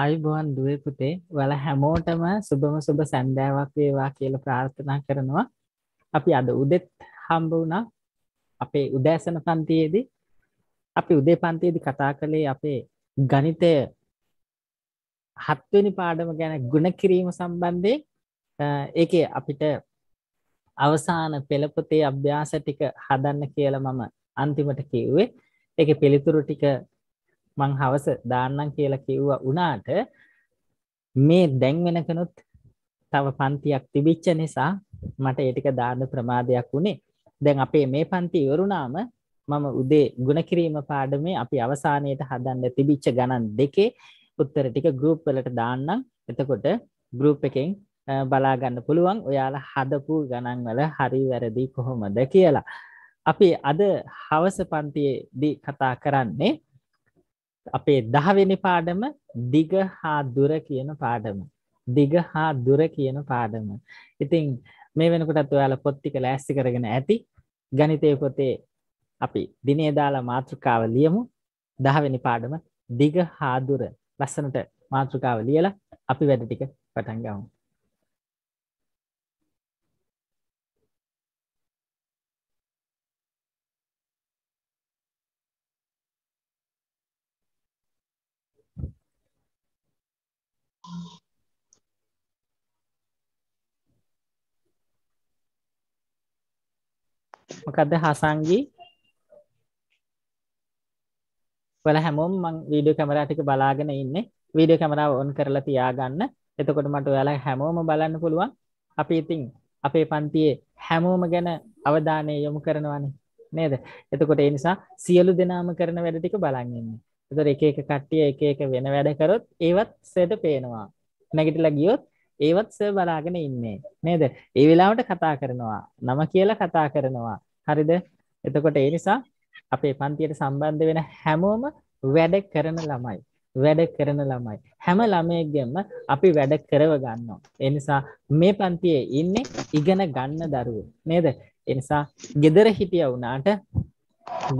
ආයුබෝවන් දුවේ පුතේ. ඔයාලා හැමෝටම සුබම සුබ සන්ධ්‍යාවක් වේවා කියලා ප්‍රාර්ථනා කරනවා. අපි අද උදෙත් හම්බ වුණා අපේ උදෑසන පන්තියේදී අපි උදේ පන්තියේදී කතා කළේ අපේ ගණිතය හත්වෙනි පාඩම ගැන ගුණ කිරීම සම්බන්ධයෙන් ඒකේ අපිට අවසාන පෙළපොතේ අභ්‍යාස ටික හදන්න කියලා මම අන්තිමට කිව්වේ. ඒකේ පිළිතුරු ටික මං හවස දාන්නම් කියලා කිව්වා වුණාට මේ දැන් වෙනකනොත් තව පන්තියක් තිබිච්ච නිසා මට ඒ ටික දාන්න ප්‍රමාදයක් වුණේ. දැන් අපේ මේ පන්ති ඉවරුනාම මම උදේ ගුණකිරීම පාඩමේ අපි අවසානයට හදන්න තිබිච්ච ගණන් දෙකේ උත්තර ටික ගෲප් වලට දාන්නම්. එතකොට ගෲප් එකෙන් බලා ගන්න පුළුවන් ඔයාලා හදපු ගණන් වල හරි වැරදි කොහොමද කියලා. අපි අද හවස පන්තියේදී කතා කරන්නේ අපේ 10 වෙනි පාඩම දිග හා දුර කියන පාඩම. දිග හා දුර කියන පාඩම. ඉතින් මේ වෙනකොටත් ඔයාලා පොත් ටික ලෑස්ති කරගෙන ඇති. ගණිතයේ පොතේ අපි දිනේ දාලා මාතෘකාව ලියමු 10 වෙනි පාඩම දිග හා දුර ලස්සනට මාතෘකාව ලියලා අපි වැඩ ටික පටන් ගමු මොකක්ද හසංගී ඔයාලා හැමෝම මම වීඩියෝ කැමරා ටික බලාගෙන ඉන්නේ. වීඩියෝ කැමරාව ඔන් කරලා තියාගන්න. එතකොට මට ඔයාලා හැමෝම බලන්න පුළුවන්. අපි ඉතින් අපේ පන්තියේ හැමෝම ගැන අවධානය යොමු කරනවානේ. නේද? එතකොට ඒ නිසා සියලු දෙනාම කරන වැඩ ටික බලන් ඉන්න. එතකොට එක එක කට්ටිය එක එක වෙන වැඩ කරොත් ඒවත් සෙට පේනවා. නැගිටලා ගියොත් ඒවත් සර් බලාගෙන ඉන්නේ නේද? ඒ වෙලාවට කතා කරනවා. නම කියලා කතා කරනවා. හරිද? එතකොට ඒ නිසා අපේ පන්තියට සම්බන්ධ වෙන හැමෝම වැඩ කරන ළමයි වැඩ කරන ළමයි හැම ළමයෙක්ගෙම අපි වැඩ කරව ගන්නවා ඒ නිසා මේ පන්තියේ ඉන්නේ ඉගෙන ගන්න දරුවෝ නේද ඒ නිසා gedara හිටියා වුණාට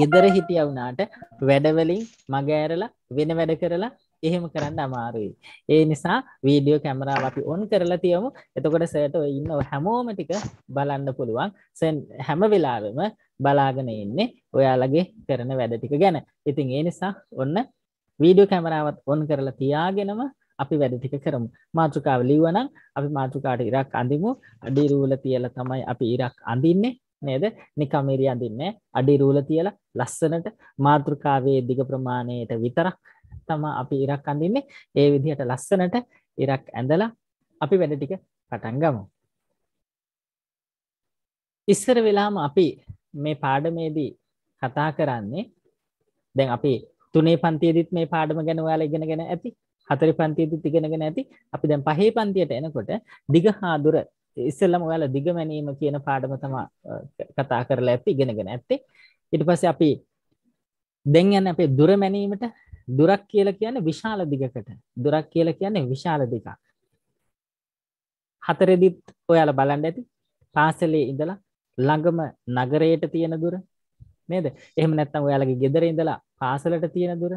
gedara හිටියා වුණාට වැඩවලින් මග ඇරලා වෙන වැඩ කරලා එහෙම කරන්න අමාරුයි. ඒ නිසා වීඩියෝ කැමරාව අපි ඔන් කරලා තියමු. එතකොට සර්ට ඔය ඉන්න හැමෝම ටික බලන්න පුළුවන්. සර් හැම වෙලාවෙම බලාගෙන ඉන්නේ ඔයාලගේ කරන වැඩ ටික ගැන. ඉතින් ඒ නිසා ඔන්න වීඩියෝ කැමරාවත් ඔන් කරලා තියාගෙනම අපි වැඩ ටික කරමු. මාතෘකාව ලිව්වනම් අපි මාතෘකාට ඉරක් අඳිමු. අඩි රූල තියලා තමයි අපි ඉරක් අඳින්නේ. නේද? නිකම් ඉරි අඳින්නේ අඩි රූල තියලා ලස්සනට මාතෘකාවේ දිග ප්‍රමාණයට විතරක් තමයි අපි ඉරක් අඳින්නේ. ඒ විදිහට ලස්සනට ඉරක් ඇඳලා අපි වැඩ ටික පටන් ගමු. ඉස්සර වෙලාම අපි මේ පාඩමේදී කතා කරන්නේ දැන් අපි තුනේ පන්තියේදීත් මේ පාඩම ගැන ඔයාලා ඉගෙනගෙන ඇති හතරේ පන්තියේදීත් ඉගෙනගෙන ඇති අපි දැන් පහේ පන්තියට එනකොට දිග හා දුර ඉස්සෙල්ලම ඔයාලා දිග මැනීම කියන පාඩම තමයි කතා කරලා ඇති ඉගෙනගෙන ඇත්තේ ඊට පස්සේ අපි දැන් යන්නේ අපේ දුර මැනීමට දුරක් කියලා කියන්නේ විශාල දිගකට දුරක් කියලා කියන්නේ විශාල දිගක් හතරෙදිත් ඔයාලා බලන්න ඇති පාසලේ ඉඳලා ළඟම නගරයට තියෙන දුර නේද එහෙම නැත්තම් ඔයාලගේ ගෙදර ඉඳලා පාසලට තියෙන දුර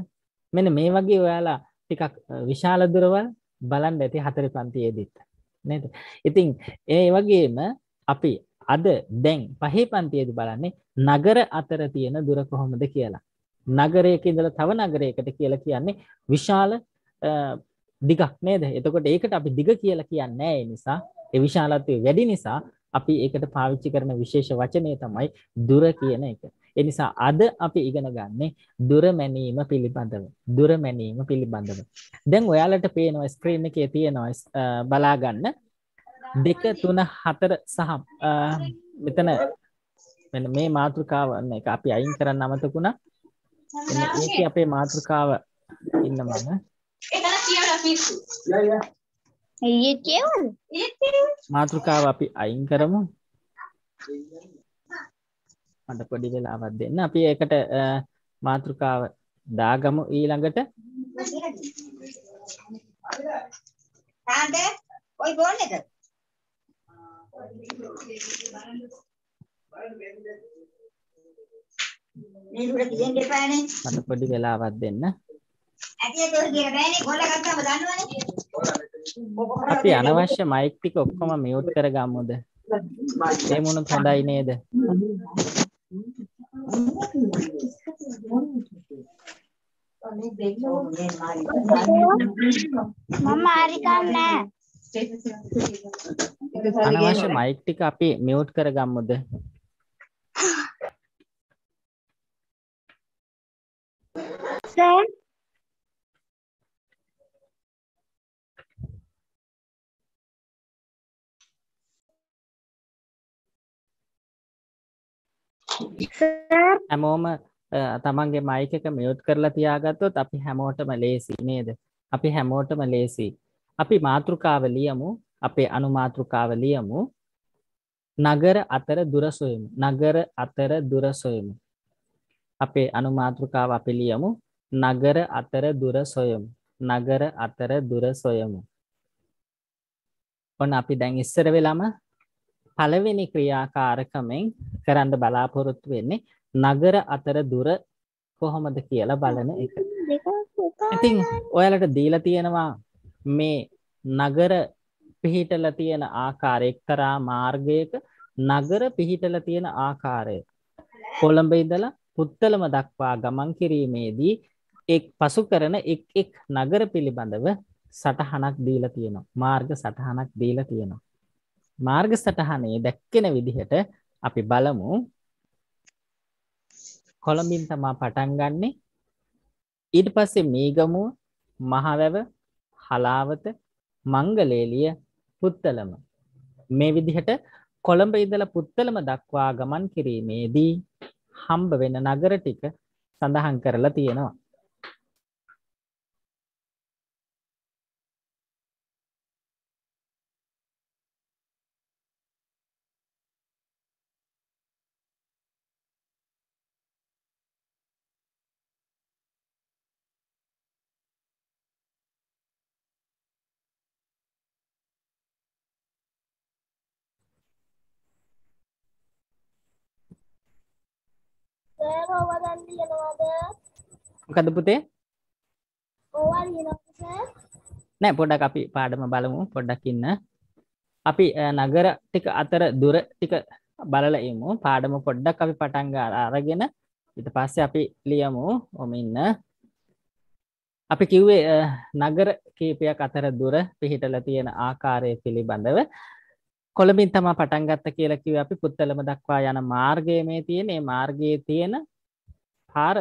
මෙන්න මේ වගේ ඔයාලා ටිකක් විශාල දුරවල් බලන්න ඇති හතර පන්තියේදීත් නේද ඉතින් ඒ වගේම අපි අද දැන් පහේ පන්තියේදී බලන්නේ නගර අතර තියෙන දුර කොහොමද කියලා නගරයක ඉඳලා තව නගරයකට කියලා කියන්නේ විශාල දිගක් නේද එතකොට ඒකට අපි දිග කියලා කියන්නේ නැහැ නිසා ඒ විශාලත්වය වැඩි නිසා අපි ඒකට පාවිච්චි කරන විශේෂ වචනය තමයි දුර කියන එක. ඒ නිසා අද අපි ඉගෙන ගන්නෙ දුර මැනීම පිළිබඳව. දුර මැනීම පිළිබඳව. දැන් ඔයාලට පේනවා ස්ක්‍රීන් එකේ තියෙනවා බලා ගන්න 2 3 4 සහ මෙතන මෙන්න මේ මාතෘකාව එක අපි අයින් කරන්න අමතකුණා. මේකේ අපේ මාතෘකාව ඉන්න මම. ඒක කියවලා පිස්සු. යා යා මාතෘකාව අපි අයින් කරමු මට පොඩි වෙලාවක් දෙන්න අපි ඒකට මාතෘකාව දාගමු ඊළඟට ඔයි බෝල් එක මට පොඩි වෙලාවක් දෙන්න අපි අනවශ්‍ය මයික් ටික ඔක්කොම මියුට් කරගමුද? ඒ මොනොත් හොඳයි නේද? මම ආරිකම් නෑ. අනවශ්‍ය මයික් ටික අපි මියුට් කරගමුද? සර් හැමෝම තමන්ගේ මයික එක මියුට් කරලා තියාගත්තොත් අපි හැමෝටම ලේසි නේද අපි හැමෝටම ලේසි අපි මාතෘකාව ලියමු අපේ අනුමාතෘකාව ලියමු නගර අතර දුර සොයමු නගර අතර දුර සොයමු අපේ අනුමාතෘකාව අපි ලියමු නගර අතර දුර සොයමු නගර අතර දුර සොයමු ඔන්න අපි දැන් ඉස්සර වෙලාම පළවෙනි ක්‍රියාකාරකමෙන් කරන්න බලාපොරොත්තු වෙන්නේ නගර අතර දුර කොහොමද කියලා බලන එක. ඉතින් ඔයාලට දීලා තියෙනවා මේ නගර පිහිටලා තියෙන ආකාරය එක්තරා මාර්ගයක නගර පිහිටලා තියෙන ආකාරය. කොළඹ ඉඳලා පුත්තලම දක්වා ගමන් කිරීමේදී එක් පසු කරන එක් එක් නගර පිළිබඳව සටහනක් දීලා තියෙනවා. මාර්ග සටහනක් දීලා තියෙනවා. මාර්ග සටහනේ දැක්කෙන විදිහට අපි බලමු කොළඹින් තමා පටන් ගන්නෙ ඊට පස්සේ මීගමුව මහවැව හලාවත මංගලේලිය පුත්තලම මේ විදිහට කොළඹ ඉඳලා පුත්තලම දක්වා ගමන් කිරීමේදී හම්බ වෙන නගර ටික සඳහන් කරලා තියෙනවා සර් ඕවා දැන් ලියනවද? මොකද පුතේ? ඕවා ලියනවද සර්? නෑ පොඩ්ඩක් අපි පාඩම බලමු පොඩ්ඩක් ඉන්න. අපි නගර ටික අතර දුර ටික බලලා ඉමු. පාඩම පොඩ්ඩක් අපි පටන් අරගෙන ඊට පස්සේ අපි ලියමු. ඔම ඉන්න. අපි කිව්වේ නගර කීපයක් අතර දුර පිහිටලා තියෙන ආකාරය පිළිබඳව කොළඹින් තමා පටන්ගත්ත කියලකිව අපි පුත්තලම දක්වා යන මාර්ගය මේ තියෙන මාර්ගයේ තියෙන පාර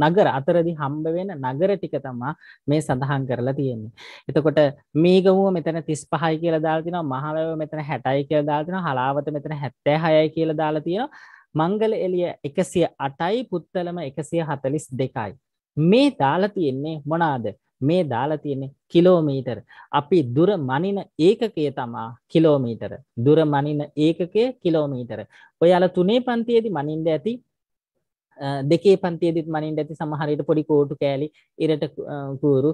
නගර අතරදි හම්බ වෙන නගර ටික තමා මේ සඳහන් කරලා තියෙන්නේ. එතකොට මේගමුව මෙතන 35යි කියලා දාලා තිනවා මහවැව මෙතන 60යි කියලා දාලා තිනවා හලාවත මෙතන 76යි කියලා දාලා තිනවා මංගල එළිය 108යි පුත්තලම 142යි. මේ දාලා තියෙන්නේ මොනවාද? මේ දාලා තියෙන්නේ කිලෝමීටර්. අපි දුර මනින ඒකකය තමා කිලෝමීටර. දුර මනින ඒකකය කිලෝමීටර. ඔයාලා තුනේ පන්තියේදී මනින්ද ඇති දෙකේ පන්තියේදිත් මනින්ට ඇති සමහරයට පොඩි කෝටු කෑලි ඉරට කූරු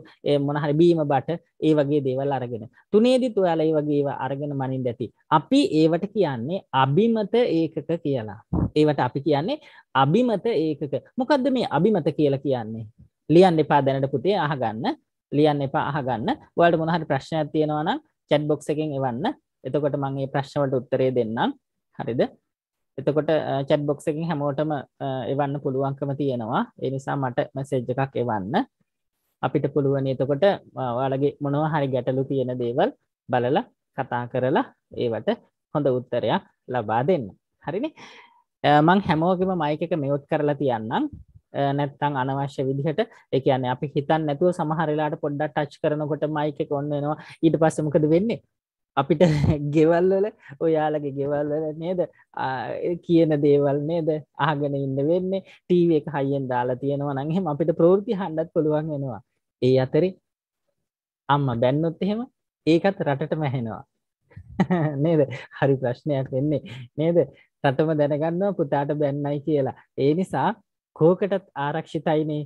මොනහරි බීම බට ඒ වගේ දේවල් අරගෙන තුනේදිත් ඔයාලා ඒ වගේ අරගෙන මනින්ට ඇති අපි ඒවට කියන්නේ අභිමත ඒකක කියලා ඒවට අපි කියන්නේ අභිමත ඒකක මොකක්ද මේ අභිමත කියලා කියන්නේ ලියන්න එපා දැනට පුතේ අහගන්න ලියන්න එපා අහගන්න ඔයාලට මොන හරි ප්‍රශ්නයක් තියෙනවා නම් chat box එකෙන් එවන්න එතකොට මම මේ ප්‍රශ්න වලට උත්තරේ දෙන්නම් හරිද එතකොට chat box එකෙන් හැමෝටම එවන්න පුළුවන්කම තියෙනවා ඒ නිසා මට message එකක් එවන්න අපිට පුළුවන් එතකොට ඔයාලගේ මොනවා හරි ගැටලු තියෙන දේවල් බලලා කතා කරලා ඒවට හොඳ උත්තරයක් ලබා දෙන්න හරිනේ මං හැමෝගෙම මයික එක මියුට් කරලා තියන්නම් නැත්තං අනවශ්‍ය විදිහට ඒ කියන්නේ අපි හිතන්නේ නැතුව සමහර වෙලාවට පොඩ්ඩක් ටච් කරනකොට මයික් එක ඔන් වෙනවා ඊට පස්සේ මොකද වෙන්නේ අපිට ගෙවල් වල ඔයාලගේ ගෙවල් වල නේද කියන දේවල් නේද අහගෙන ඉන්න වෙන්නේ ටීවී එක හයියෙන් දාලා තියෙනවා නම් එහෙම අපිට ප්‍රවෘත්ති හන්නත් පුළුවන් වෙනවා ඒ අතරේ අම්මා බැන්නොත් එහෙම ඒකත් රටටම ඇහෙනවා නේද හරි ප්‍රශ්නයක් වෙන්නේ නේද රටම දැනගන්නවා පුතාට බැන්නයි කියලා ඒ නිසා කෝකටත් ආරක්ෂිතයිනේ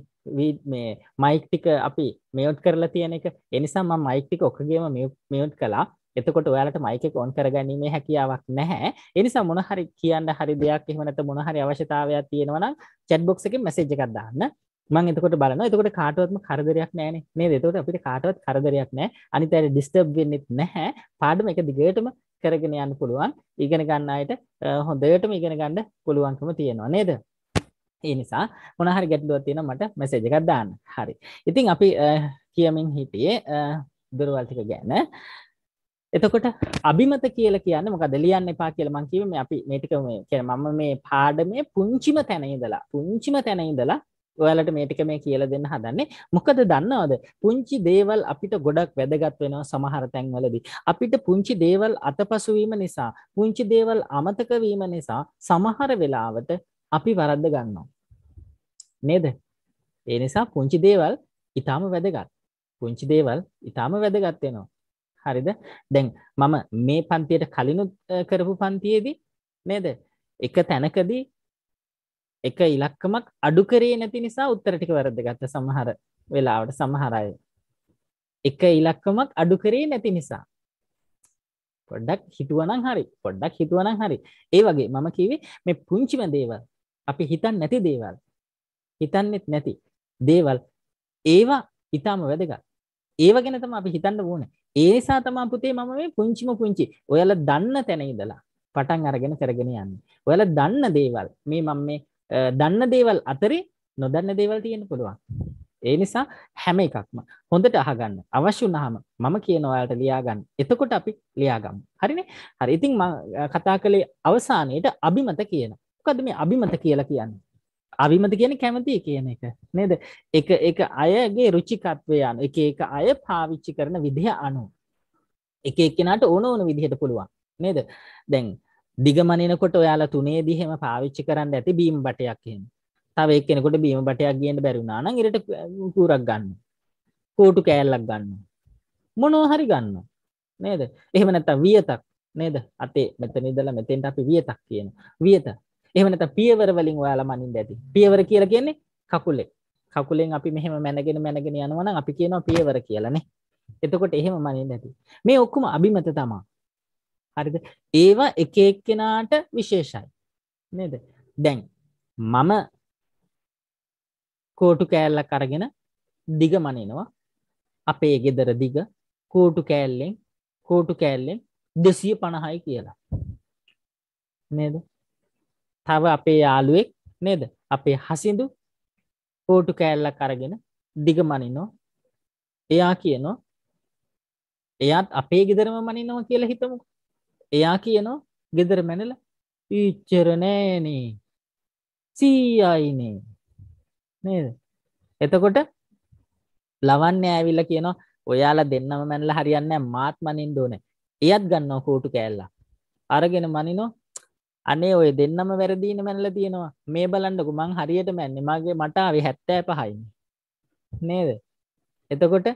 මේ මයික් ටික අපි මෙවට් කරලා තියෙන එක එනිසා මම මයික් ටික ඔකගේම මෙවට් කළා එතකොට ඔයාලට මයික් එක ඔන් කරගැනීමේ හැකියාවක් නැහැ ඒ නිසා මොන හරි කියන්න හරි දෙයක් එහෙම නැත්නම් මොන හරි අවශ්‍යතාවයක් තියෙනවා නම් chat box එකේ message එකක් දාන්න මම එතකොට බලනවා එතකොට කාටවත්ම කරදරයක් නැහැනේ නේද එතකොට අපිට කාටවත් කරදරයක් නැහැ අනිත් අයට disturb වෙන්නෙත් නැහැ පාඩම එක දිගටම කරගෙන යන්න පුළුවන් ඉගෙන ගන්න අයට හොඳටම ඉගෙන ගන්න පුළුවන්කම තියෙනවා නේද ඒ නිසා මොනහරි ගැටලුවක් තියෙනවා මට මැසේජ් එකක් දාන්න. හරි. ඉතින් අපි කියමින් හිටියේ දුරවල් ටික ගැන. එතකොට අභිමත කියලා කියන්නේ මොකද ලියන්න එපා කියලා මම කිව්වේ මේ අපි මේ ටික මේ කියන්නේ මම මේ පාඩමේ පුංචිම තැන ඉඳලා පුංචිම තැන ඉඳලා ඔයාලට මේ ටික මේ කියලා දෙන්න හදන්නේ. මොකද දන්නවද? පුංචි දේවල් අපිට ගොඩක් වැදගත් වෙනවා සමහර තැන්වලදී. අපිට පුංචි දේවල් අතපසු වීම නිසා, පුංචි දේවල් අමතක වීම නිසා සමහර වෙලාවට අපි වරද්ද ගන්නවා. නේද? ඒ නිසා පුංචි දේවල් ඊටාම වැදගත්. පුංචි දේවල් ඊටාම වැදගත් වෙනවා. හරිද? දැන් මම මේ පන්තියට කලිනුත් කරපු පන්තියේදී නේද? එක තැනකදී එක ඉලක්කමක් අඩු කරේ නැති නිසා උත්තර ටික වැරද්දගත්ත සමහර වෙලාවට සමහර අය. එක ඉලක්කමක් අඩු කරේ නැති නිසා පොඩ්ඩක් හිතුවනම් හරි පොඩ්ඩක් හිතුවනම් හරි ඒ වගේ මම කිව්වේ මේ පුංචිම දේවල් අපි හිතන්නේ නැති දේවල් හිතන්නේත් නැති දේවල් ඒවා ඊටම වැදගත් ඒව ගැන තමයි අපි හිතන්න ඕනේ ඒ නිසා තමයි පුතේ මම මේ පුංචිම පුංචි ඔයාලා දන්න තැන ඉඳලා පටන් අරගෙන කරගෙන යන්නේ ඔයාලා දන්න දේවල් මේ මම මේ දන්න දේවල් අතරේ නොදන්න දේවල් තියෙන්න පුළුවන් ඒ නිසා හැම එකක්ම හොඳට අහගන්න අවශ්‍ය වුණාම මම කියන ඔයාලට ලියාගන්න. එතකොට අපි ලියාගමු. හරිනේ? හරි. ඉතින් මම කතා කළේ අවසානයේට අබිමත කියන. මොකද මේ අභිමත කියලා කියන්නේ අවිමත කියන කැමති කියන එක නේද එක එක අයගේ රුචිකත්වය යන එක එක අය පාවිච්චි කරන විදිහ අනු එක එක්කෙනාට ඕන ඕන විදිහට පුළුවන් නේද දැන් දිගමනිනකොට ඔයාලා තුනේ දිහෙම පාවිච්චි කරන්න ඇති බීම බටයක් එහෙම තව එක්කෙනෙකුට බීම බටයක් ගියන්න බැරි වුණා නම් ඉරට කූරක් ගන්න කෝටු කෑල්ලක් ගන්න මොනෝ හරි ගන්න නේද එහෙම නැත්තම් වියතක් නේද අතේ මෙතන ඉඳලා මෙතෙන්ට අපි වියතක් කියන වියත එහමනත පියවර වලින් ඔයාලා මනින්ද ඇති පියවර කියලා කියන්නේ කකුලේ කකුලෙන් අපි මෙහෙම මැනගෙන මැනගෙන යනවනම් අපි කියනවා පියවර කියලානේ එතකොට එහෙම මනින්ද ඇති මේ ඔක්කොම අභිමත තමා හරිද ඒවා එක එක්කෙනාට විශේෂයි නේද දැන් මම කෝටු කෑල්ලක් අරගෙන දිග මනිනවා අපේ ගෙදර දිග කෝටු කෑල්ලෙන් කෝටු කෑල්ලෙන් දෙසිය පණහයි කියලා නේද තව අපේ යාළුවෙක් නේද අපේ හසිදු පෝටු කෑල්ලක් කරගෙන දිගමනිනෝ එයා කියනෝ එයාත් අපේ ගෙදරම මනිනවා කියලා හිතමු එයා කියනෝ ගෙදර මැනල ඉච්චරනෑනේ සීයයිනේ නේද එතකොට ලවන්න ඇවිල්ල කියනවා ඔයාලා දෙන්නම මැනල හරියන්න මාත් මනින් දෝන එයත් ගන්නවා කෝටු කෑල්ලා අරගෙන මනිනෝ අනේ ඔය දෙන්නම වැරදිීන මැල්ල තියෙනවා මේ බලන්නකු මං හරියට මැන්නේ මගේ මටාව හැත්තෑ පහයින්න නේද එතකොට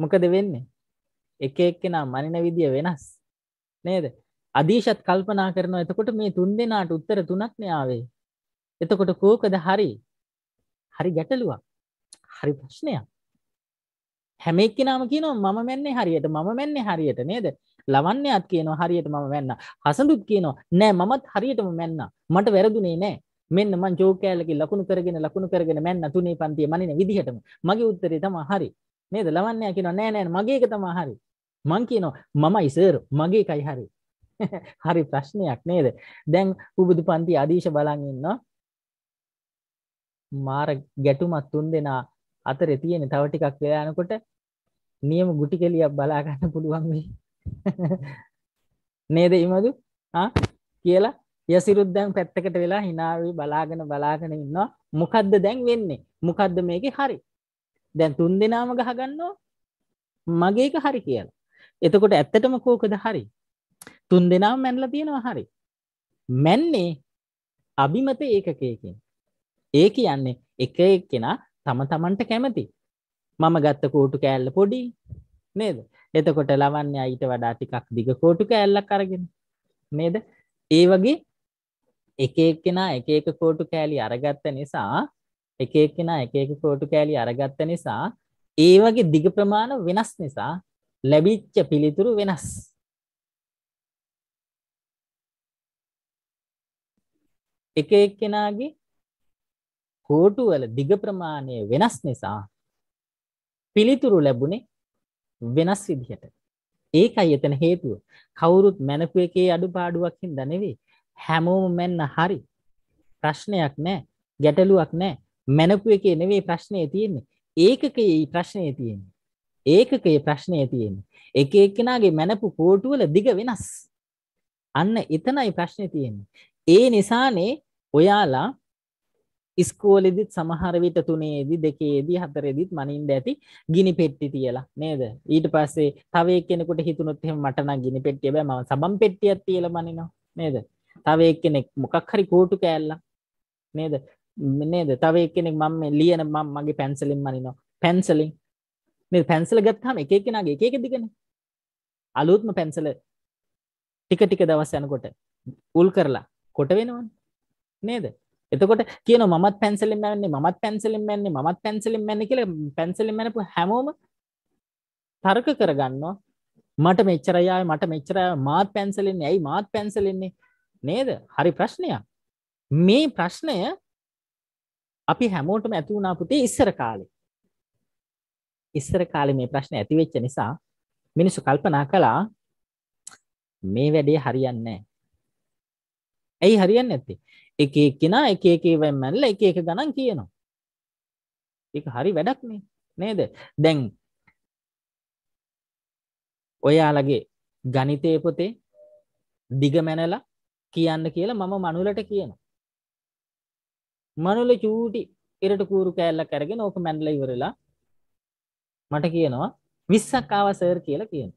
මොකද වෙන්නේ එක එක්කෙනා මනින විදිය වෙනස් නේද අදීශත් කල්පනා කරනවා එතකොට මේ තුන් දෙනාට උත්තර තුනක් න්යාවේ එතකොට කෝකද හරි හරි ගැටලුවක් හරි ප්‍රශ්නයක් හැම එක්කෙනාම කියනවා මම මෙන්නේ හරියට මම මෙන්නේ හරියට නේද ලවන්නයත් කියනවා හරියට මම වැන්න හසඳුත් කියනවා නෑ මමත් හරියටම මැන්න මට වැරදුනේ නෑ මෙන්න මං ජෝකෑලකි ලකුණු කරගෙන ලකුණු කරගෙන මැන්න තුනේ පන්තිය මනින විදිහටම මගේ උත්තරේ තමයි හරි නේද ලවන්නය කියනවා නෑ නෑ මගේ එක තමයි හරි මං කියනවා මමයි සර් මගේ එකයි හරි හරි ප්‍රශ්නයක් නේද දැන් පුබුදු පන්ති අදීශ බලන් ඉන්නවා මාර ගැටුමක් තුන් දෙනා අතරේ තියෙන තව ටිකක් වෙලා යනකොට නියම ගුටි කෙලියක් බලා ගන්න පුළුවන් වෙයි නේද ඉමදු කියලා යසිරුද්දැන් පැත්තකට වෙලා හිනාවී බලාගෙන බලාගෙන ඉන්නවා මොකද්ද දැන් වෙන්නේ මොකද්ද මේක හරි දැන් තුන් දෙනාම ගහගන්නෝ මගේක හරි කියලා එතකොට ඇත්තටම කෝකද හරි තුන් දෙනාම මැනල තියෙනවා හරි මැන්නේ අභිමත ඒකකයකින් ඒ කියන්නේ එක එක්කෙනා තම තමන්ට කැමති මම ගත්ත කෝටු කෑල්ල පොඩි නේද එතකොට ලවන්න අයිට වඩා ටිකක් දිග කෝටුක ඇල්ලක් කරගෙන නේද ඒ වගේ එකක්ෙනා එකක කෝටු කෑලි අරගත්ත නිසා එකක්ෙනා එකක කෝටු කෑලි අරගත්ත නිසා ඒ වගේ දිග ප්‍රමාණ වෙනස් නිසා ලැබිච්ච පිළිතුරු වෙනස් එක එක්කෙනාගේ කෝටුවල දිග ප්‍රමාණය වෙනස් නිසා පිළිතුරු ලැබුණේ වෙනස් විදිහට ඒකයි එතන හේතුව කවුරුත් මැනපු එකේ අඩු පාඩුවක්හින් දනෙවේ හැමෝම මෙන්න හරි ප්‍රශ්නයක් නෑ ගැටලුවක් නෑ මැනපු එකේ නෙවේ ප්‍රශ්නය තියෙන්නේ ඒකකයේ ප්‍රශ්නය තියෙන්නේ ඒකකයේ ප්‍රශ්නය තියෙන්නේ එක එක්කෙනගේ මැනපු කෝටුවල දිග වෙනස් අන්න එතනයි ප්‍රශ්නය තියෙන්නේ ඒ නිසානේ ඔයාලා ඉස්කෝලෙදිත් සමහර විට තුනේදී දෙකේදී හතරෙදිත් මනින්ද ඇති ගිනි පෙට්ටි තියලා නේද ඊට පස්සේ තව එක්කෙනෙකුට හිතුනොත් එහෙම මට නම් ගිනි පෙට්ටිය බෑ මම සබම් පෙට්ටියක් තියලා මනිනවා නේද තව එක්කෙනෙක් මොකක් හරි කෝටු කෑල්ලක් නේද නේද තව එක්කෙනෙක් මම ලියන මම මගේ පැන්සලෙන් මනිනවා පැන්සලින් මේ පැන්සල ගත්තාම එක එක්කෙනාගේ එක එක දිගනේ අලුත්ම පැන්සල ටික ටික දවස් යනකොට උල් කරලා කොට වෙනවනේ නේද එතකොට කියන මත් පැන්සලින් මැන්නේ මත් පැන්සලින් මැන්නේ මත් පැන්සලින් මැන කියල පැන්සලින් මැනපු හැමෝම තර්ක කරගන්නවා මට මෙච්චරයාය මට මෙච්චර මාත් පැන්සලෙන්නේ ඇයි මාත් පැන්සලෙන්නේ නේද හරි ප්‍රශ්නයක් මේ ප්‍රශ්නය අපි හැමෝටම ඇති වුණා පුතේ ඉස්සර කාලේ. ඉස්සර කාලේ මේ ප්‍රශ්න ඇති වෙච්ච නිසා මිනිස්සු කල්පනා කළා මේ වැඩේ හරියන්නේ නැහැ. ඇයි හරියන්නේ නැත්තේ? එක එක්කෙනා එක එකේවෙන් මැනලා එක එක ගණන් කියනවා. ඒක හරි වැඩක් නේ. නේද? දැන් ඔයාලගේ ගණිතයේ පොතේ දිග මැනලා කියන්න කියලා මම මනුලට කියනවා. මනුල චූටි ඉරට කූරු කෑල්ලක් අරගෙන ඕක මැනලා ඉවරලා මට කියනවා 20ක් ආවා සර් කියලා කියනවා.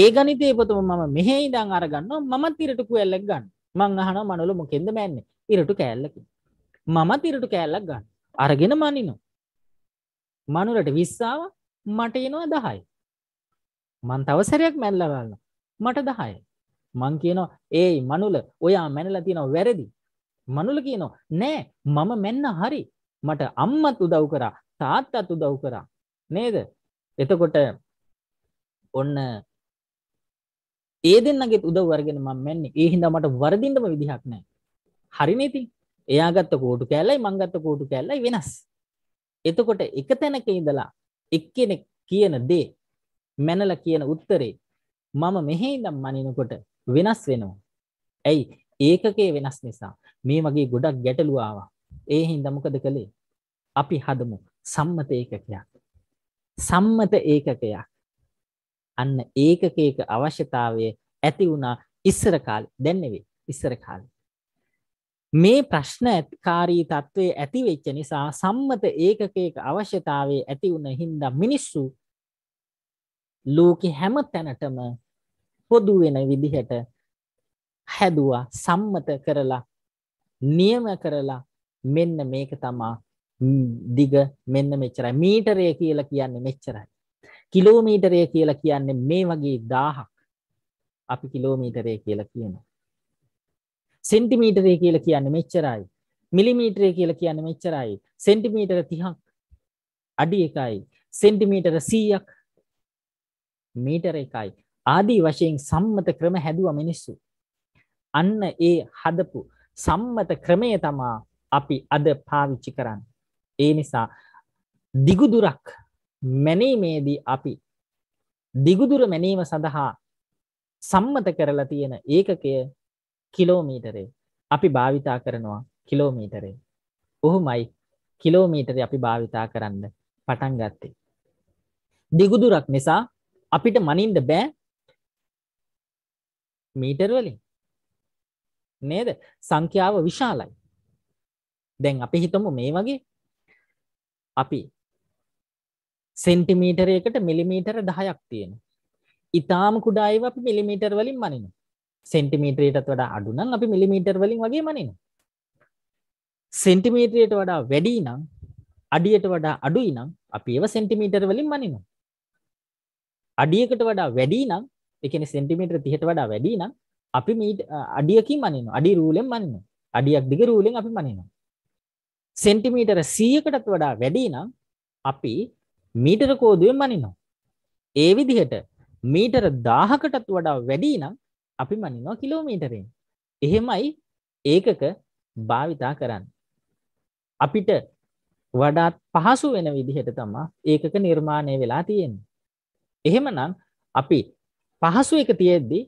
ඒ ගණිතයේ පොතම මම මෙහෙ ඉඳන් අරගන්නවා මමත් ඉරට කූල්ලක් ගන්නවා. මං අහන මනොල මොකෙන්ද මැන්නේ ඉරටු කෑල්ලකින් මමත් ඉරටු කෑල්ලක් ගන්න අරගෙන මනිනෝ මනුරට විස්සාාව මට එනවා දහයි මන් තවසරයක් මැල්ලගන්න මට දහයි මං කියනවා ඒ මනුල ඔයා මැනල තියනව වැරදි මනුල කියනවා නෑ මම මෙන්න හරි මට අම්මත් උදව් කරා තාත්තත් උදව් කරා නේද එතකොට ඔන්න ඒ දෙන්නගේ උදව් වර්ගෙන මම මැන්නේ ඒ හින්දා මට වරදින්නම විදිහක් නැහැ හරිනේ ඉතින් එයා ගත්ත කෝටු කෑල්ලයි මං ගත්ත කෝටු කෑල්ලයි වෙනස් එතකොට එක තැනක ඉඳලා එක්කෙනෙක් කියන දේ මැනලා කියන උත්තරේ මම මෙහි ඉඳන් මනිනකොට වෙනස් වෙනවා ඇයි ඒකකේ වෙනස් නිසා මේ වගේ ගොඩක් ගැටලු ආවා ඒ හින්දා මොකද කළේ අපි හදමු සම්මත ඒකකයක් සම්මත ඒකකයක් අන්න ඒකකයක අවශ්‍යතාවය ඇති වුණා ඉස්සර කාලේ. දැන් නෙවෙයි. ඉස්සර කාලේ. මේ ප්‍රශ්නකාරී තත්ත්වයේ ඇති වෙච්ච නිසා සම්මත ඒකකයක අවශ්‍යතාවය ඇති වුණ හින්දා මිනිස්සු ලෝකේ හැම තැනටම පොදු වෙන විදිහට හැදුවා සම්මත කරලා නියම කරලා මෙන්න මේක තමා දිග මෙන්න මෙච්චරයි මීටරය කියලා කියන්නේ මෙච්චරයි කිලෝමීටරය කියලා කියන්නේ මේ වගේ දාහක් අපි කිලෝමීටරය කියලා කියනවා. සෙන්ටිමීටරය කියලා කියන්නේ මෙච්චරයි. මිලිමීටරය කියලා කියන්නේ මෙච්චරයි. සෙන්ටිමීටර 30ක් අඩි 1යි. සෙන්ටිමීටර 100ක් මීටර 1යි. ආදී වශයෙන් සම්මත ක්‍රම හැදුවා මිනිස්සු. අන්න ඒ හදපු සම්මත ක්‍රමය තමා අපි අද පාවිච්චි කරන්නේ. ඒ නිසා දිගු දුරක් මැනීමේදී අපි දිගුදුර මැනීම සඳහා සම්මත කරලා තියෙන ඒකකය කිලෝමීටරේ අපි භාවිතා කරනවා කිලෝමීටරේ ඔහුමයි කිලෝමීටරේ අපි භාවිතා කරන්න පටන් ගත්තේ දිගුදුරක් නිසා අපිට මනින්ද බෑ මීටර් වලින් නේද සංඛ්‍යාව විශාලයි දැන් අපි හිතමු මේ වගේ අපි සෙන්ටිමීටරයකට මිලිමීටර දහයක් තියෙන ඉතාම කුඩායිව අප මිලිමීටර් වලින් මනින සෙන්ටිමීට්‍රයටත් වඩා අඩුනම් අපි මිලිමීටර් වලින් වගේ මනින සෙන්ටිමීට්‍රයට වඩා වැඩි නම් අඩියට වඩා අඩුයි නම් අපි ඒව සෙන්ටිමීටර් වලින් මනින අඩියකට වඩා වැඩි නම් ඒ කියන්නේ සෙන්ටිමීටර් 30ට වඩා වැඩි නම් අපි අඩියකින් මනිනවා අඩි රූලෙන් මනිනවා අඩියක් දිග රූලෙන් අපි මනිනවා සෙන්ටිමීටර 100කටත් වඩා වැඩි නම් අපි මීටර කෝදුවෙන් මනිනවා. ඒ විදිහට මීටර දාහකටත් වඩා වැඩි නම් අපි මනිනවා කිලෝමීටරෙන්. එහෙමයි ඒකක භාවිතා කරන්න. අපිට වඩාත් පහසු වෙන විදිහට තමා ඒකක නිර්මාණය වෙලා තියෙන. එහෙමනම් අපි පහසු එක තියෙද්දි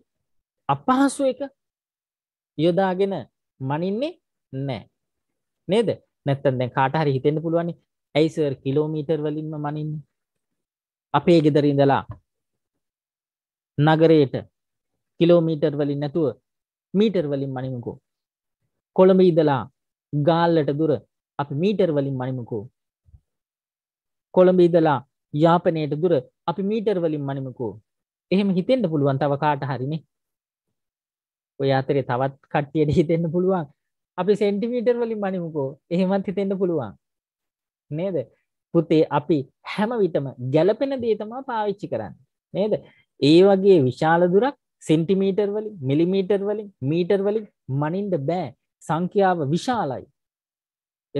අපහසු එක යොදාගෙන මනින්නේ නෑ. නේද? නැත්තම් දැන් කාට හරි හිතෙන්න පුළුවන් ඇයිසර් කිලෝමීටර් වලින්ම මනින්න අපේ ගෙදර ඉඳලා නගරයට කිලෝමීටර් වලින් නැතුව මීටර් වලින් මනිමුකෝ කොළඹ ඉඳලා ගාල්ලට දුර අපි මීටර් වලින් මනිමුකෝ කොළඹ ඉඳලා යාපනයට දුර අපි මීටර් වලින් මනිමුකෝ එහෙම හිතෙන්ට පුළුවන් තව කාට හරිනේ ඔය අතරේ තවත් කට්ටියට හිතෙන්න්න පුළුවන් අපි සෙන්ටිමීටර් වලින් මනිමුකෝ එහෙමත් හිතෙන්න්න පුළුවන් නේද පුතේ අපි හැම විටම ගැලපෙන දේ තමා පාවිච්චි කරන්න නේද ඒ වගේ විශාල දුරක් සෙන්ටිමීටර් වලින් මිලිමීටර් වලින් මීටර් වලින් මනින්ඩ බෑ සංඛ්‍යාව විශාලයි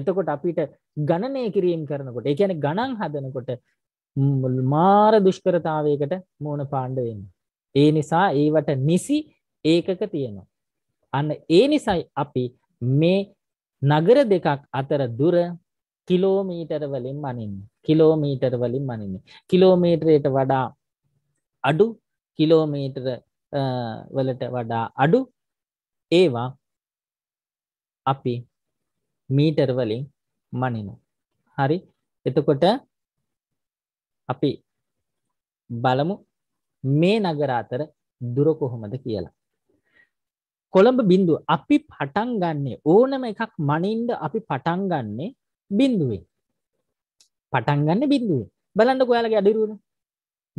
එතකොට අපිට ගණනය කිරීම කරනකොට ඒ කියන්නේ ගණන් හදනකොට මාර දුෂ්කරතාවයකට මෝන පාණ්ඩ වෙන්න ඒ නිසා ඒවට නිසි ඒකක තියෙනවා අන්න ඒ නිසයි අපි මේ නගර දෙකක් අතර දුර කිලෝමීටර වලින් මනින්න කිලෝමීටර වලින් මනින්න කිලෝමීටරයට වඩා අඩු කිලෝමීටර වලට වඩා අඩු ඒවා අපි මීටර් වලින් මනිනු හරි එතකොට අපි බලමු මේ නගර අතර දුර කොහොමද කියලා කොළඹ බිඳුව අපි පටන් ගන්නේ ඕනම එකක් මනින්ද අපි පටන් ගන්නේ බිඳුවෙන්. පටන් ගන්න බිඳුවෙන්. බලන්න ඔයාලගේ අඩිරුවන.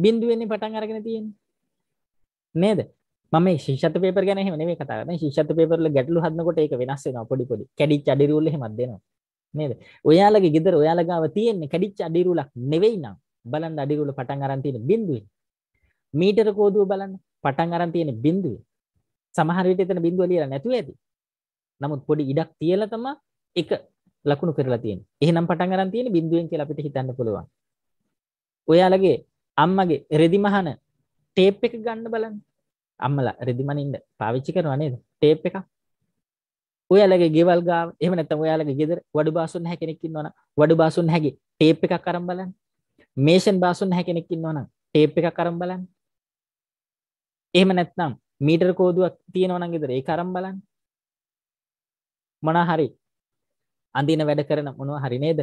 බිඳුවෙන්නේ පටන් අරගෙන තියෙන්නේ. නේද? මම මේ ශිෂ්‍යත්ව පේපර් ගැන එහෙම නෙමෙයි කතා කරන්නේ. ශිෂ්‍යත්ව පේපර් වල ගැටලු හදනකොට ඒක වෙනස් වෙනවා පොඩි පොඩි. කැඩිච්ච අඩිරුවල් එහෙමත් දෙනවා. නේද? ඔයාලගේ ගෙදර ඔයාලා ගාව තියෙන්නේ කැඩිච්ච අඩිරුවලක් නෙවෙයි නම් බලන්න අඩිරුවල පටන් අරන් තියෙන බිඳුවෙන්. මීටර කෝදුව බලන්න පටන් අරන් තියෙන බිඳුවෙන්. සමහර විට එතන බිඳුව ලියලා නැතුව ඇති. නමුත් පොඩි ඉඩක් තියලා තමයි එක ලකුණු කරලා තියෙන්නේ. එහෙනම් පටන් ගන්න තියෙන්නේ බිඳුවෙන් කියලා අපිට හිතන්න පුළුවන්. ඔයාලගේ අම්මගේ රෙදිමහන ටේප් එක ගන්න බලන්න. අම්මලා රෙදිමනින්ද පාවිච්චි කරනවා නේද? ටේප් එකක්. ඔයාලගේ ගෙවල් ගාව එහෙම නැත්නම් ඔයාලගේ ගෙදර වඩු බාසුන් නැහැ කෙනෙක් ඉන්නවනම් වඩු බාසුන් නැහැගේ ටේප් එකක් අරන් බලන්න. මේෂන් බාසුන් නැහැ කෙනෙක් ඉන්නවනම් ටේප් එකක් අරන් බලන්න. එහෙම නැත්නම් මීටර් කෝදුවක් තියෙනවනම් ගෙදර ඒක අරන් බලන්න. මොනවා හරි අඳින වැඩ කරන මොනව හරි නේද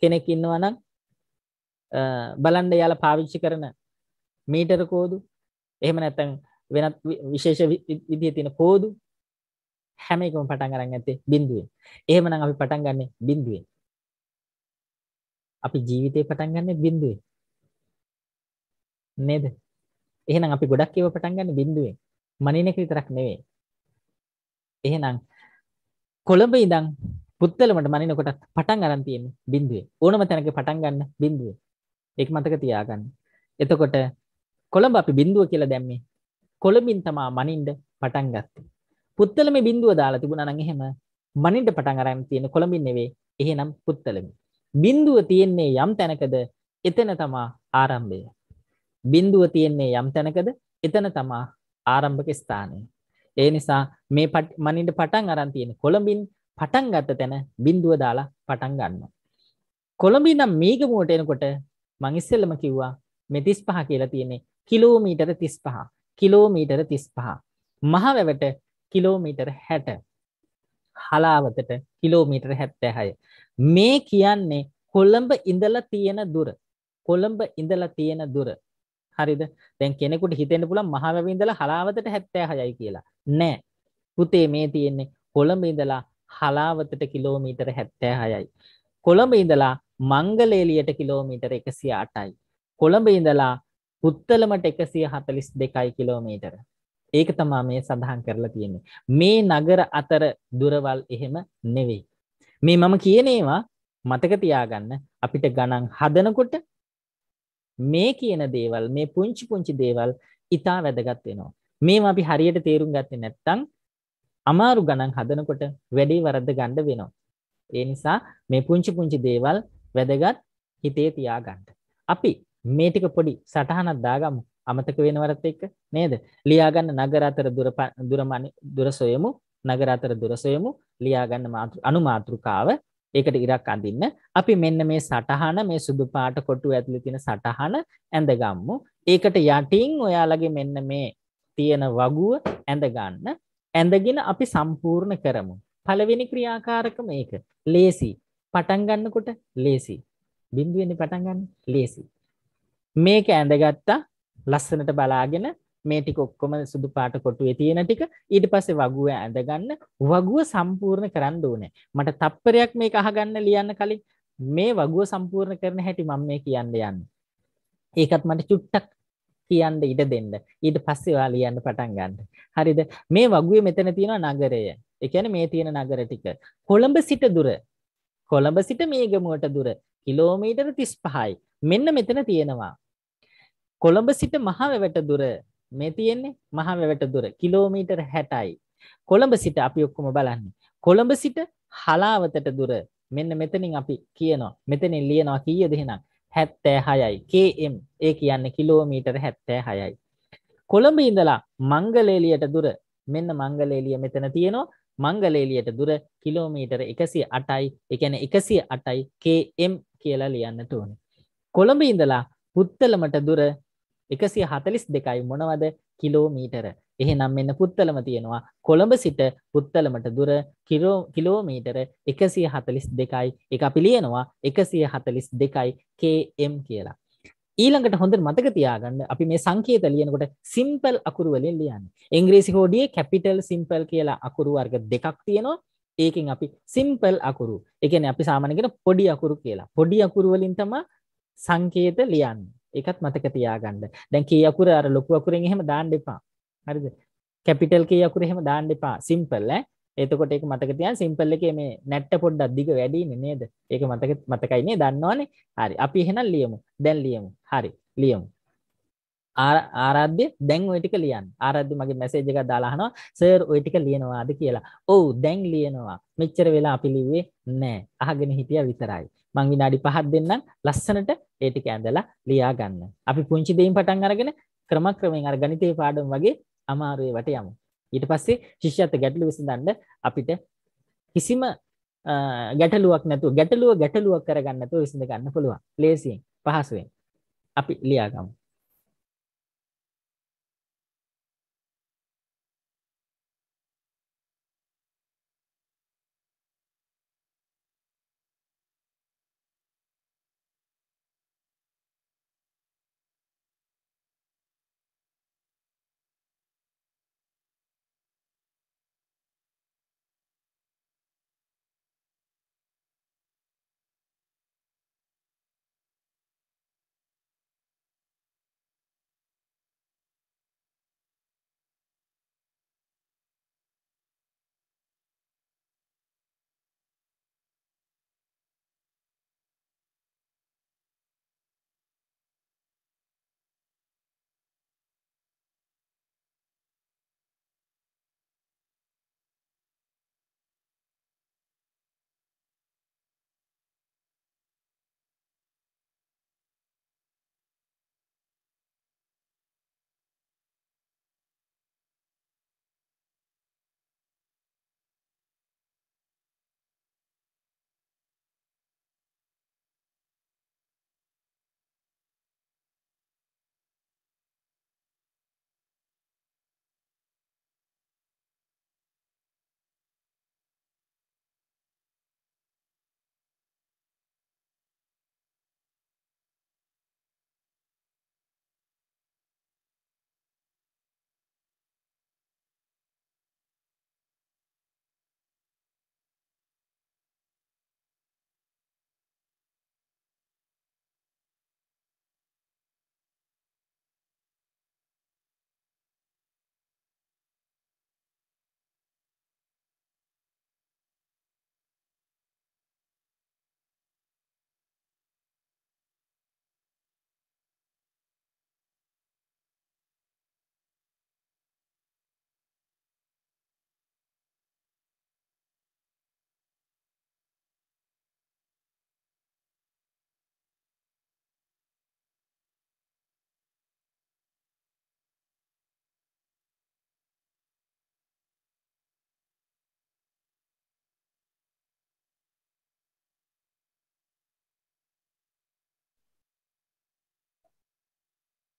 කෙනෙක් ඉන්නවා නම් බලන්න යාලා පාවිච්චි කරන මීටර කෝදු එහෙම නැත්නම් වෙනත් විශේෂ විදිහේ තියෙන කෝදු හැම එකම පටන් අරන් ඇත්තේ බිඳුවෙන්. එහෙමනම් අපි පටන් ගන්නෙ බිඳුවෙන්. අපි ජීවිතේ පටන් ගන්නෙ බිඳුවෙන්. නේද? එහෙනම් අපි ගොඩක් ඒවා පටන් ගන්නෙ බිඳුවෙන්. මනින එක විතරක් නෙවෙයි. එහෙනම් කොළඹ ඉඳන් පුත්තලමට මනිනකොට පටන් අරන් තියෙන්නේ බිඳුවේ. ඕනම තැනක පටන් ගන්න බිඳුවේ. ඒක මතක තියාගන්න. එතකොට කොළඹ අපි බිඳුව කියලා දැම්මේ. කොළඹින් තමා මනින්ද පටන් ගත්තේ. පුත්තලමේ බිඳුව දාලා තිබුණා නම් එහෙම මනින්ද පටන් අරන් තියෙන්නේ කොළඹින් නෙවෙයි. එහෙනම් පුත්තලමේ. බිඳුව තියෙන්නේ යම් තැනකද එතන තමා ආරම්භය. බිඳුව තියෙන්නේ යම් තැනකද එතන තමා ආරම්භක ස්ථානය. ඒ නිසා මේ මනින්ද පටන් අරන් තියෙන්නේ කොළඹින් පටන් ගත්ත තැන බින්දුව දාලා පටන් ගන්න. කොළඹි නම් මේගමුවට එනකොට මංඉස්සල්ලම කිව්වා මෙතිස් පහ කියලා තියෙන්නේ කිලෝමීටර තිස් පහ කිලෝමීටර තිස් පහ මහවැවට කිලෝමීටර හැට හලාවතට කිලෝමීටර හැත්තැහය මේ කියන්නේ කොළඹ ඉඳල තියෙන දුර කොළඹ ඉඳල තියෙන දුර හරිද දැන් කෙනෙකුට හිතෙන පුළ මහවැවිඳල හලාවතට හැත්තෑ හයයි කියලා නෑ පුතේ මේ තියෙන්නේ කොළඹ ඉඳලා හලාවතට කිලෝමීටර හැත්තෑ හයයි. කොළඹ ඉඳලා මංගලේලියට කිලෝමීටර එකසිය අටයි. කොළඹ ඉඳලා පුත්තලමට එකසිය හතලිස් දෙකයි කිලෝමීටර. ඒක තමා මේ සඳහන් කරලා තියෙන්නේ. මේ නගර අතර දුරවල් එහෙම නෙවෙයි. මේ මම කියනේවා මතක තියාගන්න අපිට ගණන් හදනකොට මේ කියන දේවල් මේ පුංචි පුංචි දේවල් ඉතා වැදගත් වෙනවා. මේවා අපි හරියට තේරුම් ගත්තේ නැත්නම් අමාරු ගණන් හදනකොට වැඩි වරද්ද ගන්න වෙනවා. ඒ නිසා මේ පුංචි පුංචි දේවල් වැදගත් හිතේ තියාගන්න. අපි මේ ටික පොඩි සටහනක් දාගමු. අමතක වෙනවරත් එක්ක නේද? ලියාගන්න නගර අතර දුර දුරමණි දුර සොයමු. නගර අතර දුර සොයමු. ලියාගන්න මාතෘ අනුමාතෘකාව ඒකට ඉරක් අඳින්න. අපි මෙන්න මේ සටහන මේ සුදු පාට කොටු ඇතුලේ තියෙන සටහන ඇඳගම්මු. ඒකට යටින් ඔයාලගේ මෙන්න මේ තියෙන වගුව ඇඳ ගන්න ඇඳගෙන අපි සම්පූර්ණ කරමු. පළවෙනි ක්‍රියාකාරකම ඒක. ලේසි. පටන් ගන්නකොට ලේසි. බිඳුවෙන්නේ පටන් ගන්න ලේසි. මේක ඇඳගත්තා ලස්සනට බලාගෙන මේ ටික ඔක්කොම සුදු පාට කොටුවේ තියෙන ටික ඊට පස්සේ වගුව ඇඳගන්න වගුව සම්පූර්ණ කරන්න ඕනේ. මට තප්පරයක් මේක අහගන්න ලියන්න කලින් මේ වගුව සම්පූර්ණ කරන හැටි මම මේ කියන්න යන්නේ. ඒකත් මට චුට්ටක් කියන්න ඉඩ දෙන්න ඊට පස්සේ ඔයා ලියන්න පටන් ගන්න හරිද මේ වගුවේ මෙතන තියෙනවා නගරය ඒ කියන්නේ මේ තියෙන නගර ටික කොළඹ සිට දුර කොළඹ සිට මේගමුවට දුර කිලෝමීටර 35යි මෙන්න මෙතන තියෙනවා කොළඹ සිට මහවැවට දුර මේ තියෙන්නේ මහවැවට දුර කිලෝමීටර 60යි කොළඹ සිට අපි ඔක්කොම බලන්නේ කොළඹ සිට හලාවතට දුර මෙන්න මෙතනින් අපි කියනවා මෙතනින් ලියනවා කීයද එහෙනම් හැත්තෑහයයි කම් ඒ කියන්න කිලෝමීටර හැත්තෑහයයි. කොළඹ ඉඳලා මංගලේලියට දුර මෙන්න මංගලේලිය මෙතන තියෙනවා මංගලේලියට දුර කිලෝමීටර එකසිය අටයි එකන එකසිය අටයි කම් කියලා ලියන්නට ඕන. කොළඹ ඉඳලා පුත්තලමට දුර එකසිය හතලිස් දෙකයි මොනවද කිලෝමීටර එහෙනම් මෙන්න පුත්තලම තියෙනවා කොළඹ සිට පුත්තලමට දුර කිලෝමීටර එකසිය හතලිස් දෙකයි එක අපි ලියනවා එකසිය හතලිස් දෙකයි කම් කියලා. ඊළඟට හොඳ මතක තියාගන්න අපි මේ සංකේත ලියනකොට සිම්පල් අකුරුවලින් ලියන්න එංග්‍රීසි හෝඩියේ කැපිටල් සිම්පල් කියලා අකුරු වර්ග දෙකක් තියෙනවා ඒකින් අපි සිම්පල් අකුරු එකන අපි සාමනගෙන පොඩි අකුරු කියලා පොඩි අකුරුවලින් තම සංකේත ලියන්න එකත් මතක තියාගන්න දැන් කිය අකුර අර ලොකු අකුරෙන් එහෙම දාන්න එපා හරිද කැපිටල් කිය යකුර එහෙම දාන්න එපා සිම්පල් ඈ එතකොට ඒක මතක තියාගන්න සිම්පල් එකේ මේ නැට්ට පොඩ්ඩක් දිග වැඩි ඉන්නේ නේද ඒක මතක මතකයි නේ දන්නවනේ හරි අපි එහෙනම් ලියමු දැන් ලියමු හරි ලියමු ආරාධ්‍ය දැන් ඔය ටික ලියන්න ආරාධ්‍ය මගේ මැසේජ් එකක් දාලා අහනවා සර් ඔය ටික ලියනවාද කියලා ඔව් දැන් ලියනවා මෙච්චර වෙලා අපි ලිව්වේ නැහැ අහගෙන හිටියා විතරයි මං විනාඩි 5ක් දෙන්නම් ලස්සනට ඒ ටික ඇඳලා ලියා ගන්න අපි පුංචි දෙයින් පටන් අරගෙන ක්‍රමක්‍රමයෙන් අර ගණිතයේ පාඩම වගේ අමාරුවේ වට යමු. ඊට පස්සේ ශිෂ්‍යත්ව ගැටලු විසඳන්න අපිට කිසිම ගැටලුවක් නැතුව ගැටලුව ගැටලුවක් කරගන්න නැතුව විසඳ ගන්න පුළුවන්. ලේසියෙන් පහසුවෙන්. අපි ලියා ගමු.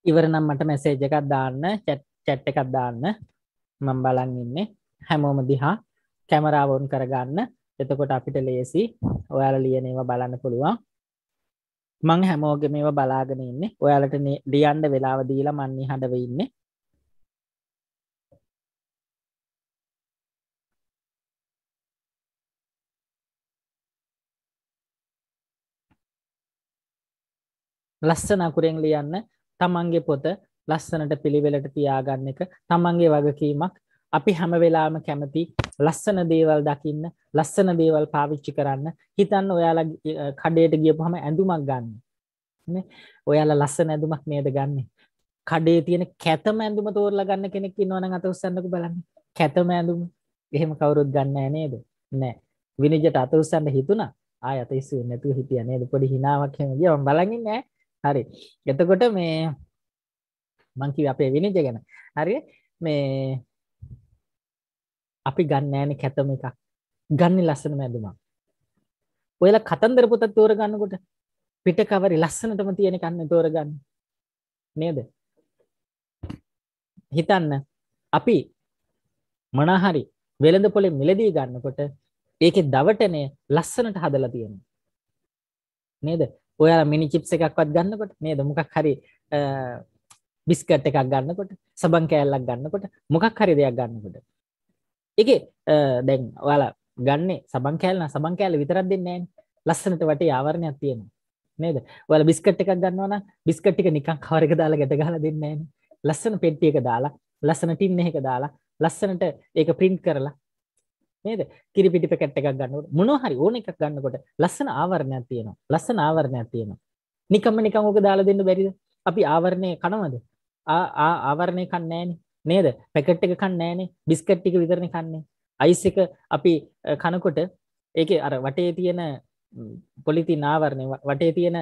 ඉවරනම් මට මැසේජ එකක් දාන්න චැට් එකක් දාන්න මං බලන් ඉන්නේ හැමෝම දිහා කැමරාවෝන් කරගන්න එතකොට අපිට ලේසි ඔයාල ලියනේවා බලන්න පුළුවන් මං හැමෝග මේව බලාගෙන ඉන්න ඔයාලට ලියන්ඩ වෙලාව දීලා මන්නේ හඬව ඉන්නේ ලස්සන අකුරෙන් ලියන්න තමන්ගේ පොත ලස්සනට පිළිවෙලට තියාගන්න එක තමන්ගේ වගකීමක් අපි හැම වෙලාම කැමති ලස්සන දේවල් දකින්න ලස්සන දේවල් පාවිච්චි කරන්න හිතන්න ඔයාලා කඩේට ගියපුහම ඇඳුමක් ගන්න ඔයාලා ලස්සන ඇඳුමක් නේද ගන්නේ කඩේ තියෙන කැතම ඇඳුම තෝරලා ගන්න කෙනෙක් ඉන්නවනම් අත උස්සන්නක බලන්න කැතම ඇඳුම එහෙම කවුරුත් ගන්නෑ නේද නෑ විනිජට අත උස්සන්න හිතුණා ආය අත ඉස්සුවේ නැතුව හිටියා නේද පොඩි හිනාවක් එහෙම ගියා මම බලන්නේ නෑ හරි එතකොට මේ මං කිව්වේ අපේ විනිජය ගැන හරි මේ අපි ගන්න නෑනේ කැතම එකක් ගන්නේ ලස්සන මැදුමක් ඔයාලා කතන්දර පොත තෝරගන්නකොට පිටකවරි ලස්සනටම තියෙන කන්න තෝරගන්න නේද හිතන්න අපි මනහරි වෙළඳ පොලේ මිලදී ගන්නකොට ඒකේ දවටනේ ලස්සනට හදලා තියෙනවා නේද ඔයාලා මිනි චිප්ස් එකක්වත් ගන්නකොට නේද මොකක් හරි බිස්කට් එකක් ගන්නකොට සබන් කෑල්ලක් ගන්නකොට මොකක් හරි දෙයක් ගන්නකොට එක දැන් ඔයාලා ගන්නේ සබන් කෑල්න සබන් කෑල විතරක් දෙන්නේ ලස්සනට වටේ ආවරණයක් තියෙනවා නේද ඔයාලා බිස්කට් එකක් ගන්නවනම් බිස්කට් එක නිකන් කවර එක දාලා ගැට ගහලා දෙන්නේ ලස්සන පෙට්ටියක දාලා ලස්සන ටින් එකක දාලා ලස්සනට ඒක print කරලා නේද කිරිපිටි පැකට් එකක් ගන්නකොට මොනවා හරි ඕන එකක් ගන්නකොට ලස්සන ආවරණයක් තියෙනවා ලස්සන ආවරණයක් තියෙනවා නිකම්ම නිකන් ඕක දාලා දෙන්න බැරිද අපි ආවරණය කනවද ආ ආ ආවරණය කන්නේ නේද පැකට් එක කන්නේ නැහනේ බිස්කට් ටික විතරනේ කන්නේ අයිස් එක අපි කනකොට ඒකේ අර වටේ තියෙන පොලිතින් ආවරණය වටේ තියෙන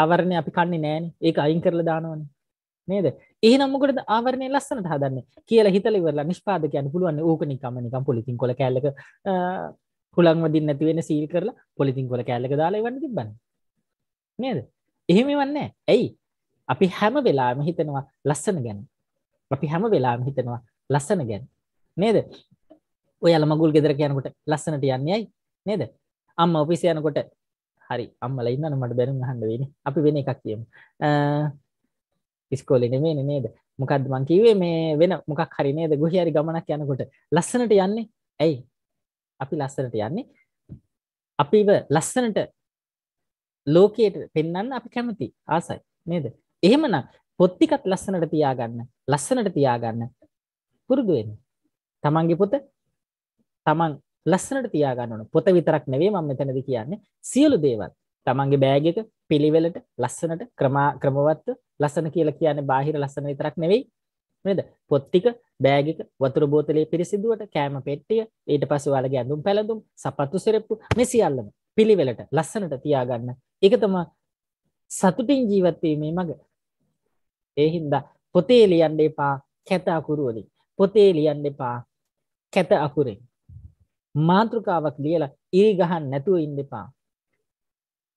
ආවරණය අපි කන්නේ නැහනේ ඒක අයින් කරලා දානවනේ නේද ඒ නම්මකට ආවරණය ලස්සනට හදන්න කියලා හිතලවරලා නිෂ්පාදකයන් පුළුවන් ඕක නිකමනිකම් පොලිතින් කොල කෑල්ලක හුළංවදින් නැතිවෙන සීල් කරලා පොලිතින් කොල කෑල්ලක දාලා වන්න තිබන්න නේද එහෙම වන්නේ ඇයි අපි හැම වෙලාම හිතනවා ලස්සන ගැන අපි හැම වෙලාම හිතනවා ලස්සන ගැන නේද ඔයල මගුල් ගෙදර කියනකොට ලස්සනට යන්නේයි නේද අම්ම ඔපිසි යනකොට හරි අම්මල ඉන්නන මට බැරුම් හන්න වෙන අපි වෙන එකක් කියමු ඉස්කෝලෙ නෙමේ නේද මොකක්ද මං කිවේ මේ වෙන මොකක් හරි නේද ගොහිහරි ගමනක් යනකොට ලස්සනට යන්නේ ඇයි අපි ලස්සනට යන්නේ අපිව ලස්සනට ලෝකයට පෙන්වන්න අපි කැමති ආසයි නේද එහෙමනම් පොත් ටිකත් ලස්සනට තියාගන්න ලස්සනට තියාගන්න පුරුදු වෙන්න තමන්ගේ පොත තමන් ලස්සනට තියාගන්න ඕන පොත විතරක් නෙවෙයි මම මෙතනදී කියන්නේ සියලු දේවල් තමන්ගේ බෑගක පිළිවෙලට ලස්සනට ක්‍රමා ක්‍රමවත්ව ලස්සන කියලා කියන්නේ බාහිර ලස්සන විතරක් නෙවෙයි නේද පොත්තික බෑගික වතුර බෝතලේ පිරිසිදුවට කෑම පෙට්ටිය ඊට පස්සේ ඔයාලගේ ඇඳුම් පැළඳුම් සපත්තු සිරප්පු මේ සියල්ලම පිළිවෙලට ලස්සනට තියාගන්න ඒක තමයි සතුටින් ජීවත් වීමේ මඟ ඒ හින්දා පොතේ ලියන්න එපා කැත අකුරු වලින් පොතේ ලියන්න එපා කැත අකුරෙන් මාතෘකාවක් ලියලා ඉරි ගහන්න නැතුව ඉන්න එපා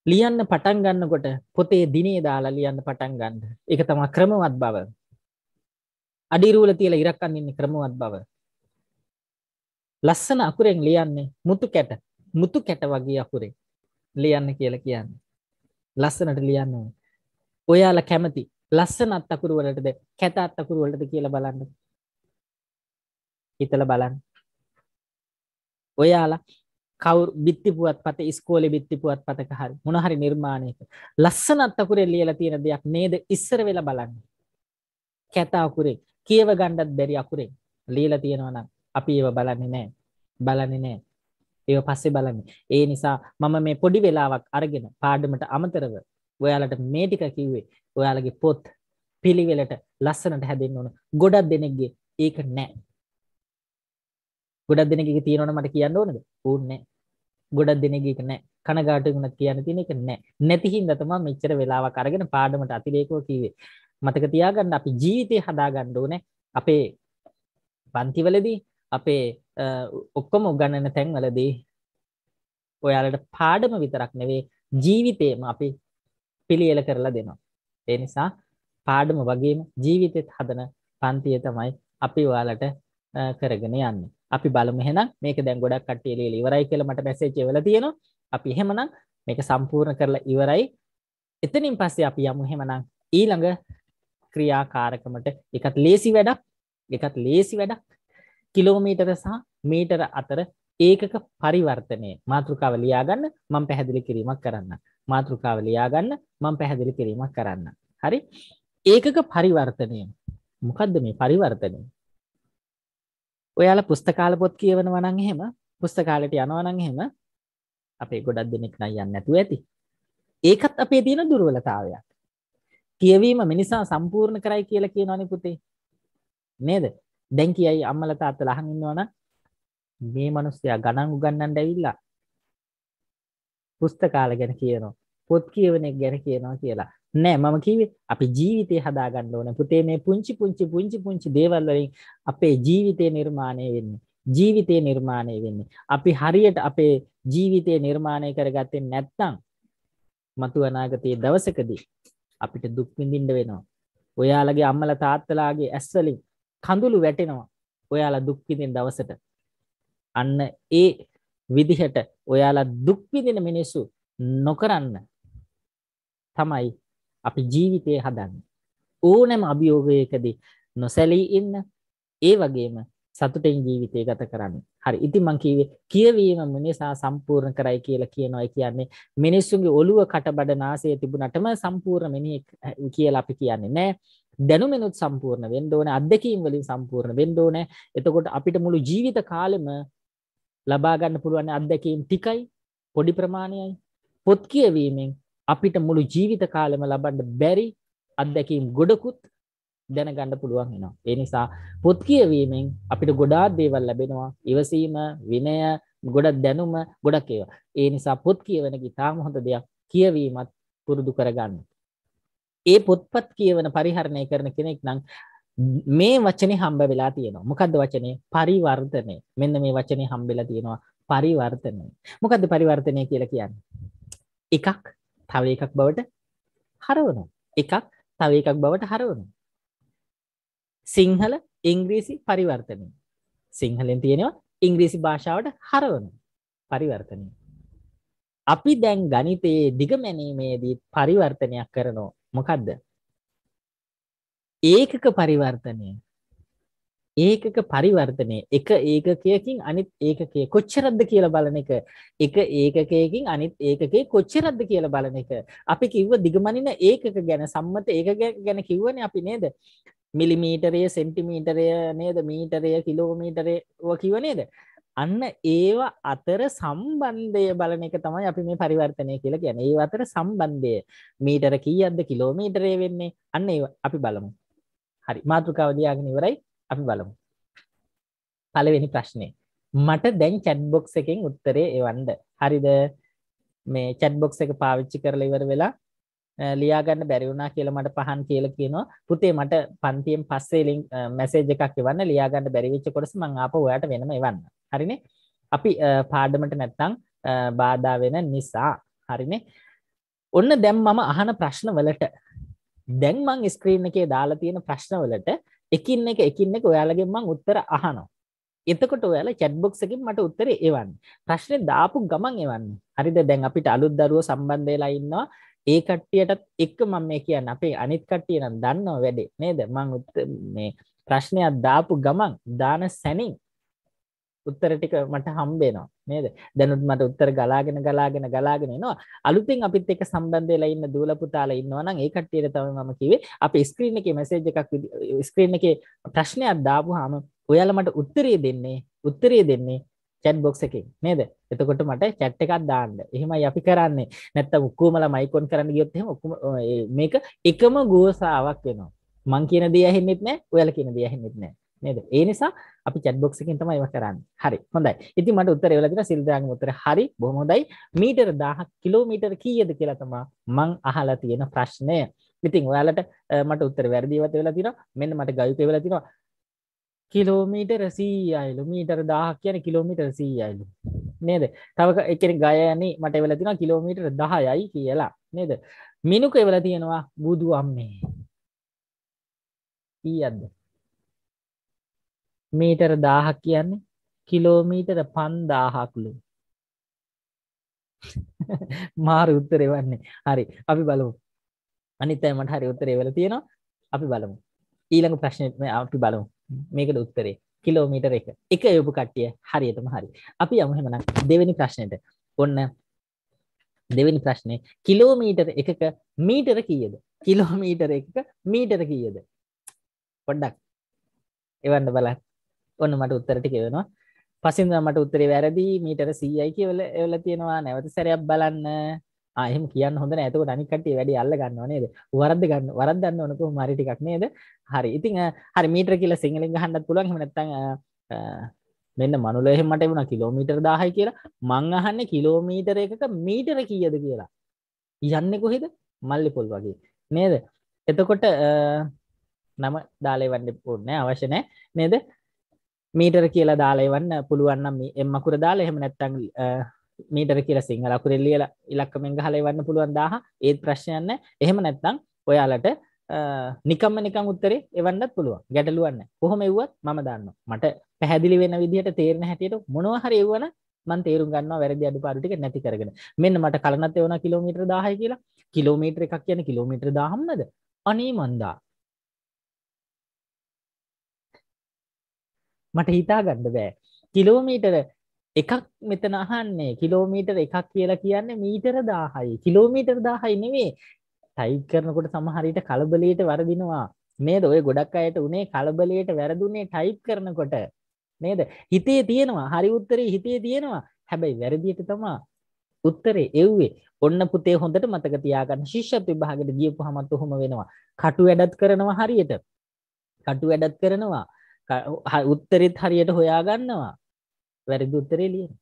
ලියන්න පටන් ගන්නකොට පොතේ දිනේ දාලා ලියන්න පටන් ගන්න. ඒක තමයි ක්‍රමවත් බව. අඩිරුවල තියලා ඉරක් අන්නින්නේ ක්‍රමවත් බව. ලස්සන අකුරෙන් ලියන්නේ මුතු කැට. මුතු කැට වගේ අකුරෙන් ලියන්න කියලා කියන්නේ. ලස්සනට ලියන්න ඔයාලා කැමති ලස්සනත් අකුරු වලටද කැතත් අකුරු වලටද කියලා බලන්න. හිතලා බලන්න. ඔයාලා කවුරු බිත්ති පුවත්පත ඉස්කෝලේ බිත්ති පුවත්පතක හරි මොන හරි නිර්මාණයක ලස්සනත් අකුරේ ලියලා තියෙන දෙයක් නේද ඉස්සර වෙලා බලන්න. කැත අකුරේ කියව ගන්නත් බැරි අකුරේ ලියලා තියෙනවා නම් අපි ඒව බලන්නේ නැහැ. බලන්නේ නැහැ. ඒව පස්සේ බලන්නේ. ඒ නිසා මම මේ පොඩි වෙලාවක් අරගෙන පාඩමට අමතරව ඔයාලට මේ ටික කිව්වේ ඔයාලගේ පොත් පිළිවෙලට ලස්සනට හැදෙන්න ඕන. ගොඩක් දෙනෙක්ගේ ඒක නැහැ. ගොඩක් දෙනෙක් එක තියෙනවනේ මට කියන්න ඕනද? ඕන්නේ ගොඩක් දෙනෙක් එක නැහැ. කනගාටුවෙන් උනත් කියන්න තියෙන එක නැහැ. නැති හින්දා තමයි මෙච්චර වෙලාවක් අරගෙන පාඩමට අතිරේකව කිව්වේ. මතක තියාගන්න අපි ජීවිතේ හදාගන්න ඕනේ. අපේ පන්තිවලදී අපේ ඔක්කොම උගන්නන තැන්වලදී ඔයාලට පාඩම විතරක් නෙවෙයි ජීවිතේම අපි පිළියෙල කරලා දෙනවා. ඒ නිසා පාඩම වගේම ජීවිතෙත් හදන පන්තිය තමයි අපි ඔයාලට කරගෙන යන්නේ. අපි බලමු එහෙනම් මේක දැන් ගොඩක් කට්ටිය ලියලා ඉවරයි කියලා මට මැසේජ් එවලා තියෙනවා. අපි එහෙමනම් මේක සම්පූර්ණ කරලා ඉවරයි. එතනින් පස්සේ අපි යමු එහෙමනම් ඊළඟ ක්‍රියාකාරකමට. එකත් ලේසි වැඩක්. එකත් ලේසි වැඩක්. කිලෝමීටර සහ මීටර අතර ඒකක පරිවර්තනය මාතෘකාව ලියා ගන්න මම පැහැදිලි කිරීමක් කරන්න. මාතෘකාව ලියා ගන්න මම පැහැදිලි කිරීමක් කරන්න. හරි? ඒකක පරිවර්තනය. මොකද්ද මේ පරිවර්තනය? ඔයාල පුස්තකාල පොත් කියවනවා නම් එහෙම පුස්තකාලට යනවා නම් එහෙම අපේ ගොඩක් දෙනෙක් නම් යන්නේ නැතුව ඇති. ඒකත් අපේ තියෙන දුර්වලතාවයක්. කියවීම මිනිසා සම්පූර්ණ කරයි කියලා කියනවනේ පුතේ. නේද? දැන් කියයි අම්මලා තාත්තලා අහන් ඉන්නවනම් මේ මිනිස්සයා ගණන් උගන්වන්න ඇවිල්ලා පුස්තකාල ගැන කියනවා. පොත් කියවන එක ගැන කියනවා කියලා. නෑ මම කිවේ අපි ජීවිතය හදාගන්න ඕන පුතේ මේ පුංචි පුංචි පුංචි පුංචි දේවල්වලින් අපේ ජීවිතය නිර්මාණය වෙන්නේ ජීවිතය නිර්මාණය වෙන්නේ අපි හරියට අපේ ජීවිතය නිර්මාණය කරගත්තේ නැත්තම් මතු අනාගතයේ දවසකදී අපිට දුක් විඳින්න වෙනවා ඔයාලගේ අම්මලා තාත්තලාගේ ඇස්වලින් කඳුළු වැටෙනවා ඔයාලා දුක් විඳින දවසට අන්න ඒ විදිහට ඔයාලා දුක් විඳින මිනිස්සු නොකරන්න තමයි අපි ජීවිතය හදන්න ඕනෑම අභියෝගයකදී නොසැලී ඉන්න ඒ වගේම සතුටෙන් ජීවිතය ගත කරන්න හරි ඉති මංකීවේ කියවීම මිනිසා සම්පූර්ණ කරයි කියලා කියනොයි කියන්නේ මිනිස්සුන්ගේ ඔළුව කටබඩ නාසය තිබුණටම සම්පූර්ණ මිනි කියලා අපි කියන්නේ නෑ දැනුමෙනුත් සම්පූර්ණ වෙන්න ඕන අත්දැකීම් වලින් සම්පූර්ණ වෙන්න ඕන එතකොට අපිට මුළු ජීවිත කාලෙම ලබා ගන්න පුළුවන් අත්දැකීම් ටිකයි පොඩි ප්‍රමාණයයි පොත් කියවීමෙන් අපිට මුළු ජීවිත කාලෙම ලබන්න බැරි අත්දැකීම් ගොඩකුත් දැනගන්න පුළුවන් වෙනවා. ඒ නිසා පොත් කියවීමෙන් අපිට ගොඩාක් දේවල් ලැබෙනවා. ඉවසීම, විනය, ගොඩක් දැනුම, ගොඩක් ඒවා. ඒ නිසා පොත් කියවන එක ඉතාම හොඳ දෙයක්. කියවීමත් පුරුදු කරගන්න. ඒ පොත්පත් කියවන පරිහරණය කරන කෙනෙක් නම් මේ වචනේ හම්බ වෙලා තියෙනවා. මොකද්ද වචනේ? පරිවර්තනය. මෙන්න මේ වචනේ හම්බෙලා තියෙනවා පරිවර්තනය. මොකද්ද පරිවර්තනය කියලා කියන්නේ? එකක් තව එකක් බවට හරවනවා. එකක් තව එකක් බවට හරවනවා. සිංහල ඉංග්‍රීසි පරිවර්තනය. සිංහලෙන් තියෙනවා ඉංග්‍රීසි භාෂාවට හරවනවා. පරිවර්තනය. අපි දැන් ගණිතයේ දිගමැනීමේදී පරිවර්තනයක් කරනවා. මොකද්ද? ඒකක පරිවර්තනය. ඒකක පරිවර්තනය එක ඒකකයකින් අනිත් ඒකකය කොච්චරද්ද කියලා බලන එක එක ඒකකයකින් අනිත් ඒකකේ කොච්චරද්ද කියලා බලන එක අපි කිව්ව දිගමනින ඒකක ගැන සම්මත ඒක ගැන කිව්වනේ අපි නේද මිලිමීටරය සෙන්ටිමීටරය නේද මීටරය කිලෝමීටරය කිව නේද අන්න ඒවා අතර සම්බන්ධය බලන එක තමයි අපි මේ පරිවර්තනය කියලා ගැන ඒ අතර සම්බන්ධය මීටර කී අද්ද කිලෝමීටරය වෙන්නේ අන්න ඒ අපි බලමු හරි මාතෘකාවදයාගෙන ඉවරයි අපි බලමු. පළවෙනි ප්‍රශ්නේ. මට දැන් chat box එකෙන් උත්තරේ එවන්න. හරිද? මේ chat box එක පාවිච්චි කරලා ඉවර වෙලා ලියා ගන්න බැරි වුණා කියලා මට පහන් කියලා කියනවා. පුතේ මට පන්තියෙන් පස්සේ link message එකක් එවන්න ලියා ගන්න බැරි වෙච්ච කොටස මම ආපහු ඔයාලට වෙනම එවන්න. හරිනේ? අපි පාඩමට නැත්තම් බාධා වෙන නිසා. හරිනේ? ඔන්න දැන් මම අහන ප්‍රශ්න වලට දැන් මං ස්ක්‍රීන් එකේ දාලා තියෙන ප්‍රශ්න වලට එකින් එක එකින් එක ඔයාලගෙන් මම උත්තර අහනවා. එතකොට ඔයාලා chat box එකෙන් මට උත්තරේ එවන්න. ප්‍රශ්නේ දාපු ගමන් එවන්න. හරිද? දැන් අපිට අලුත් දරුවෝ සම්බන්ධ වෙලා ඉන්නවා. ඒ කට්ටියටත් එක්ක මම මේ කියන්නේ අපේ අනිත් කට්ටිය නම් දන්නව වැඩේ නේද? මම මේ ප්‍රශ්නයක් දාපු ගමන් දාන සැනින් උත්තර ටික මට හම්බේනවා නේද දැනුත් මට උත්තර ගලාගෙන ගලාගෙන ගලාගෙන එනවා අලුතින් අපිත් එක්ක සම්බන්ධ වෙලා ඉන්න දූල පුතාලා ඉන්නවා නම් ඒ කට්ටියට තමයි මම කිව්වේ අපි ස්ක්‍රීන් එකේ මැසේජ් එකක් ස්ක්‍රීන් එකේ ප්‍රශ්නයක් දාපුවාම ඔයාලා මට උත්තරය දෙන්නේ උත්තරය දෙන්නේ චැට් බොක්ස් එකකින් නේද? එතකොට මට චැට් එකක් දාන්න. එහෙමයි අපි කරන්නේ. නැත්තම් ඔක්කොමලා මයිකෝන් කරන්න ගියොත් එහෙම ඔක්කොම මේක එකම ගෝසාවක් වෙනවා. මං කියන දේ ඇහෙන්නෙත් නැහැ, ඔයාලා කියන දේ ඇහෙන්නෙත් නැහැ. නේද? ඒ නිසා අපි chat box එකෙන් තමයි ඒවා කරන්නේ. හරි. හොඳයි. ඉතින් මට උත්තරය එවලා දෙනවා සිල්දාගේ උත්තරය හරි. බොහොම හොඳයි. මීටර 1000 කිලෝමීටර කීයද කියලා තමයි මං අහලා තියෙන ප්‍රශ්නය. ඉතින් ඔයාලට මට උත්තර වැරදිවත් වෙලා තියෙනවා. මෙන්න මට ගයුක වෙලා තියෙනවා. කිලෝමීටර 100යිලු මීටර 1000ක් කියන්නේ කිලෝමීටර 100යිලු නේද? තව එකෙනෙක් ගයන්නේ මට එවලා තියෙනවා කිලෝමීටර 10යි කියලා නේද? මිනුක එවලා තියෙනවා බුදු අම්මේ. ඊයක්ද? මීටර දාහක් කියන්නේ කිලෝමීටර පන්දාහක්ලු මාර උත්තරේ වන්නේ හරි අපි බලමු අනිතෑමට හරි උත්තරේ වල තියෙනවා අපි බලමු ඊළඟ ප්‍රශ්නය අපි බලමු මේකට උත්තරේ කිලෝමීටර එක එක යොපු කට්ටිය හරියටම හරි අපි යමු එහෙමනම් දෙවෙනි ප්‍රශ්නෙට ඔන්න දෙවෙනි ප්‍රශ්නේ කිලෝමීටර එකක මීටර කීයද කිලෝමීටර එකක මීටර කීයද පොඩ්ඩක් එවන්න බලන්න ඔන්න මට උත්තරටික වෙනවා පසින්ද මට උත්තරේ වැරදි මීටර සීයි කියවල එවල තියෙනවා නැවත සැරයක් බලන්න ආයම කියන්න හොඳ ඇතකට අනිකටේ වැඩි අල්ල ගන්න නේද වරද ගන්න වරදන්න ඕනකු මරිටිකක් නේද හරි ඉතින් හරි මීට්‍ර කියලා සිංහලින් හන්නත් පුළුවන් හමනත්තං මෙන්න මනුලෙහ මට වුණ කිලෝමීටර් දාහයි කියලා මං අහන්න කිලෝමීටර එකක මීටර කියද කියලා යන්න කොහෙද මල්ලි පොල් වගේ නේද එතකොට නම දාලේ වන්න ඕන්න අවශ්‍යනෑ නේද මීටර කියලා දාලාවන්න පුළුවන්නම් එම්මකුර දාලා එහෙම නැත්තං මීටර කියල සිංහල කුරෙල්ලියල ඉලක්කමෙන් හලවන්න පුළුවන් දාහ ඒත් ප්‍රශ්යන්න එහෙම නැත්තං ඔයාලට නිකම්ම නිකං උත්තරේ එවන්නත් පුළුවන් ගැටලුවන්න කොහොම එව්වත් මම දන්න මට පැහැදිලි වෙන විදිහට තේරණ හැටියට මොනවහර එවන මන් තේරු ගන්න වැරදි අඩු පාටික නැති කරගෙන මෙන්න මට කලනත් එවන කිලෝමීට්‍ර දාහය කියලා කිලෝමීට්‍ර එකක් කියන කිලෝමීට්‍ර දාහම්මද අනේ මන්දා මට හිතා ගන්න බෑ කිලෝමීටර එකක් මෙතන අහන්නේ කිලෝමීටර එකක් කියලා කියන්නේ මීටර දාහයි කිලෝමීටර් දාහයි නෙවේ ටයිප් කරනකොට සමහරිට කලබලයට වරදිනවා නේද ඔය ගොඩක් අයට උනේ කලබලයට වැරදුන්නේ ටයිප් කරනකොට නේද හිතේ තියෙනවා හරි උත්තරේ හිතේ තියෙනවා හැබැයි වැරදියට තමා උත්තරේ එව්වේ ඔන්න පුතේ හොඳට මතක තියාගන්න ශිෂ්‍යත් විභාගෙට ගියපු හමත් ඔහොම වෙනවා කටු වැඩත් කරනවා හරියට කටු වැඩත් කරනවා උත්තරිත් හරියට හොයාගන්නවා වැරදි උත්තරේ ලියන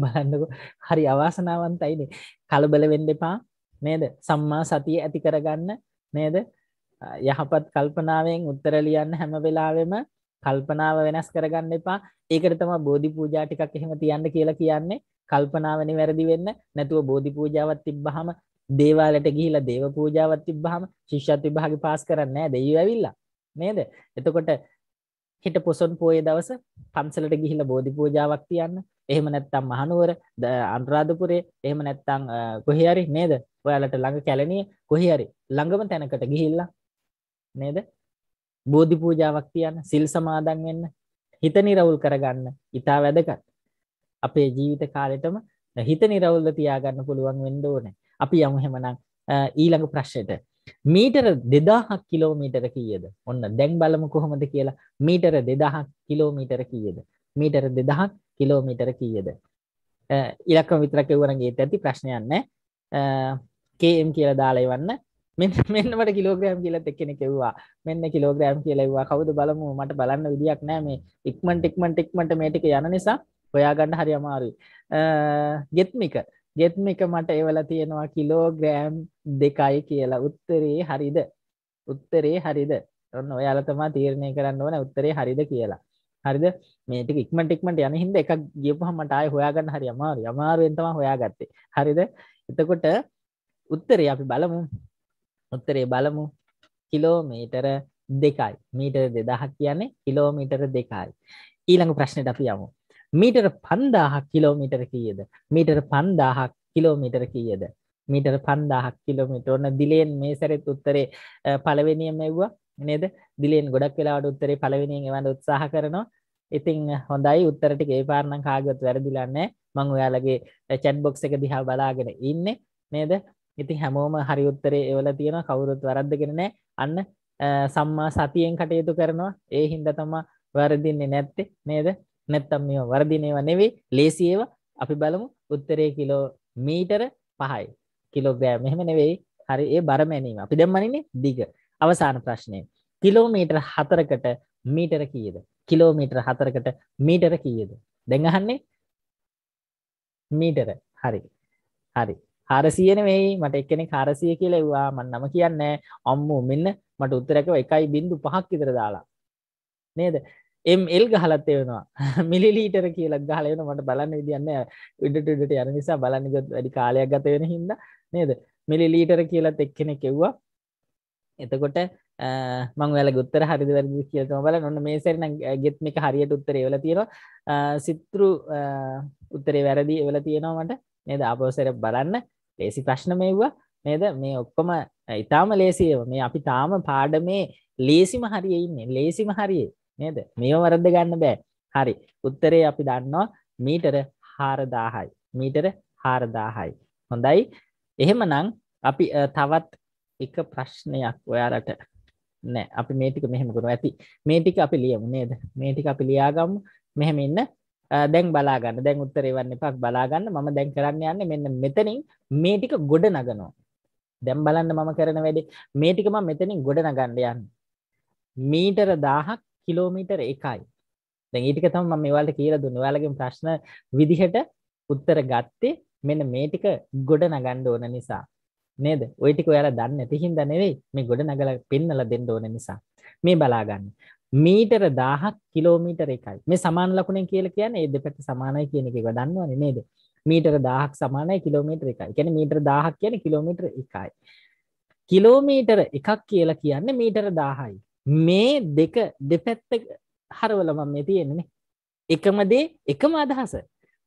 බලන්නකො හරි අවාසනාවන්තයිනේ කලබල වෙන්න එපා නේද සම්මා සතිය ඇති කරගන්න නේද යහපත් කල්පනාවෙන් උත්තර ලියන්න හැම වෙලාවෙම කල්පනාව වෙනස් කරගන්න එපා ඒකට තමයි බෝධි පූජා ටිකක් එහෙම තියන්න කියලා කියන්නේ කල්පනාවනේ වැරදි වෙන්න නැතුව බෝධි පූජාවක් තිබ්බහම දේවාලයට ගිහිලා දේව පූජාවක් තිබ්බහම ශිෂ්‍යත් විභාගේ පාස් කරන්නේ නැහැ දෙයියෝ ඇවිල්ලා නේද එතකොට හිට පොසොන් පෝය දවස පන්සලට ගිහිල බෝධි පූජාවක් තියන්න එහෙම නැත්තම් මහනුවර ද අන්රාධපුරේ එහෙම නැත්තං කොහරි නේද ඔයාලට ළඟ කැලනිය කොහරි ළඟම තැනකට ගිහිල්ලා නේද බෝධි පූජාවක් තියන්න සිල් සමාදන් වෙන්න හිත නිරවුල් කරගන්න ඉතා වැදගත් අපේ ජීවිත කාලෙටම හිත නිරවුල්ල තියාගන්න පුළුවන් වෙන්න ඕනේ අපි යමු හැමනම් ඊළඟ ප්‍රශ්යට මීටර 2000ක් කිලෝමීටර කීයද? ඔන්න දැන් බලමු කොහොමද කියලා. මීටර 2000ක් කිලෝමීටර කීයද? මීටර 2000ක් කිලෝමීටර කීයද? ඉලක්කම විතර කියවරන් ගේත් ඇති ප්‍රශ්නයක් නැහැ. km කියලා දාලා එවන්න. මෙන්න මෙන්න මට කිලෝග්‍රෑම් කියලා එක්කෙනෙක් කිව්වා. මෙන්න කිලෝග්‍රෑම් කියලා එව්වා. කවුද බලමු මට බලන්න විදියක් නැහැ මේ ඉක්මනට ඉක්මනට ඉක්මනට මේ ටික යන නිසා හොයාගන්න හරි අමාරුයි. ගෙත්මික ගෙත්ම එක මට එවල තියෙනවා කිලෝග්‍රෑම් දෙකයි කියලා උත්තරේ හරිද උත්තරේ හරිද ඔන්න ඔයාල තමා තීරණය කරන්න ඕන උත්තරේ හරිද කියලා හරිද මේට ඉක්මට ඉක්මට යන හිද එක ගියපුහමට අය හොයාගන්න හරි අමාරු අමාරුවෙන්තම හොයාගත්තේ හරිද එතකොට උත්තරේ අපි බලමු උත්තරේ බලමු කිලෝමීටර දෙකයි මීටර දෙදහක් කියන්නේ කිලෝමීටර දෙකයි ඊළඟ ප්‍රශ්නයට අපි යමු මීටර පන්දාහක් කිලෝමීටර කීයද මීටර පන්දාහක් කිලෝමීටර කීයද මීටර පන්දාහක් කිලෝමිට ඔන්න දිලයෙන් මේ සැරෙත් උත්තරේ පලවෙනියම එව්වා නේද දිලෙන් ගොඩක් වෙලාට උත්තරේ පලවෙනියෙන් එවන්න උත්සාහ කරනවා ඉතිං හොඳයි උත්තරටික ඒ පාරණං කාගත් වැරදිලන්නේ මං ඔයාලගේ චැට් බොක්ස එක දිහා බලාගෙන ඉන්න නේද ඉති හැමෝම හරි උත්තරේ එවල තියෙන කවුරුත් වරද්දගෙන නෑ අන්න සම්මා සතියෙන් කටයුතු කරනවා ඒ හින්ද තමා වැරදින්නේ නැත්තේ නේද නැත්තම් මේ වර්ධින ඒවා නෙවෙයි ලේසි ඒවා අපි බලමු උත්තරේ කිලෝ මීටර 5යි කිලෝග්‍රෑම් එහෙම නෙවෙයි හරි ඒ බර මැනීම අපි දැන් මනින්නේ දිග අවසාන ප්‍රශ්නේ කිලෝමීටර 4කට මීටර කීයද කිලෝමීටර 4කට මීටර කීයද දැන් අහන්නේ මීටර හරි හරි 400 නෙවෙයි මට එක්කෙනෙක් 400 කියලා එව්වා මම නම කියන්නේ අම්මෝ මෙන්න මට උත්තරයක් 1.5ක් විතර දාලා නේද එම් එල් ගහලත් එවනවා මිලිලීටර කියලක් ගහලයන මට බලන්න විදින්න විඩටට යන නිසා බලන්නග වැඩි කාලයක් ගත වෙන හින්ද නේද මිලිලීටර කියලත් එක්කෙන කෙව්වා එතකොට මං වැල ගුත්තර හරි වැරදි කියලම බල නොන්න මේසරන ගෙත්ම එක හරියට උත්තර එවල තියෙන සිතෘ උත්තරේ වැරදි එවල තියෙනවාමට නේද අපෝසර බලන්න ලේසි ප්‍රශ්න මේව්වා නේද මේ ඔක්කොම ඉතාම ලේසියව මේ අපි තාම පාඩ මේ ලේසිම හරිය ඉන්න ලේසිම හරියේ නේද මේව වරද ගන්න බෑ හරි උත්තරේ අපි දන්නවා මීටර හාරදාහයි මීටර හාරදාහයි හොඳයි එහෙමනම් අපි තවත් එක ප්‍රශ්නයක් ඔයාලට නෑ අපි මේ ටික මෙහෙම කරමු ඇති මේ ටික අපි ලියමු නේද මේ ටික අපි ලියාගමු මෙහෙම ඉන්න දැන් බලා ගන්න දැන් උත්තරේ වන්න එපා බලා ගන්න මම දැන් කරන්න යන්නේ මෙන්න මෙතනින් මේ ටික ගොඩ නගනවා දැන් බලන්න මම කරන වැඩේ මේ ටික මම මෙතනින් ගොඩ නගන්න යන්නේ මීටර 1000ක් කිලෝමීටර් එකයි දැන් ඊටික තම මම මේවාලට කියලා දුන්න ඔයාලගේ ප්‍රශ්න විදිහට උත්තර ගත්තේ මෙන්න මේ ටික ගොඩ නගන්න ඕන නිසා නේද ඔය ටික ඔයාලා දන්නේ නැති හින්දා නෙවෙයි මේ ගොඩ නගලා පෙන්නලා දෙන්න ඕන නිසා මේ බලා ගන්න මීටර 1000ක් කිලෝමීටර එකයි මේ සමාන ලකුණෙන් කියලා කියන්නේ ඒ දෙපැත්ත සමානයි කියන එක ඒක දන්නවනේ නේද මීටර 1000ක් සමානයි කිලෝමීටර එකයි. කියන්නේ මීටර 1000ක් කියන්නේ කිලෝමීටර එකයි. කිලෝමීටර එකක් කියලා කියන්නේ මීටර 1000යි. මේ දෙක දෙපැත්ත හරවල මම මේ තියෙන්නේ එකම දේ එකම අදහස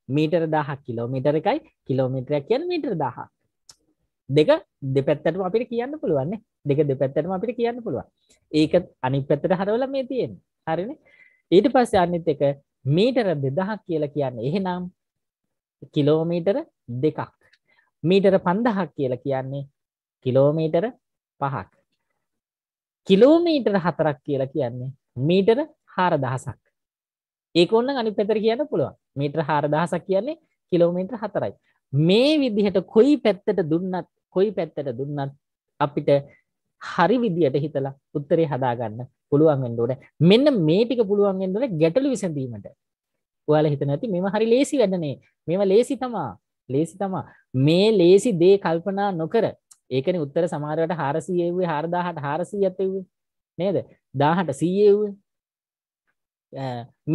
මීටර 1000ක් කිලෝමීටර එකයි කිලෝමීටරයක් කියන්නේ මීටර 1000ක් දෙක දෙපැත්තටම අපිට කියන්න පුළුවන් දෙක දෙපැත්තටම අපිට කියන්න පුළුවන් ඒක අනිත් පැත්තට හරවලා මේ තියෙන්නේ හරිනේ ඊට පස්සේ අනිත් එක මීටර 2000ක් කියලා කියන්නේ එහෙනම් කිලෝමීටර දෙකක් මීටර 5000ක් කියලා කියන්නේ කිලෝමීටර පහක් කිලෝමීටර් හතරක් කියලා කියන්නේ මීටර හාර දහසක් ඒක ඔන්න අනි පැතර කියන්න පුළුවන් මීට්‍ර හාර දහසක් කියන්නේ කිලෝමීටර් හතරයි මේ විදිහට කොයි පැත්තට දුන්නත් කොයි පැත්තට දුන්නත් අපිට හරි විදියට හිතලා උත්තරේ හදාගන්න පුළුවන් වෙන්න ඕනේ. මෙන්න මේ ටික පුළුවන් වෙන්න ඕනේ ගැටලු විසඳීමට. ඔයාලා හිතන ඇති මේව හරි ලේසි වැඩ නේ. මේව ලේසි තමා. ලේසි තමා. මේ ලේසි දේ කල්පනා නොකර ඒකන උත්තර සමාරවට හාරසියව්ේ හාරදාහට හාරසී ඇතව්ේ නේද දාහට සීයව්ේ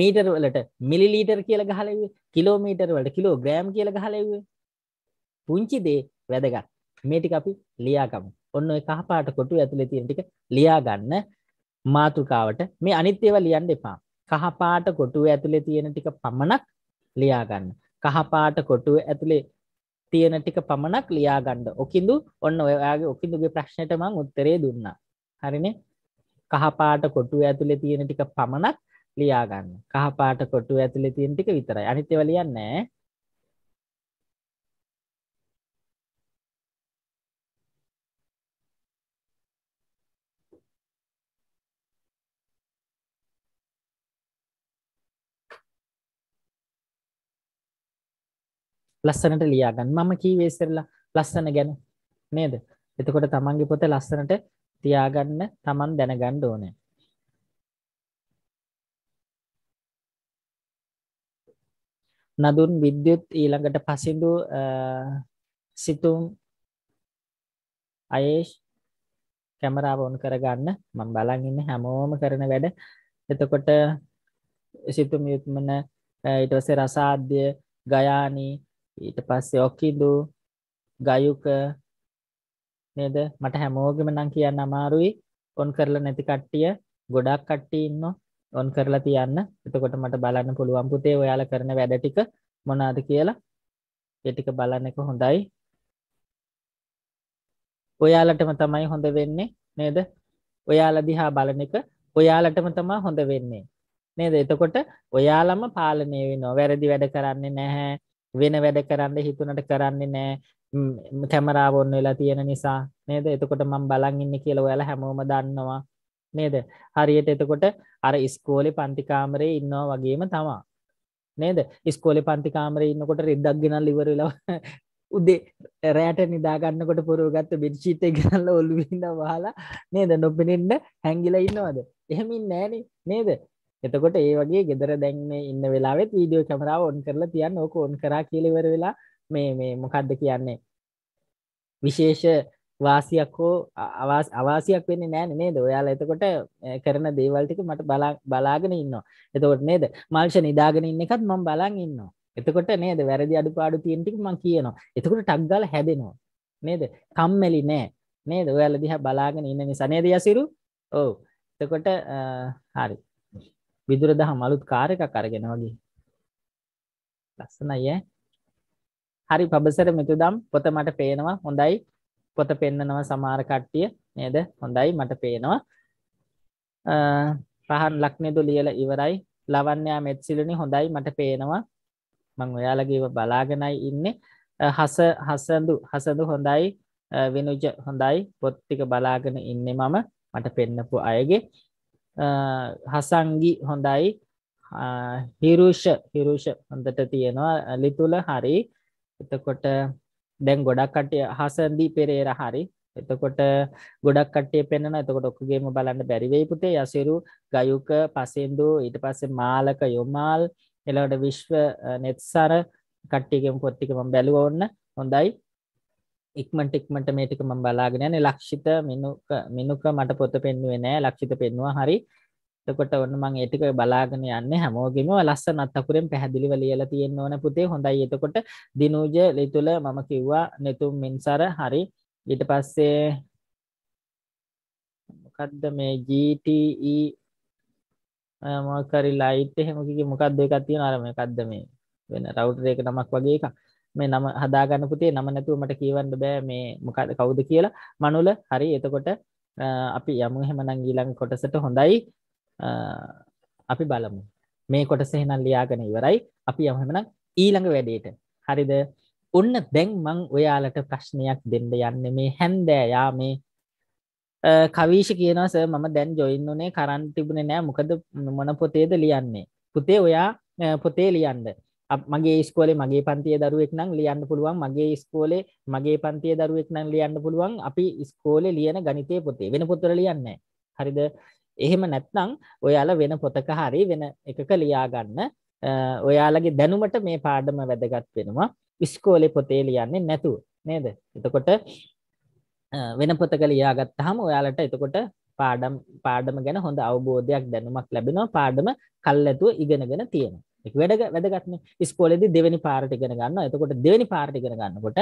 මීටර් වලට මිලිලීටර් කියල ගහලවේ කිලෝමීටර් වලට කිලෝ ග්‍රෑම් කියල ගහලවේ පුංචි දේ වැදගත් මේටික අපි ලියාකමු ඔන්න කහපාට කොටු ඇතුළෙ තියෙනටික ලියාගන්න මාතෘකාවට මේ අනිත්‍යව ලියන්න එපා කහපාට කොටුව ඇතුළේ තියෙන ටික පමණක් ලියාගන්න කහපාට කොටුව ඇතුළේ තියෙන ටික පමණක් ලියාගණ්ඩ ඔකින්දු ඔන්න ඔයාගේ ඔකින්දුගේ ප්‍රශ්නයට මං උත්තරේ දුන්න හරිනේ කහපාට කොටු ඇතුළේ තියෙන ටික පමණක් ලියාගන්න කහපාට කොටු ඇතුළේ තියෙන ටික විතරයි අනිත්‍යවලියන් නෑ ලස්සනට ලියාගන්න මම කීවේසරලා ලස්සන ගැන නේද එතකොට තමන්ගේ පොත ලස්සනට තියාගන්න තමන් දැනගන්න ඕනේ නදුන් විද්‍යුත් ඊළඟට පසිදු සිතුම් අයේෂ් කැමරාව ඔන් කරගන්න මං බලන් ඉන්න හැමෝම කරන වැඩ එතකොට සිතුම් යුත්මන ඊටවසේ රසාධ්‍ය ගයානී ඊට පස්සේ ඔක්කිදු ගයුක නේද මට හැමෝගෙම නම් කියන්න අමාරුයි ඔන් කරලා නැති කට්ටිය ගොඩක් කට්ටිය ඉන්නවා ඔන් කරලා තියන්න එතකොට මට බලන්න පුළුවන් පුතේ ඔයාලා කරන වැඩ ටික මොනවාද කියලා ඒ ටික බලන්න එක හොඳයි ඔයාලටම තමයි හොඳ වෙන්නේ නේද ඔයාලා දිහා බලන එක ඔයාලටම තමයි හොඳ වෙන්නේ නේද එතකොට ඔයාලම පාලනය වෙනවා වැරදි වැඩ කරන්නේ නැහැ වෙන වැඩ කරන්න හිතුනට කරන්නේ නෑ කැමරාව ඔන්න වෙලා තියෙන නිසා නේද එතකොට මම බලන් ඉන්නේ කියලා ඔයාලා හැමෝම දන්නවා නේද හරියට එතකොට අර ඉස්කෝලේ පන්ති කාමරේ ඉන්නවා වගේම තමා නේද ඉස්කෝලේ පන්ති කාමරේ ඉන්නකොට රෙද්දක් ගෙනල්ලා ඉවර වෙලා උදේ රෑට නිදාගන්නකොට පුරෝගත්ත බෙඩ්ෂීට් එක ගනල්ලා ඔළුවේ ඉඳලා වහලා නේද නොපෙනෙන්න හැංගිලා ඉන්නවද එහෙම ඉන්නේ නෑනේ නේද එතකොට ඒ වගේ ගෙදර දැන් මේ ඉන්න වෙලාවෙත් වීඩියෝ කැමරාව ඔන් කරලා තියන්න ඕක ඔන් කරා කියලා ඉවර වෙලා මේ මේ මොකද්ද කියන්නේ විශේෂ වාසියක් හෝ අවාස අවාසියක් වෙන්නේ නෑනේ නේද? ඔයාලා එතකොට කරන දේවල් ටික මට බලාගෙන ඉන්නවා. එතකොට නේද? මල්ෂන් ඉදාගෙන ඉන්න එකත් මම බලන් ඉන්නවා. එතකොට නේද? වැරදි අඩුපාඩු තියෙන ටික මම කියනවා. එතකොට ටක් ගාලා හැදෙනවා. නේද? කම්මැලි නෑ. නේද? ඔයාලා දිහා බලාගෙන ඉන්න නිසා නේද යසිරු? ඔව්. එතකොට හරි. විදුර දහම් අලුත් කාර් එකක් අරගෙන වගේ. ලස්සනයි ඈ. හරි පබසර මෙතුදම් පොත මට පේනවා හොඳයි. පොත පෙන්නනවා සමහර කට්ටිය නේද? හොඳයි මට පේනවා. පහන් ලක්නේදු ලියලා ඉවරයි. ලවන්‍යා මෙත්සිලුනි හොඳයි මට පේනවා. මම ඔයාලගේ බලාගෙනයි ඉන්නේ. හස හසඳු හසඳු හොඳයි විනුජ හොඳයි පොත් ටික බලාගෙන ඉන්නේ මම මට පෙන්නපු අයගේ හසංගි හොඳයි හිරුෂ හිරුෂ හොඳට තියෙනවා ලිතුල හරි එතකොට දැන් ගොඩක් කටය හසන්දී පෙරේර හරි එතකොට ගොඩක් කටේ පෙන්න්න එතකොට ඔක්කගේම බලන්න බැරිවෙයි පුතේ යසිරු ගයුක පසින්දු ඊට පස්සේ මාලක යොමාල් එලවට විශ්ව නෙත්සර කට්ටිකම පොත්තිකම බැලුව ඔන්න හොඳයි ඉක්මට ඉක්මට මේ ටික මම බලාගෙන යන්නේ ලක්ෂිත මිනුක මිනුක මට පොත පෙන්නුවේ නෑ ලක්ෂිත පෙන්නවා හරි එතකොට ඔන්න මම ඒ ටික බලාගෙන යන්නේ හැමෝගෙම ලස්සන අත්අකුරෙන් පැහැදිලිව ලියලා තියෙන්න ඕන පුතේ හොඳයි එතකොට දිනුජ ලිතුල මම කිව්වා නෙතුම් මින්සර හරි ඊට පස්සේ මොකද්ද මේ GTE මොකක් හරි ලයිට් එහෙම කිව්වේ මොකද්ද එකක් තියෙනවා අර මේකක්ද මේ වෙන රවුටර් එක නමක් වගේ එකක් මේ නම හදාගන්න පුතේ නම නැතුව මට කියවන්න බෑ මේ මොකද කවුද කියලා මනුල හරි එතකොට අපි යමු එහෙමනම් ඊළඟ කොටසට හොඳයි අපි බලමු මේ කොටස එහෙනම් ලියාගෙන ඉවරයි අපි යමු එහෙමනම් ඊළඟ වැඩේට හරිද ඔන්න දැන් මං ඔයාලට ප්‍රශ්නයක් දෙන්න යන්නේ මේ හැන්දෑ යාමේ කවීශ කියනස මම දැන් ජොයින් වනේ කරන් තිබුණේ නෑ මොකද මොන පොතේද ලියන්නේ පුතේ ඔයා පොතේ ලියන්ද මගේ ස්කෝලේ මගේ පන්තිය දරුවෙක් නම් ලියන්න පුළුවන් මගේ ස්කෝලේ මගේ පන්තිය දරුවෙක් නම් ලියන්න පුළුවන් අපි ස්කෝලේ ලියන ගනිතය පොතේ වෙන පොතර ලියන්න හරිද එහෙම නැත්නම් ඔයාල වෙන පොතක හරි වෙන එකක ලියාගන්න ඔයාලගේ දැනුමට මේ පාඩම වැදගත් වෙනවා ස්කෝලේ පොතේ ලියන්නේ නැතු නේද එතකොට වෙන පොතක ලියාගත්ත හම ඔයාලට එතකොට පාඩම් පාඩම ගැන හොඳ අවබෝධයක් දැනුමක් ලැබෙනවා පාඩම කල් ඇතුව ඉගෙනගෙන තියෙනවා එක වැඩ වැදගත්න ස්කෝලෙදි දෙවැනි පාරටිගෙන ගන්න එතකොට දෙවැනි පාරටිගෙන ගන්නකොට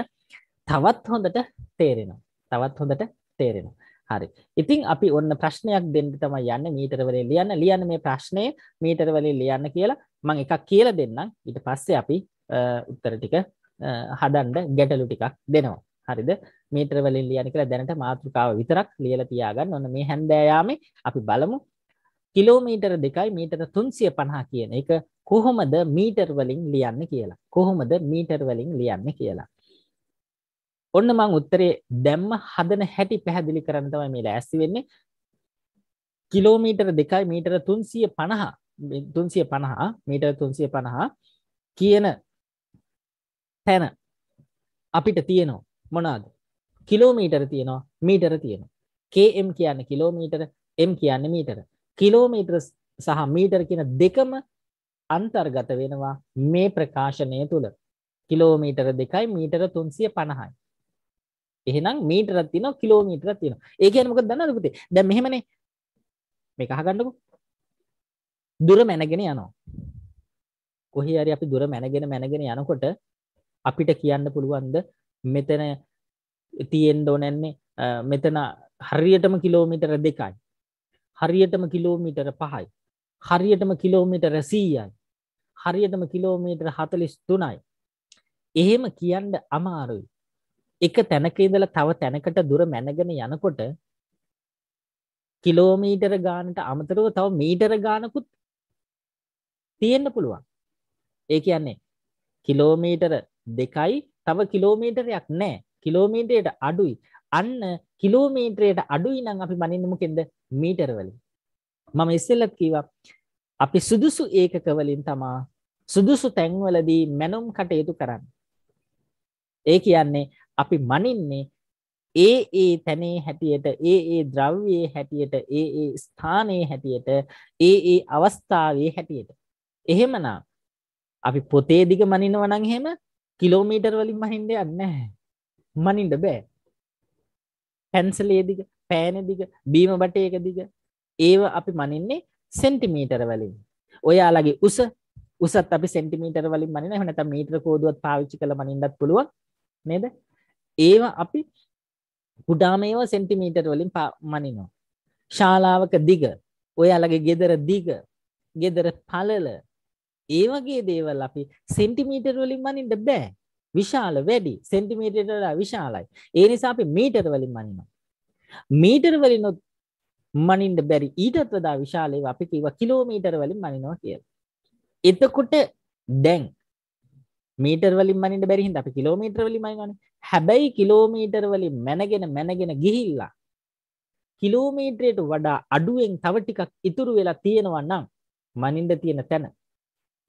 තවත් හොඳට තේරෙනවා තවත් හොඳට තේරෙනවා හරි ඉතින් අපි ඔන්න ප්‍රශ්නයක් දෙන්න තමයි යන්න මීටරවලින් ලියන්න ලියන්න මේ ප්‍රශ්නය මීටරවලින් ලියන්න කියලා මං එකක් කියලා දෙන්නම් ඊට පස්සේ අපි උත්තර ටික හදන්න ගැටලු ටිකක් දෙනවා හරිද මීටරවලින් ලියන්න කියලා දැනට මාතෘකාව විතරක් ලියලා තියාගන්න ඔන්න මේ හැන්දෑයාමේ අපි බලමු කිලෝමීටර දෙකයි මීටර තුන්සිය පණහා කියන එක කොහොමද මීටර් වලින් ලියන්න කියලා. කොහොමද මීටර් වලින් ලියන්න කියලා. ඔන්න මං උත්තරේ දැම්ම හදන හැටි පැහැදිලි කරන්න තමයි මේ ලෑස්ති වෙන්නේ. කිලෝමීටර 2යි මීටර 350 350 මීටර 350 කියන තැන අපිට තියෙනවා මොනවාද? කිලෝමීටර තියෙනවා මීටර තියෙනවා. km කියන්නේ කිලෝමීටර m කියන්නේ මීටර. කිලෝමීටර සහ මීටර කියන දෙකම අන්තර්ගත වෙනවා මේ ප්‍රකාශනය තුළ කිලෝමීටර දෙකයි මීටර තුන්සිය පණහයි එහෙනම් මීටර තින කිලෝමීටර තියෙන ඒ කියනමක දන්න පුතේ දැ මෙහෙමනේ මේ අහගන්නකු දුර මැනගෙන යනවා කොහේ හරි අපි දුර මැනගෙන මැනගෙන යනකොට අපිට කියන්න පුළුවන්ද මෙතන තියෙන්ඩ ඕනැන්නේ මෙතන හරියටම කිලෝමීටර දෙකයි හරියටම කිලෝමීටර පහයි හරියටම කිලෝමීට රැසීයයි හරියටම කිලෝමීටර් හතලිස් තුනයි එහෙම කියන්ඩ අමාරුයි එක තැනකේදල තව තැනකට දුර මැනගෙන යනකොට කිලෝමීටර ගානට අමතරව තව මීටර ගානකුත් තියෙන්න්න පුළුවන් ඒ කියන්නේ කිලෝමීටර දෙකයි තව කිලෝමීටරයක් නෑ කිලෝමීටයට අඩුයි අන්න කිලෝමීට්‍රයට අඩුයි නම් අපි බනින්නමු කෙද මීටරවලින් මම ඉස්සෙල්ලත් කීවා අපි සුදුසු ඒකක වලින් තමා සුදුසු තැන්වලදී මැනුම් කටයුතු කරන්න. ඒ කියන්නේ අපි මනින්නේ ඒ ඒ තැනේ හැටියට ඒ ඒ ද්‍රව්‍යයේ හැටියට ඒ ඒ ස්ථානයේ හැටියට ඒ ඒ අවස්ථාවේ හැටියට. එහෙමනම් අපි පොතේ දිග මනිනවා නම් එහෙම කිලෝමීටර් වලින් මනින්න යන්නේ නැහැ. මනින්න බෑ. පැන්සලේ දිග, පෑනේ දිග, බීම බටේක දිග, ඒව අපි මනින්නේ සෙන්ටිමීටර වලින් ඔයාලගේ උස උසත් අපි සෙන්ටිමීටර වලින් මනින හනත මීට්‍ර කෝදුවත් පාවිච්චි කළ මනින්ඩත් පුළුවන් නේද ඒවා අපි පුඩාමේව සෙන්ටිමීටර් වලින් මනිනෝ ශාලාවක දිග ඔයාලගේ ගෙදර දිග ගෙදර පලල ඒවගේ දේවල් අපි සෙන්ටිමීටර් වලින් මනින්ට බෑ විශාල වැඩි සෙන්ටිමීටරලා විශාලයි ඒ නිසා අපි මීටර් වලින් මනිනවා මීටර් වලින් මනින්ට බැරි ඊටත් වදා විශාලයව අපි කිව කිලෝමීටර් වලින් මනිනවා කිය එතකොට දැන් මීටර් වලින් මනින්ට බැරිහින් අපි කිලෝමීටර් වලින් මනිනවනේ හැබැයි කිලෝමීටර් වලින් මැනගෙන මැනගෙන ගිහිල්ලා කිලෝමීටරයට වඩා අඩුවෙන් තව ටිකක් ඉතුරු වෙලා තියෙනවා නම් මනින්ද තියෙන තැන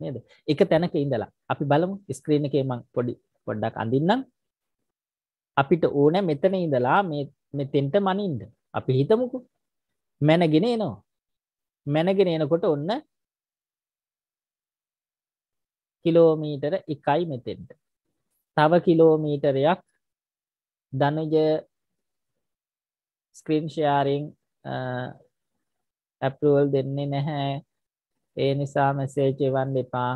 නේද? එක තැනක ඉඳලා අපි බලමු ස්ක්‍රීන් එකේ මම පොඩි පොඩ්ඩක් අඳින්නම්. අපිට ඕනේ මෙතන ඉඳලා මේ මෙතෙන්ට මනින්ද. අපි හිතමුකෝ මැනගෙන එනවා. මැනගෙන එනකොට ඔන්න කිලෝමීටර 1යි මෙතෙන්ට. තව කිලෝමීටරයක් ධනුජ ස්ක්‍රීන් ෂෙයාරින් ඇප්‍රූවල් දෙන්නේ නැහැ. ඒ නිසා මැසේජ් එවන්න එපා.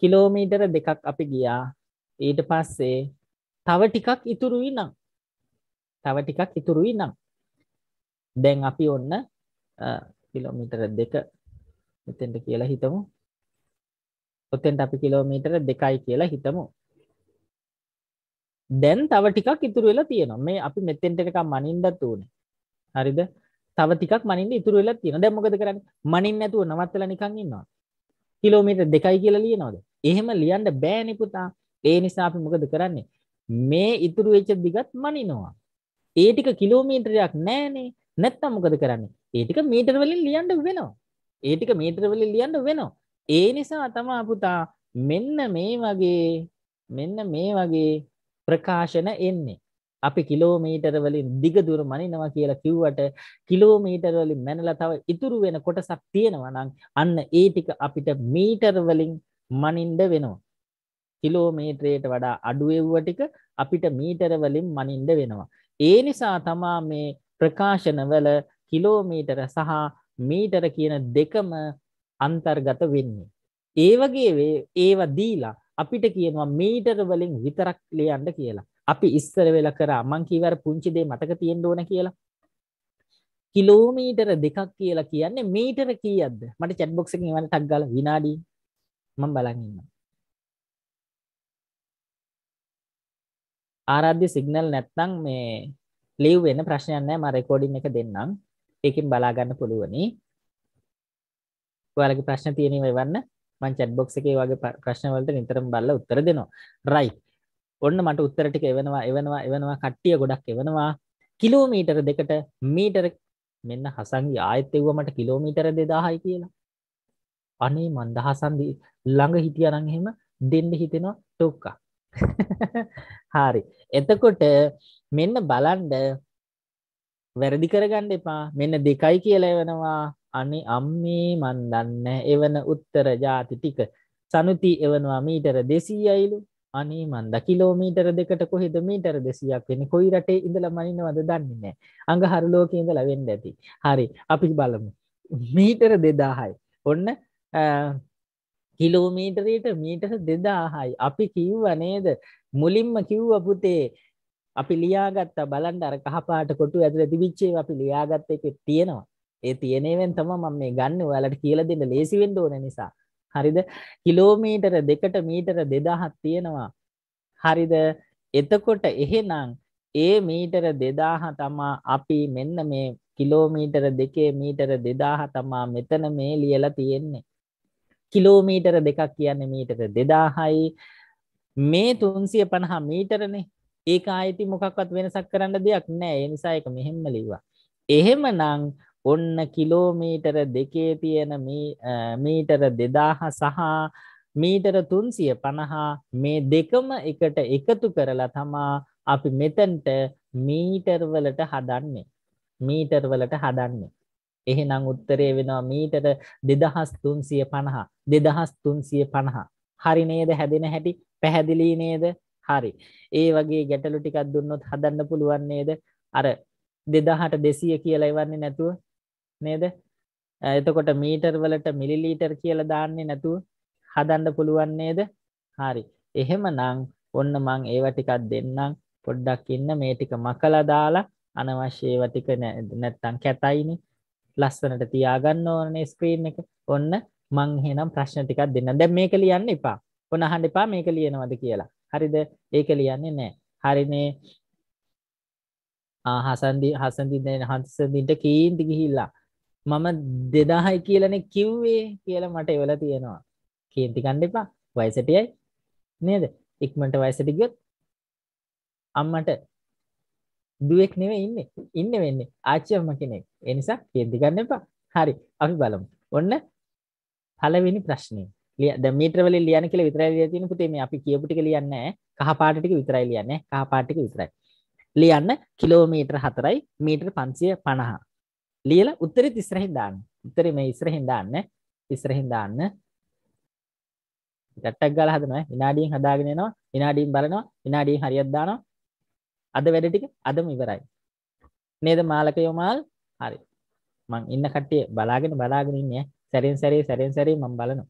කිලෝමීටර දෙකක් අපි ගියා. ඊට පස්සේ තව ටිකක් ඉතුරුයි නම් තව ටිකක් ඉතුරුයි නම් දැන් අපි ඔන්න කිලෝමීටර දෙක මෙතෙන්ට කියලා හිතමු ඔතෙන්ට අපි කිලෝමීටර දෙකයි කියලා හිතමු දැන් තව ටිකක් ඉතුරු වෙලා තියෙනවා මේ අපි මෙතෙන්ට එකම් මනින්දත් ඕනේ හරිද තව ටිකක් මනින්ද ඉතුරු වෙලා තියෙනවා දැන් මොකද කරන්නේ මනින් නැතුව නවත්තලා නිකන් ඉන්නවා කිලෝමීටර් දෙකයි කියලා ලියනවද එහෙම ලියන්න බෑනි පුතා ඒ නිසා අපි මොකද කරන්නේ මේ ඉතුරු වෙච්ච දිගත් මනිනවා ඒ ටික කිලෝමීටරයක් නෑනේ නැත්තම් මොකද කරන්නේ? ඒ ටික මීටර වලින් ලියන්න වෙනවා. ඒ ටික මීටර වලින් ලියන්න වෙනවා. ඒ නිසා තමයි පුතා මෙන්න මේ වගේ මෙන්න මේ වගේ ප්‍රකාශන එන්නේ. අපි කිලෝමීටර වලින් දිග දුර මනිනවා කියලා කිව්වට කිලෝමීටර වලින් මැනලා තව ඉතුරු වෙන කොටසක් තියෙනවා නම් අන්න ඒ ටික අපිට මීටර වලින් මනින්න වෙනවා. කිලෝමීටරයට වඩා අඩු ටික අපිට මීටර වලින් මනින්න වෙනවා. ඒ නිසා තමා මේ ප්‍රකාශනවල කිලෝමීටර සහ මීටර කියන දෙකම අන්තර්ගත වෙන්නේ. ඒවගේ ඒව දීලා අපිට කියනවා මීටර වලින් විතරක් ලියන්න කියලා. අපි ඉස්සර වෙලා කරා මං කීවර පුංචි දේ මතක තියෙන්න ඕන කියලා. කිලෝමීටර දෙකක් කියලා කියන්නේ මීටර කීයක්ද? මට chat box එකෙන් එවන්න ටක් ගාලා විනාඩි මම බලන් ඉන්නවා. ආරාධ්‍ය සිග්නල් නැත්නම් මේ ලීව් වෙන ප්‍රශ්නයක් නැහැ මම රෙකෝඩින් එක දෙන්නම්. ඒකෙන් බලා ගන්න පුළුවනි. ඔයාලගේ ප්‍රශ්න තියෙනව එවන්න. මම chat box එකේ ඔයාගේ ප්‍රශ්න වලට නිතරම බලලා උත්තර දෙනවා. right. ඔන්න මට උත්තර ටික එවනවා එවනවා එවනවා කට්ටිය ගොඩක් එවනවා. කිලෝමීටර දෙකට මීටර මෙන්න හසන්ගේ ආයෙත් එව්වා මට කිලෝමීටර 2000යි කියලා. අනේ මන් දහසන් ළඟ හිටියා නම් එහෙම දෙන්න හිතෙනවා ටොක්කා. හාරි එතකොට මෙන්න බලන්ඩ වැරදි කරගන්න එපා මෙන්න දෙකයි කියලා එවනවා අනි අම්මේ මන් දන්න එවන උත්තර ජාති ටික සනුති එවනවා මීටර දෙසීයයිලු අනේ මන්ද කිලෝමීටර දෙකට කොහෙද මීටර දෙසියක් වෙන කොයි රටේ ඉඳලා මනිනවද දන්නේ නෑ අඟ හරු ලෝකේ ඉඳලා වෙන්න ඇති හරි අපි බලමු මීටර 2000යි ඔන්න කිලෝමීටරයට මීටර දෙදාහයි අපි කිව්ව නේද මුලින්ම කිව්ව පුතේ අපි ලියාගත්තා බලන්ට අර කහපාට කොටු ඇතුළ තිබිච්චේ අපි ලියාගත්ත එක තියෙනවා ඒ තියෙනවෙන් තම මම මේ ගන්න ඔයාලට කියල දෙන්න ලේසිවෙන්ඩ ඕන නිසා හරිද කිලෝමීටර දෙකට මීටර දෙදාහත් තියෙනවා හරිද එතකොට එහෙනම් ඒ මීටර දෙදාහ තමා අපි මෙන්න මේ කිලෝමීටර දෙකේ මීටර දෙදාහ තමා මෙතන මේ ලියලා තියෙන්නේ කිලෝමීටර දෙකක් කියන්න මීටර දෙදාහයි මේ තුන්සිය පණහා මීටරනේ ඒක අයිති මොකක්වත් වෙනසක් කරන්න දෙයක් නෑ එනිසා එක මෙහෙම ලිවා එහෙම නං ඔන්න කිලෝමීටර දෙකේ තියෙන මීටර දෙදාහ සහ මීටර තුන්සිය පණහා මේ දෙකම එකට එකතු කරලා තමා අපි මෙතැන්ට මීටර්වලට හදන්නේ මීටර්වලට හදන්නේ එහෙනම් උත්තරේ වෙනවා මීටර 2350 2350 හරි නේද හැදෙන හැටි පැහැදිලි නේද හරි ඒ වගේ ගැටලු ටිකක් දුන්නොත් හදන්න පුළුවන් නේද අර 2200 කියලා ඉවන්නේ නැතුව නේද එතකොට මීටර් වලට මිලිලීටර් කියලා දාන්නේ නැතුව හදන්න පුළුවන් නේද හරි එහෙමනම් ඔන්න මං ඒවා ටිකක් දෙන්නම් පොඩ්ඩක් ඉන්න මේ ටික මකලා දාලා අනවශ්‍ය ඒවා ටික නැත්තම් කැතයිනේ ලස්සනට තියාගන්න ඕනේ ස්ක්‍රීන් එක ඔන්න මං එහෙනම් ප්‍රශ්න ටිකක් දෙන්න දැන් මේක ලියන්න එපා ඔන්න අහන්න එපා මේක ලියනවද කියලා හරිද ඒක ලියන්නේ නැහැ හරිනේ ආ හසන්දි හසන්දි දැන් හසන්දිට කීන්ති ගිහිල්ලා මම 2000යි කියලානේ කිව්වේ කියලා මට එවලා තියෙනවා කීන්ති ගන්න එපා වයසටයයි නේද ඉක්මනට වයසට ගියොත් අම්මට දුවෙක් නෙවෙයි ඉන්නේ. ඉන්නේ වෙන්නේ ආච්චි අම්මා කෙනෙක්. ඒ නිසා කෙද්දි ගන්න එපා. හරි. අපි බලමු. ඔන්න පළවෙනි ප්‍රශ්නේ. දැන් මීටර වලින් ලියන්න කියලා විතරයි ලියලා තියෙන පුතේ මේ අපි කියපු ටික ලියන්නේ නැහැ. කහ පාට ටික විතරයි ලියන්නේ. කහ පාට ටික විතරයි. ලියන්න කිලෝමීටර 4යි මීටර 550. ලියලා උත්තරෙත් ඉස්සරහින් දාන්න. උත්තරේ මේ ඉස්සරහින් දාන්න. ඉස්සරහින් දාන්න. ගැට්ටක් ගාලා හදනවා. විනාඩියෙන් හදාගෙන එනවා. විනාඩියෙන් බලනවා. විනාඩියෙන් හරියක් දානවා. අද වැඩ ටික අදම ඉවරයි. නේද මාලක යෝමාල්? හරි. මං ඉන්න කට්ටිය බලාගෙන බලාගෙන ඉන්නේ. සැරෙන් සැරේ සැරෙන් සැරේ මම බලනවා.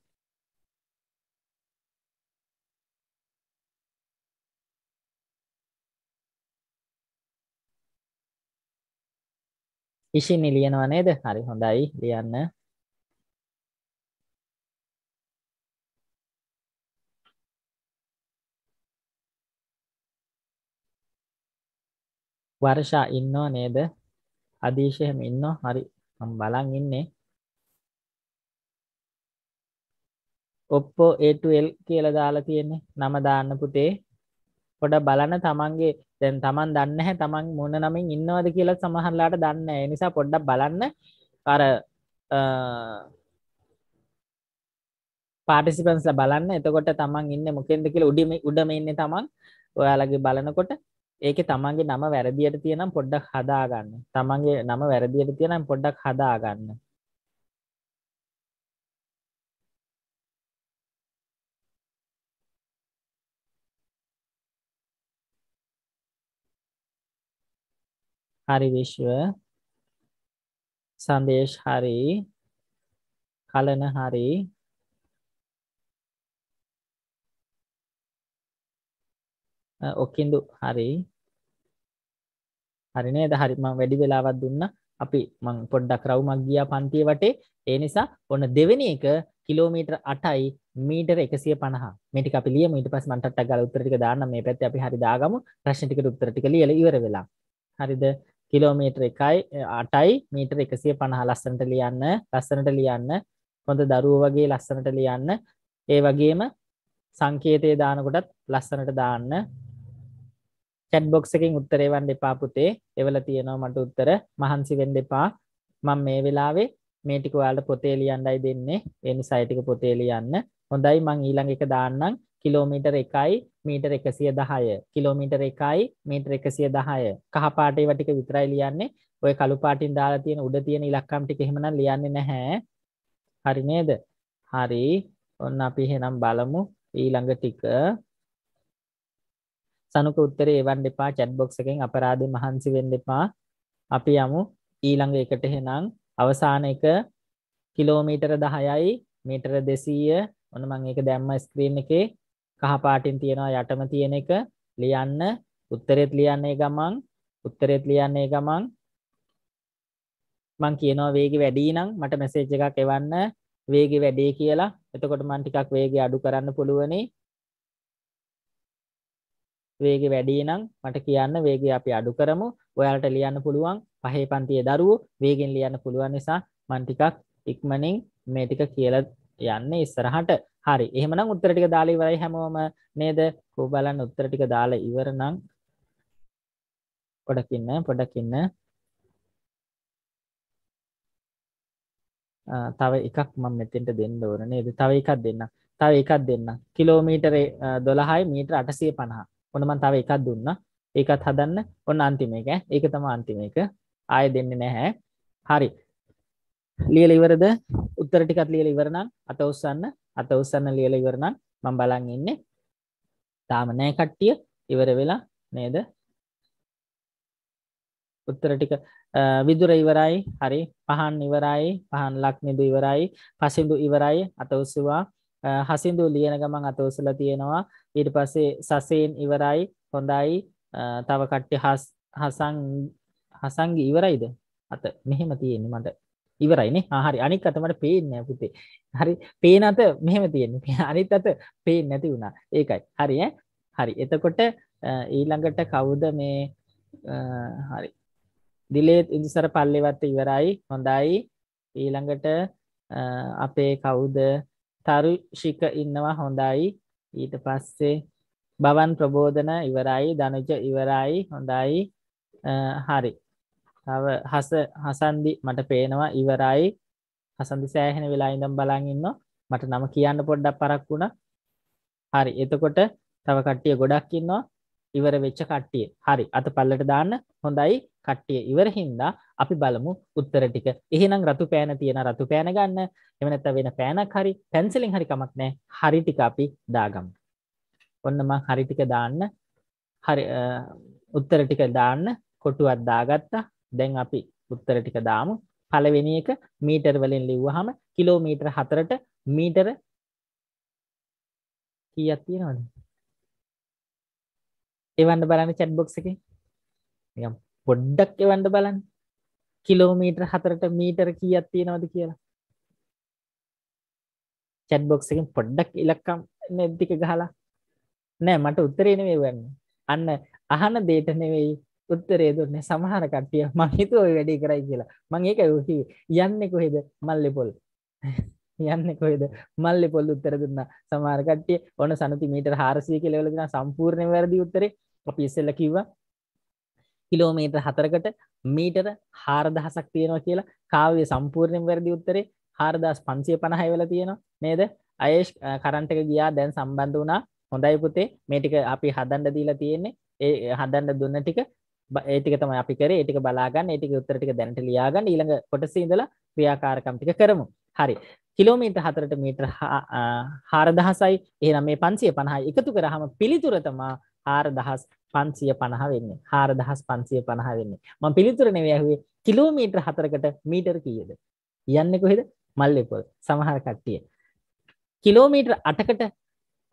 ඉෂින් ලියනවා නේද? හරි හොඳයි. ලියන්න. වර්ෂා ඉන්නෝ නේද අදීශයම ඉන්නෝ හරි බලන් ඉන්නේ ඔප්පෝ ඒටල් කියල දාලා තියෙන්නේ නම දාන්න පුතේ පොඩ බලන තමන්ගේ දැන් තමන් දන්න හැ තමන් මොන නමින් ඉන්නවාද කියලා සමහරලාට දන්න නිසා පොඩ්ඩක් බලන්න අර පාටිසිපන්ස්ල බලන්න එතකොට තමන් ඉන්න මොකෙන්ද කියලා උඩිම උඩම ඉන්න තමන් ඔයාලගේ බලනකොට ඒක තමන්ගේ නම වැරදියට තියෙනම් පොඩ්ඩක් හදාගන්න තමන්ගේ නම වැරදියට තියෙනම් පොඩ්ඩක් හදාගන්න හරි විශ්ව සංදේශ හරි කලන හරි ඔකින්දු හරි හරි නේද හරි මම වැඩි වෙලාවක් දුන්නා අපි මං පොඩ්ඩක් රවුමක් ගියා පන්තිය වටේ ඒ නිසා ඔන්න දෙවෙනි එක කිලෝමීටර් 8යි මීටර 150. මේ ටික අපි ලියමු ඊට පස්සේ මම ටට්ටක් ගාලා උත්තර ටික දාන්නම් මේ පැත්තේ අපි හරි දාගමු ප්‍රශ්න ටිකට උත්තර ටික ලියලා ඉවර වෙලා. හරිද? කිලෝමීටර් 1යි 8යි මීටර 150 ලස්සනට ලියන්න ලස්සනට ලියන්න හොඳ දරුවෝ වගේ ලස්සනට ලියන්න ඒ වගේම සංකේතය දානකොටත් ලස්සනට දාන්න චැට් බොක්ස එකින් උත්තරේවන් දෙපා පුතේ එවල තියෙනවා මට උත්තර මහන්සිවෙන් දෙපා මං මේ වෙලාවේ මේටික යාලට පොතේ ලියන්නයි දෙන්නේ එනි සයිටික පොතේ ලියන්න හොඳයි මං ඊළඟ එක දාන්නම් කිලෝමීටර් එකයි මීටර් එකසිය දහය කිලෝමීටර් එකයි මීටර් එකසිය දහය කහපාටේ වටික විතරයි ලියන්නේ ඔය කළුපාටින් දාලා තියෙන උඩ තියෙන ඉලක්කම් ටික එහෙමනම් ලියන්නේ නැහැ හරි නේද හරි ඔන්න අපි එහෙනම් බලමු ඊළඟ ටික සනුක උත්තරේ එවන්න එපා chat box එකෙන් අපරාධේ මහන්සි වෙන්න එපා. අපි යමු ඊළඟ එකට එහෙනම් අවසාන එක කිලෝමීටර 10යි මීටර 200 ඔන්න මම ඒක දැම්ම ස්ක්‍රීන් එකේ කහ පාටින් තියෙනවා යටම තියෙන එක ලියන්න උත්තරෙත් ලියන්නේ ගමන් උත්තරෙත් ලියන්නේ ගමන් මං කියනවා වේගෙ වැඩි නම් මට මැසේජ් එකක් එවන්න වේගය වැඩේ කියලා එතකොට මන් ටිකක් වේගය අඩු කරන්න පුළුවනි වේග වැඩි නම් මට කියන්න වේගය අපි අඩු කරමු ඔයාලට ලියන්න පුළුවන් පහේ පන්තියේ දරුවෝ වේගෙන් ලියන්න පුළුවන් නිසා මන් ටිකක් ඉක්මනින් මේ ටික කියලා යන්නේ ඉස්සරහට හරි එහෙමනම් උත්තර ටික දාලා ඉවරයි හැමෝම නේද කො බලන්න උත්තර ටික දාලා ඉවර නම් පොඩකින්න පොඩකින්න තව එකක් මම මෙතෙන්ට දෙන්න ඕන නේද තව එකක් දෙන්න තව එකක් දෙන්න කිලෝමීටරේ දොළහයි මීටර අටසේ පණහා ඔොනමන් තව එකක් දුන්න ඒකත් හදන්න ඔන්න අන්තිමේක ඒක තම අන්තිමේක ආය දෙන්න නැහැ හරි ලියල ඉවරද උත්තර ටිකත් ලියල ඉවරනම් අත උස්සන්න අත උස්සන්න ලියල ඉවරනම් මම බලන් ඉන්නේ තාම නෑ කට්ටිය ඉවර වෙලා නේද උත්තර ටික විදුර ඉවරයි හරි පහන් ඉවරයි පහන් ලක්නිදු ඉවරයි පසිදු ඉවරයි අතවසවා හසිදු ලියන ගමන් අතවසල තියෙනවා ඉට පසේ සසයෙන් ඉවරයි හොඳයි තව කට්ටි හසන් හසන්ගි ඉවරයිද අත මෙහෙම තියෙන මට ඉවරයිනේ හරි අනික් අතමට පේන්න පුතේ හරි පේන අත මෙහෙම තියෙන අනිත් අත පේෙන් නැති වුණා ඒකයි හරිය හරි එතකොට ඊළඟට කවුද මේ හරි දිලේත් ඉදුසර පල්ලෙවත්ත ඉවරයි හොඳයි ඊළඟට අපේ කවුද තරු ශික ඉන්නවා හොඳයි ඊට පස්සේ බවන් ප්‍රබෝධන ඉවරයි දනුජ ඉවරයි හොඳයි හරි තව හස හසන්දි මට පේනවා ඉවරයි හසන්දි සෑහෙන වෙලා ඉඳම් බලන් ඉන්න මට නම කියන්න පොඩ්ඩක් පරක් වුණ හරි එතකොට තව කට්ටිය ගොඩක් ඉන්නවා ඉවර වෙච්ච කට්ටිය හරි අත පල්ලට දාන්න හොඳයි කට්ටිය ඉවර හින්දා අපි බලමු උත්තර ටික. එහෙනම් රතු පෑන තියෙන රතු පෑන ගන්න. එහෙම නැත්නම් වෙන පෑනක් හරි පැන්සලෙන් හරි කමක් නැහැ. හරි ටික අපි දාගමු. ඔන්න මම හරි ටික දාන්න. හරි උත්තර ටික දාන්න කොටුවක් දාගත්තා. දැන් අපි උත්තර ටික දාමු. පළවෙනි එක මීටර් වලින් ලිව්වහම කිලෝමීටර 4ට මීටර කීයක් තියෙනවද? ඒ වන්න බලන්න chat box එකේ. නිකම් පොඩ්ඩක් එවන්ඩ බලන් කිලෝමීටර් හතරට මීටර කියත් තියෙනවද කියලා චැට් බොක්සිකින් පොඩ්ඩක් ඉලක්කම් නැද්දික ගහලා නෑ මට උත්තරේ නෙවෙයි වෙන්න අන්න අහන දේට නෙවෙයි උත්තරේ දුන්නේ සමහර කට්ටිය මං හිතුව ඔය වැඩේ කරයි කියලා මං ඒක කිව්වේ යන්නේ කොහෙද මල්ලේපොල් යන්නේ කොහෙද මල්ලේපොල් උත්තර දුන්නා සමහර කට්ටිය ඔන්න සනති මීටර 400 කියලා වලදී සම්පූර්ණ වැරදි උත්තරේ අපි ඉස්සෙල්ලා කිව්වා කිලෝමීටර් හතරකට මීටර හාරදහසක් තියෙනවා කියලා කාව්‍ය සම්පූර්ණයෙන් වැරදි උත්තරේ හාරදස් පන්සිය පණහයි වෙලා තියෙනවා නේද අයේෂ් කරන්ට එක ගියා දැන් සම්බන්ධ වුණා හොඳයි පුතේ මේ ටික අපි හදන්න දීලා තියෙන්නේ ඒ හදන්න දුන්න ටික ඒ ටික තමයි අපි කරේ ඒ ටික බලා ගන්න ඒ ටික උත්තර ටික දැනට ලියා ගන්න ඊළඟ කොටසේ ඉඳලා ක්‍රියාකාරකම් ටික කරමු හරි කිලෝමීටර් හතරට මීටර් හාරදහසයි එහෙනම් මේ පන්සිය පණහයි එකතු කරහම පිළිතුර තමා හාරදහස් පන්සිය පණහ වෙන්න හාර දහස් පන්සිය පණහ වෙන්න ම පිළිතුර නෙව ඇහුවේ කිලෝමීට්‍ර හතරකට මීටර් කියද යන්න කොහෙද මල්ලෙපොල් සමහර කට්ටිය කිලෝමීට්‍ර අටකට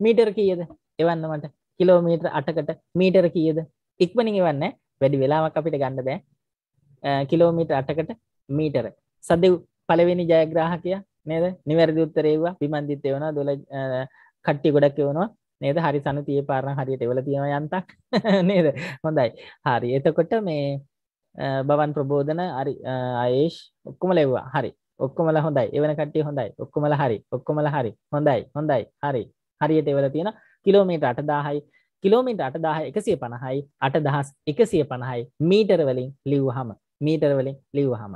මීටර් කියද එවන්නමට කිලෝමීට්‍ර අටකට මීටර් කියද ඉක්මනින් එවන්න වැඩි වෙලාවක් අපිට ගන්න බෑ කිලෝමීට්‍ර අටකට මීටර සදව් පළවෙනි ජයග්‍රාහකය නේද නිවැරදි උත්තරේවා විමන්දිත්තය වන දොල කට්ටි ගොඩක් එවනවා නේද හරි සනුතිය පාරණ හරියට එවල තියෙන යන්තක් නේද හොඳයි හරි එතකොට මේ බවන් ප්‍රබෝධන අරි ආයේෂ් ඔක්කොම ලැබ්වා හරි ඔක්කොමලා හොඳයි එවන කට්ටිය හොඳයි ඔක්කොමලා හරි ඔක්කොමලා හරි හොඳයි හොඳයි හරි හරියට එවල තියෙන කිලෝමීටර් 8000යි කිලෝමීටර් 8150යි 8150යි මීටර වලින් ලිව්වහම මීටර වලින් ලිව්වහම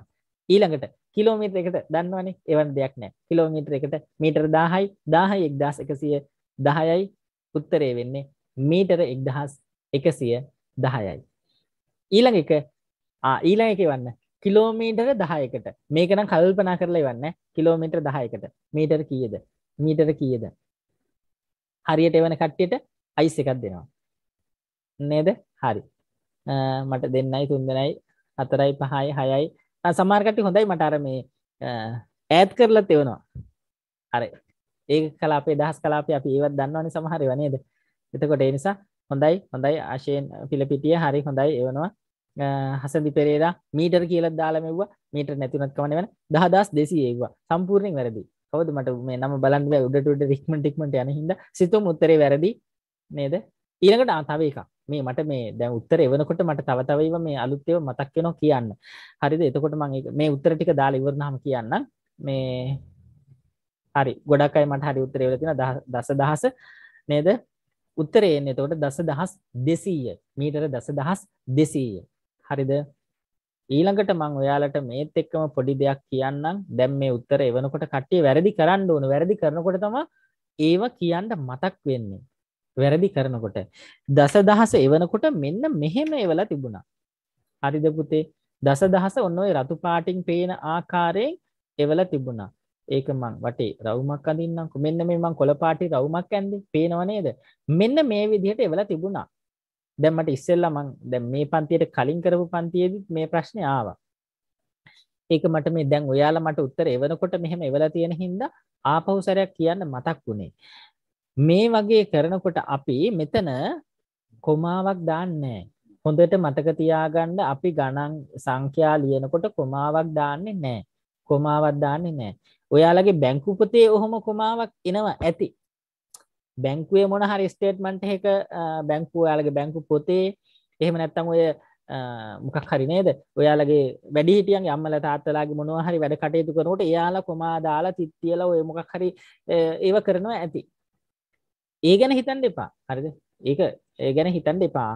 ඊළඟට කිලෝමීටර් එකට දන්නවනේ එවන් දෙයක් නැහැ කිලෝමීටර් එකට මීටර 1000යි 1000 1100 10යි උත්තරේ වෙන්නේ මීටර 1110යි. ඊළඟ එක ආ ඊළඟ එකේ වන්න කිලෝමීටර 10කට. මේක නම් කල්පනා කරලා ඉවන්න කිලෝමීටර 10කට. මීටර කීයද? මීටර කීයද? හරියට එවන කට්ටියට අයිස් එකක් දෙනවා. නේද? හරි. මට දෙන්නයි තුන්දෙනයි හතරයි පහයි හයයි සමාර්කටි හොඳයි මට අර මේ ඈත් කරලා තෙවනවා අර ඒක කලා අපේ දහස් කලාපය අපි ඒවත් දන්නවනි සමහරව නේද එතකොට ඒ නිසා හොඳයි හොඳයි ආශයෙන් පිලපිටිය හරි හොඳයි එවනවා හසදි පෙරේරා මීටර් කියල දාලමෙව්වා මීට නැතිනත් කමන වෙන දහදස් දෙසි ඒවා සම්පූර්ණයෙන් වැරදි කවද මට මේ නම බලන්ව උඩට රික්ම ටික්මට යන හිද සිතුම් උත්තරේ වැරදි නේද ඊළඟට අතාව එකක් මේ මට මේ දැ උත්තර එවනකොට මට තවතවයිව මේ අලුත්තව මතක් වෙනවා කියන්න හරිද එතකොට මගේ මේ උත්තර ටික දාලා ඉවරණහම කියන්න මේ හරි ගොඩක් අයි මට හරි උත්තරේ වෙලතින දස දහස නේද උත්තරයෙන් එතකොට දස දහස් දෙසීය මීටර දස දහස් දෙසීය හරිද ඊළඟට මං ඔයාලට මේත් එක්කම පොඩි දෙයක් කියන්නම් දැම් මේ උත්තර එවනකොට කට්ටිය වැරදි කරන්න ඕන වැරදි කරනකොට තම ඒවා කියන්න මතක් වෙන්නේ වැරදි කරනකොට දස දහස එවනකොට මෙන්න මෙහෙම එවලා තිබුණා හරිද පුතේ දස දහස ඔන්න ඔය රතු පාටිං පේන ආකාරයෙන් එවලා තිබුණා ඒක මං වටේ රවුමක් අඳින්නම්කො මෙන්න මේ මං කොළ පාටි රවුමක් ඇන්දේ පේනව නේද මෙන්න මේ විදිහට එවලා තිබුණා දැන් මට ඉස්සෙල්ලා මං දැන් මේ පන්තියට කලින් කරපු පන්තියේදීත් මේ ප්‍රශ්නේ ආවා ඒක මට මේ දැන් ඔයාලා මට උත්තර එවනකොට මෙහෙම එවලා තියෙන හින්දා ආපහු සැරයක් කියන්න මතක් වුණේ මේ වගේ කරනකොට අපි මෙතන කොමාවක් දාන්නේ හොඳට මතක තියාගන්න අපි ගණන් සංඛ්‍යා ලියනකොට කොමාවක් දාන්නේ නැහැ කොමාවක් දාන්නේ නෑ ඔයාලගේ බැංකුපතේ ඔහොම කොමාවක් එනවා ඇති බැංකුවේ මොන හරි ස්ටේට්මන්ට් එක බැංකුව යාලගේ බැංකු පොතේ එහෙම නැත්තම් ඔය මොකක් හරි නේද ඔයාලගේ වැඩිහිටියන් අම්මල තාත්තලාගේ මොනවා හරි වැඩ කටයුතු කරනකොට එයාලා කොමා දාලා තිත් කියලා ඔය මොකක් හරි ඒව කරනවා ඇති ඒ ගැන හිතන්න එපා හරිද ඒක ඒ ගැන හිතන්න එපා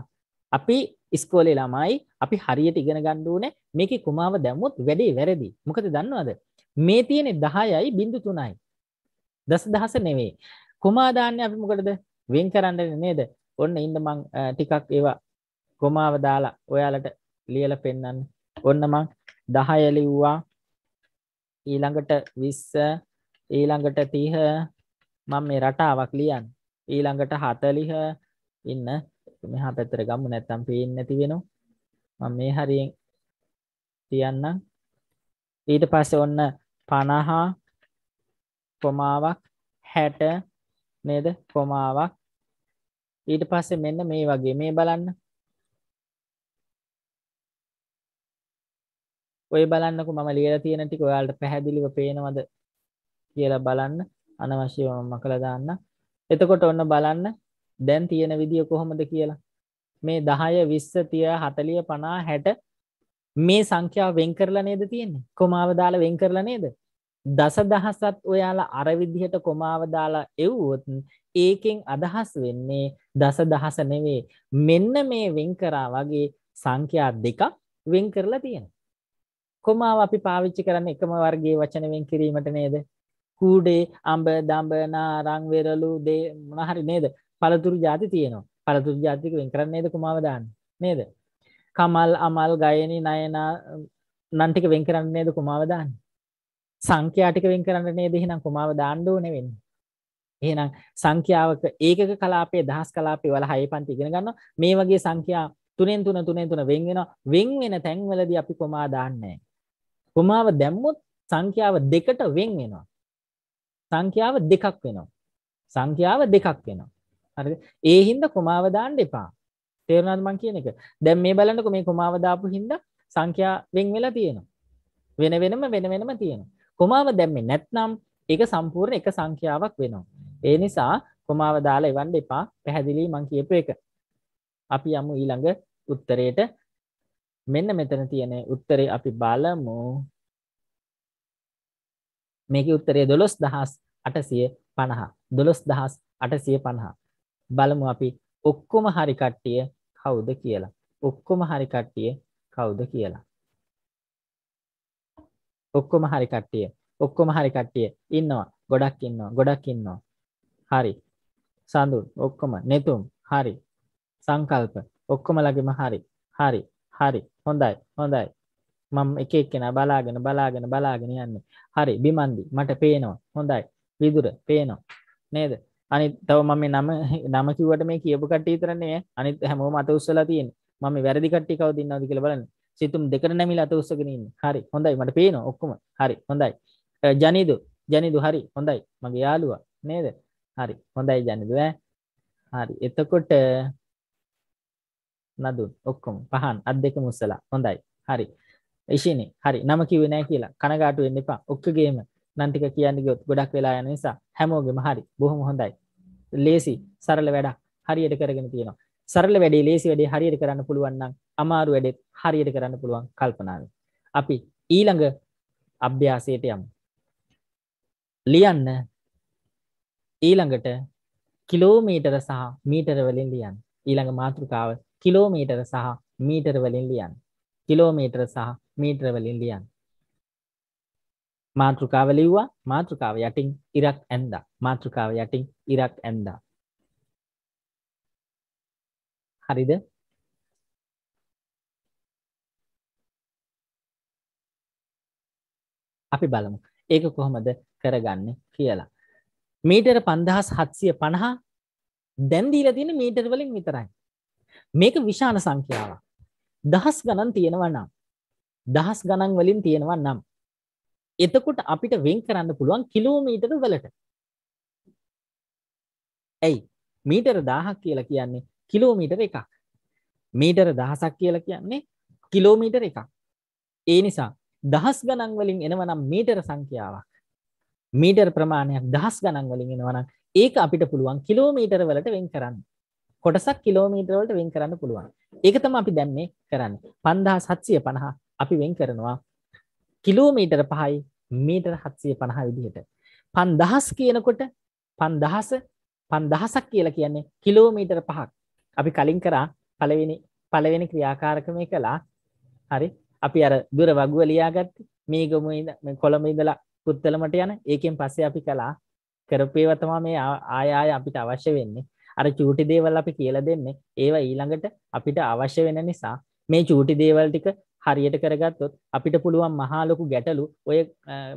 අපි ඉස්කෝලේ ළමයි අපි හරියට ඉගෙන ගණ්ඩුවනේ මේකේ කුමාව දැම්මොත් වැඩේ වැරදි. මොකද දන්නවද? මේ තියෙන්නේ 10යි 0.3යි. දසදහස නෙවෙයි. කුමා දාන්නේ අපි මොකටද? වෙන් කරන්න නේද? ඔන්න ඉන්න මං ටිකක් ඒවා කුමාව දාලා ඔයාලට ලියලා පෙන්නන්න. ඔන්න මං 10 ලිව්වා. ඊළඟට 20 ඊළඟට 30 මම මේ රටාවක් ලියන්න. ඊළඟට 40 ඉන්න මෙහා පැත්තට ගමු නැත්තම් පේන්නේ නැති වෙනවා. මම මේ හරියෙන් තියන්නම් ඊට පස්සේ ඔන්න පණහා කොමාවක් හැට නේද කොමාවක් ඊට පස්සේ මෙන්න මේ වගේ මේ බලන්න ඔය බලන්නකු මම ලියලා තියෙන ටික ඔයාලට පැහැදිලිව පේනවද කියලා බලන්න අනවශ්‍යව මම කළා දාන්න එතකොට ඔන්න බලන්න දැන් තියෙන විදිය කොහොමද කියලා මේ 10 20 30 40 50 60 මේ සංඛ්‍යා වෙන් කරලා නේද තියෙන්නේ කොමාව දාලා වෙන් කරලා නේද දස දහසත් ඔයාලා අර විදිහට කොමාව දාලා එව්වොත් ඒකෙන් අදහස් වෙන්නේ දස දහස නෙවෙයි මෙන්න මේ වෙන් කරා වගේ සංඛ්‍යා දෙකක් වෙන් කරලා තියෙනවා කොමාව අපි පාවිච්චි කරන්නේ එකම වර්ගයේ වචන වෙන් කිරීමට නේද කූඩේ අඹ දඹ නාරං වෙරළු දේ මොන හරි නේද පළතුරු ಜಾති තියෙනවා පළතුරු ಜಾතික වෙන් කරන්නේ නේද කොමාව දාන්නේ නේද කමල් අමල් ගයනි නයනා නන්ටික වෙන් කරන්න නේද කුමාවදාන්න සංඛ්‍යාටික වෙන් කරන්න නේද එහෙනම් කුමාව දාණ්ඩුව නෙවෙන්න එහෙනම් සංඛ්‍යාවක ඒකක කලාපයේ දහස් කලාපේ වල හය පන්ති ඉගෙන ගන්න මේ වගේ සංඛ්‍යා තුනෙන් තුන තුනෙන් තුන වෙන් වෙන වෙන් වෙන තැන්වලදී අපි කුමා දාන්නේ කුමාව දැම්මොත් සංඛ්‍යාව දෙකට වෙන් වෙනවා සංඛ්‍යාව දෙකක් වෙනවා සංඛ්‍යාව දෙකක් වෙනවා හරිද ඒ හින්දා කුමාව දාන්න එපා තේරනාද මං කියන එක දැම් මේ බලන්නක මේ කුමාව දාපු හින්ද සංඛ්‍යා වෙන් වෙලා තියෙනවා වෙන වෙනම වෙන වෙනම තියෙන කුමාව දැම්ම නැත්නම් එක සම්පූර්ණ එක සංඛ්‍යාවක් වෙනවා ඒ නිසා කුමාව දාලා එවන්ඩ එපා පැහැදිලි මං කියපු එක අපි යමු ඊළඟ උත්තරයට මෙන්න මෙතන තියෙන උත්තරේ අපි බලමු මේක උත්තරේ දොළොස් දහස් අටසිය පණහා දොළොස් දහස් අටසිය පණහා බලමු අපි ඔක්කොම හරි කට්ටිය කවුද කියලා. ඔක්කොම හරි කට්ටිය කවුද කියලා. ඔක්කොම හරි කට්ටිය. ඔක්කොම හරි කට්ටිය ඉන්නවා. ගොඩක් ඉන්නවා. ගොඩක් ඉන්නවා. හරි. සඳුන් ඔක්කොම නෙතුම් හරි. සංකල්ප ඔක්කොම ලගෙම හරි. හරි. හරි. හොඳයි. හොඳයි. මම එක එක්කෙනා බලාගෙන බලාගෙන බලාගෙන යන්නේ. හරි. බිමන්දි මට පේනවා. හොඳයි. විදුර පේනවා. නේද? අනි තව මම මේ නම නම කිවට මේ කියපු කට්ටි තරන්නේ අනිත් හැමෝ මත උස්සලා තියෙන මම වැරදි කට්ටි කව දින්නවද කියලා බලන්න සිතුම් දෙකට නැමිල අත උස්සගෙන ඉන්න හරි හොඳයි මට පේන ඔක්කොම හරි හොඳයි ජනිදු ජනිදු හරි හොඳයි මගේ යාළුවා නේද හරි හොඳයි ජනිදු ඈ හරි එතකොට නදුන් ඔක්කොම පහන් අත් දෙක මුස්සලා හොඳයි හරි ඉෂිනේ හරි නම කිව්වේ නැහැ කියලා කනගාටු වෙන්න එපා ඔක්කගේම නම් ටික කියන්න ගියොත් ගොඩක් වෙලා යන නිසා හැමෝගෙම හරි බොහොම හොඳයි ලේසි සරල වැඩක් හරියට කරගෙන තියෙනවා. සරල වැඩේ ලේසි වැඩේ හරියට කරන්න පුළුවන් නම් අමාරු වැඩේ හරියට කරන්න පුළුවන් කල්පනාවෙන්. අපි ඊළඟ අභ්‍යාසයට යමු. ලියන්න ඊළඟට කිලෝමීටර සහ මීටර වලින් ලියන්න. ඊළඟ මාතෘකාව කිලෝමීටර සහ මීටර වලින් ලියන්න. කිලෝමීටර සහ මීටර වලින් ලියන්න. මාතෘකාව ලිව්වා මාතෘකාව යටින් ඉරක් ඇන්දා. මාතෘකාව යටින් ඉරක් ඇන්දා. හරිද? අපි බලමු. ඒක කොහොමද කරගන්නේ කියලා. මීටර 5750 දැන් දීලා තියෙන මීටර වලින් විතරයි. මේක විශාල සංඛ්‍යාවක්. දහස් ගණන් තියෙනවා නම් දහස් ගණන් වලින් තියෙනවා නම් එතකොට අපිට වෙන් කරන්න පුළුවන් කිලෝමීටර වලට. ඇයි මීටර දාහක් කියලා කියන්නේ කිලෝමීටර එකක් මීටර දහසක් කියලා කියන්නේ කිලෝමීටර එකක් ඒ නිසා දහස් ගණන් වලින් එනවනම් මීටර සංඛ්‍යාවක් මීටර ප්‍රමාණයක් දහස් ගණන් වලින් එනවනම් ඒක අපිට පුළුවන් කිලෝමීටර වලට වෙන් කරන්න කොටසක් කිලෝමීටර වලට වෙන් කරන්න පුළුවන් ඒක තමයි අපි දැන් මේ කරන්නේ 5750 අපි වෙන් කරනවා කිලෝමීටර 5යි මීටර 750 විදිහට 5000 කියනකොට 5000 5000ක් කියලා කියන්නේ කිලෝමීටර 5ක්. අපි කලින් කරා පළවෙනි පළවෙනි ක්‍රියාකාරකමේ කළා. හරි. අපි අර දුර වගුව ලියාගත්තේ. මේ ගමු ඉඳලා කොළඹ ඉඳලා පුත්තලමට යන. ඒකෙන් පස්සේ අපි කළා කරපේව තමයි මේ ආය ආය අපිට අවශ්‍ය වෙන්නේ. අර චූටි දේවල් අපි කියලා දෙන්නේ. ඒවා ඊළඟට අපිට අවශ්‍ය වෙන නිසා මේ චූටි දේවල් ටික හරියට කරගත්තොත් අපිට පුළුවන් මහාලොකු ගැටලු ඔය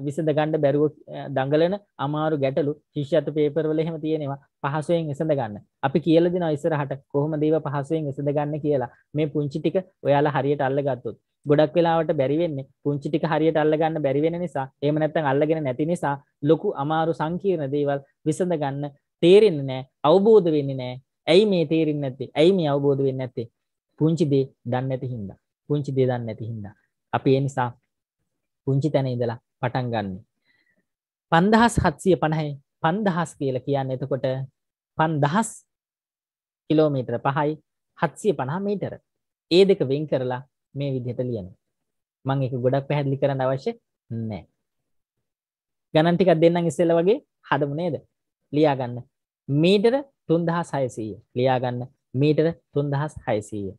විසඳ ගණ්ඩ බැරුව දඟලන අමාරු ගැටලු ශිෂ්‍යත පේපරවල එහෙම තියෙනවා පහසුවෙන් එසඳ ගන්න අපි කියල දෙෙන ඉස්සරහට කොහොම දේව පහසුවෙන් එසඳ ගන්න කියලා මේ පුංචි ටික ඔයාලා හරියට අල්ලගත්තොත් ගොඩක් වෙලාවට බැරිවෙන්නේ පුංචි ටික හරියට අල්ලගන්න බැරිවෙන නිසා එම නැත්තන් අල්ලගෙන නැති නිසා ලොකු අමාරු සංකීර්ණ දේවල් විසඳ ගන්න තේරෙන්න නෑ අවබෝධ වෙන්නේ නෑ ඇයි මේ තේරෙන් නැති ඇයි මේ අවබෝධ වෙන්න ඇත්තේ පුංචිදේ දන්න ඇති හින්දා පුංචි දේ දන්නේ නැති හින්දා. අපි ඒ නිසා පුංචි තැන ඉඳලා පටන් ගන්න. 5750යි 5000 කියලා කියන්නේ එතකොට 5000 කිලෝමීටර 5යි 750 මීටර. ඒ දෙක වෙන් කරලා මේ විදිහට ලියනවා. මම ඒක ගොඩක් පැහැදිලි කරන්න අවශ්‍ය නැහැ. ගණන් ටිකක් දෙන්නම් ඉස්සෙල්ලා වගේ හදමු නේද? ලියා ගන්න. මීටර 3600 ලියා ගන්න. මීටර 3600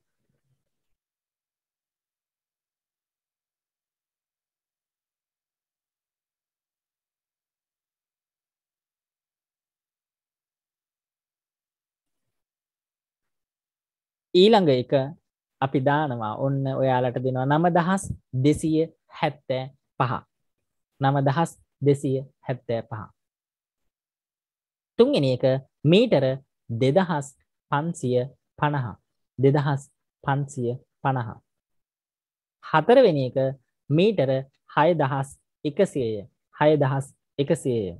ඊළඟ එක අපි දානවා ඔන්න ඔයාලට දෙනවා නම දහස් දෙසිය හැත්තෑ පහ නම දහස් දෙසිය හැත්තෑ පහ තුන්ගෙන එක මීටර දෙදහස් පන්සිය පණහා දෙදහස් පන්සිය පණහා හතරවෙෙන එක මීටර හය දහස් එකසියය හය දහස් එකසියය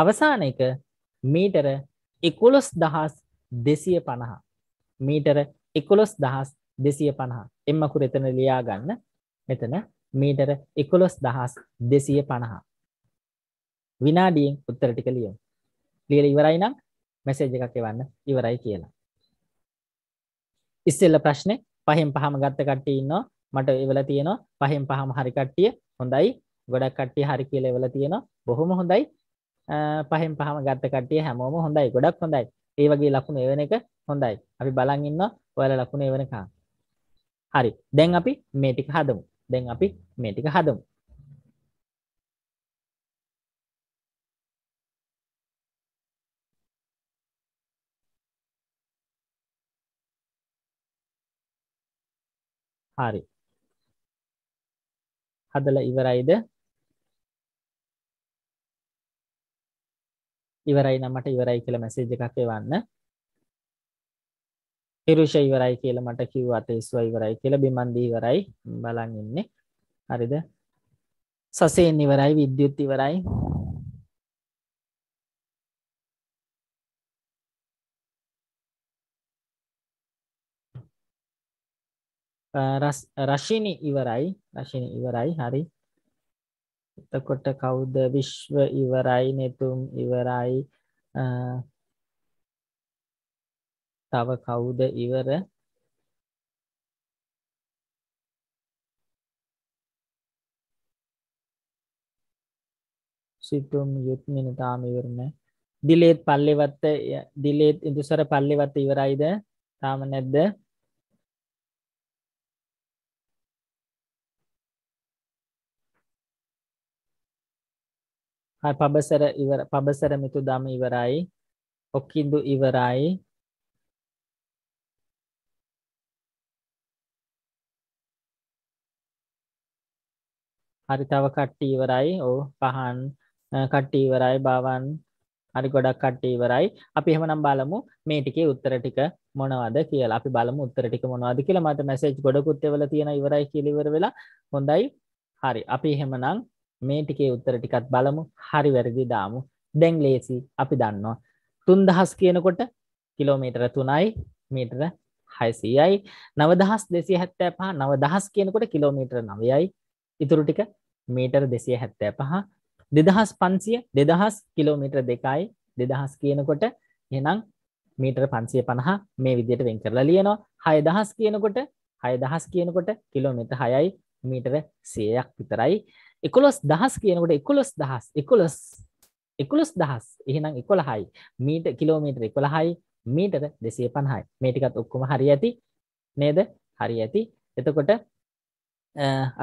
අවසාන එක මීටර එකොළොස් දහස් දෙසිය පණහා මීටර එකොළොස් දහස් දෙසිය පණහා එම්මකුර එතන ලියා ගන්න මෙතන මීටර එකොළොස් දහස් දෙසිය පණහා විනාඩියෙන් උත්තර ටික ලියමු ලියල ඉවරයි නම් මැසේජ් එකක් එවන්න ඉවරයි කියලා ඉස්සෙල්ල ප්‍රශ්නේ පහෙන් පහම ගත්ත කට්ටිය ඉන්නවා මට එවලා තියෙනවා පහෙන් පහම හරි කට්ටිය හොඳයි ගොඩක් කට්ටිය හරි කියලා එවලා තියෙනවා බොහොම හොඳයි පහෙන් පහම ගත්ත කට්ටිය හැමෝම හොඳයි ගොඩක් හොඳයි ඒ වගේ ලකුණු එවන එක හොඳයි. අපි බලන් ඉන්නවා ඔයාලා ලකුණු එවනකම්. හරි. දැන් අපි මේ ටික හදමු. දැන් අපි මේ ටික හදමු. හරි. හදලා ඉවරයිද? ඉවරයි නම් මට ඉවරයි කියලා මැසේජ් එකක් එවන්න. හිරුෂ ඉවරයි කියලා මට කිව්වා තේස්වා ඉවරයි කියලා බිමන්දී ඉවරයි බලන් ඉන්නේ. හරිද? සසෙන් ඉවරයි විද්‍යුත් ඉවරයි රශිනි ඉවරයි රශිනි ඉවරයි හරි එතකොට කවුද විශ්ව ඉවරයි නෙතුම් ඉවරයි තව කවුද ඉවර සිටුම් යුත් මිනිතාම ඉවරන දිලේත් පල්ලෙවත්ත දිලේත් ඉඳුසර පල්ලෙවත්ත ඉවරයිද තාම නැද්ද හරි පබසර ඉවර පබසර මිතු දම ඉවරයි ඔක්කින්දු ඉවරයි හරි තව කට්ටි ඉවරයි ඕ පහන් කට්ටි ඉවරයි බාවන් හරි ගොඩක් කට්ටි ඉවරයි අපි එහෙමනම් බලමු මේ ටිකේ උත්තර ටික මොනවද කියලා අපි බලමු උත්තර ටික මොනවද කියලා මට මැසේජ් ගොඩකුත් එවලා තියෙන ඉවරයි කියලා ඉවර වෙලා හොඳයි හරි අපි එහෙමනම් මේ ටිකේ උත්තර ටිකත් බලමු හරි වැරදි දාමු දැන් ලේසි අපි දන්නවා තුන්දහස් කියනකොට කිලෝමීටර තුනයි මීටර හයසීයයි නවදහස් දෙසිය හැත්තෑ පහ නවදහස් කියනකොට කිලෝමීටර නවයයි ඉතුරු ටික මීටර් දෙසිය හැත්තෑ පහ දෙදහස් පන්සිය දෙදහස් කිලෝමීටර දෙකයි දෙදහස් කියනකොට එනම් මීටර් පන්සිය පණහා මේ විදියට වෙන් කරලා ලියනවා හය දහස් කියනකොට හය දහස් කියනකොට කිලෝමිට හයයි මීටර සයයක් විතරයි එකොළොස් දහස් කියනකොට එකොළොස් දහස් එකොළොස් එකොළොස් දහස් එහෙනම් එකොළහයි මීට කිලෝමීටර එකොළහයි මීටර දෙසිය පණහයි මේ ටිකත් ඔක්කොම හරි ඇති නේද හරි ඇති එතකොට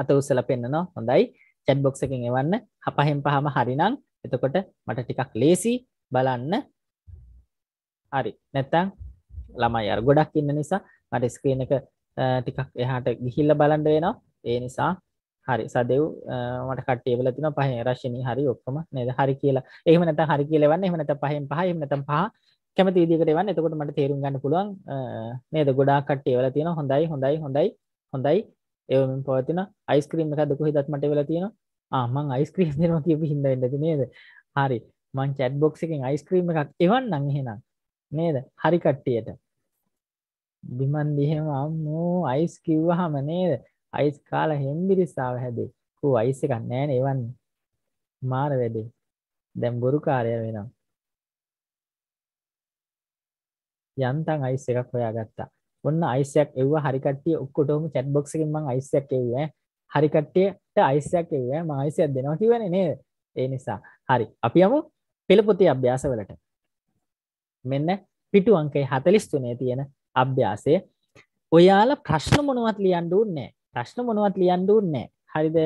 අත උස්සල පෙන්න්නනවා හොඳයි චැට් බොක්ස එකෙන් එවන්න හපහෙන් පහම හරිනම් එතකොට මට ටිකක් ලේසි බලන්න හරි නැත්තං ළමයි අර ගොඩක් ඉන්න නිසා මට ස්ක්‍රීන එක ටිකක් එහාට ගිහිල්ල බලන්ඩ වෙනවා ඒ නිසා හරි සදව් මට කටේවල තින පහ රශනී හරි ඔක්කම නද හරි කියලා එහම නත හරි කියලවන්න එහමනත පහෙන් පහම නතම් පහ කැමති දකට වන්න එතකොට මට තේරුම් ගන්න පුළුවන් නේද ගොඩා කට්ටේවල තියෙන හොඳයි හොඳයි හොඳයි හොඳයි එවමින් පවතින අයිස්ක්‍රීම් එක දුකහි දත්මට වෙලා තියෙන ආමං අයිස්ක්‍රීම් දෙනවා කියපු හිද ඉඳති නේද හරි මං චැට් බොක්ස එකෙන් අයිස්ක්‍රීම් එකක් එවන් නංහෙනම් නේද හරි කට්ටියට බිමන් දිහෙම අම්මෝ අයිස් කිව්වහම නේද අයිස් කාලා හෙම්බිරිස්සාව හැදේ. කෝ අයිස් එකක් නැහනේ එවන්නේ. මාර වැඩේ. දැන් බොරු කාර්යය වෙනවා. යන්තම් අයිස් එකක් හොයාගත්තා. ඔන්න අයිස් එකක් එව්වා හරි කට්ටිය ඔක්කොටම chat box එකෙන් මං අයිස් එකක් එව්වා. හරි කට්ටියට අයිස් එකක් එව්වා. මම අයිස් එකක් දෙනවා කිව්වනේ නේද? ඒ නිසා හරි අපි යමු පෙළපොතේ අභ්‍යාසවලට. මෙන්න පිටු අංකය 43 තියෙන අභ්‍යාසය. ඔයාලා ප්‍රශ්න මොනවත් ලියන්න ඕනේ නැහැ. ප්‍රශ්න මොනවත් ලියන්න ඕනේ හරිද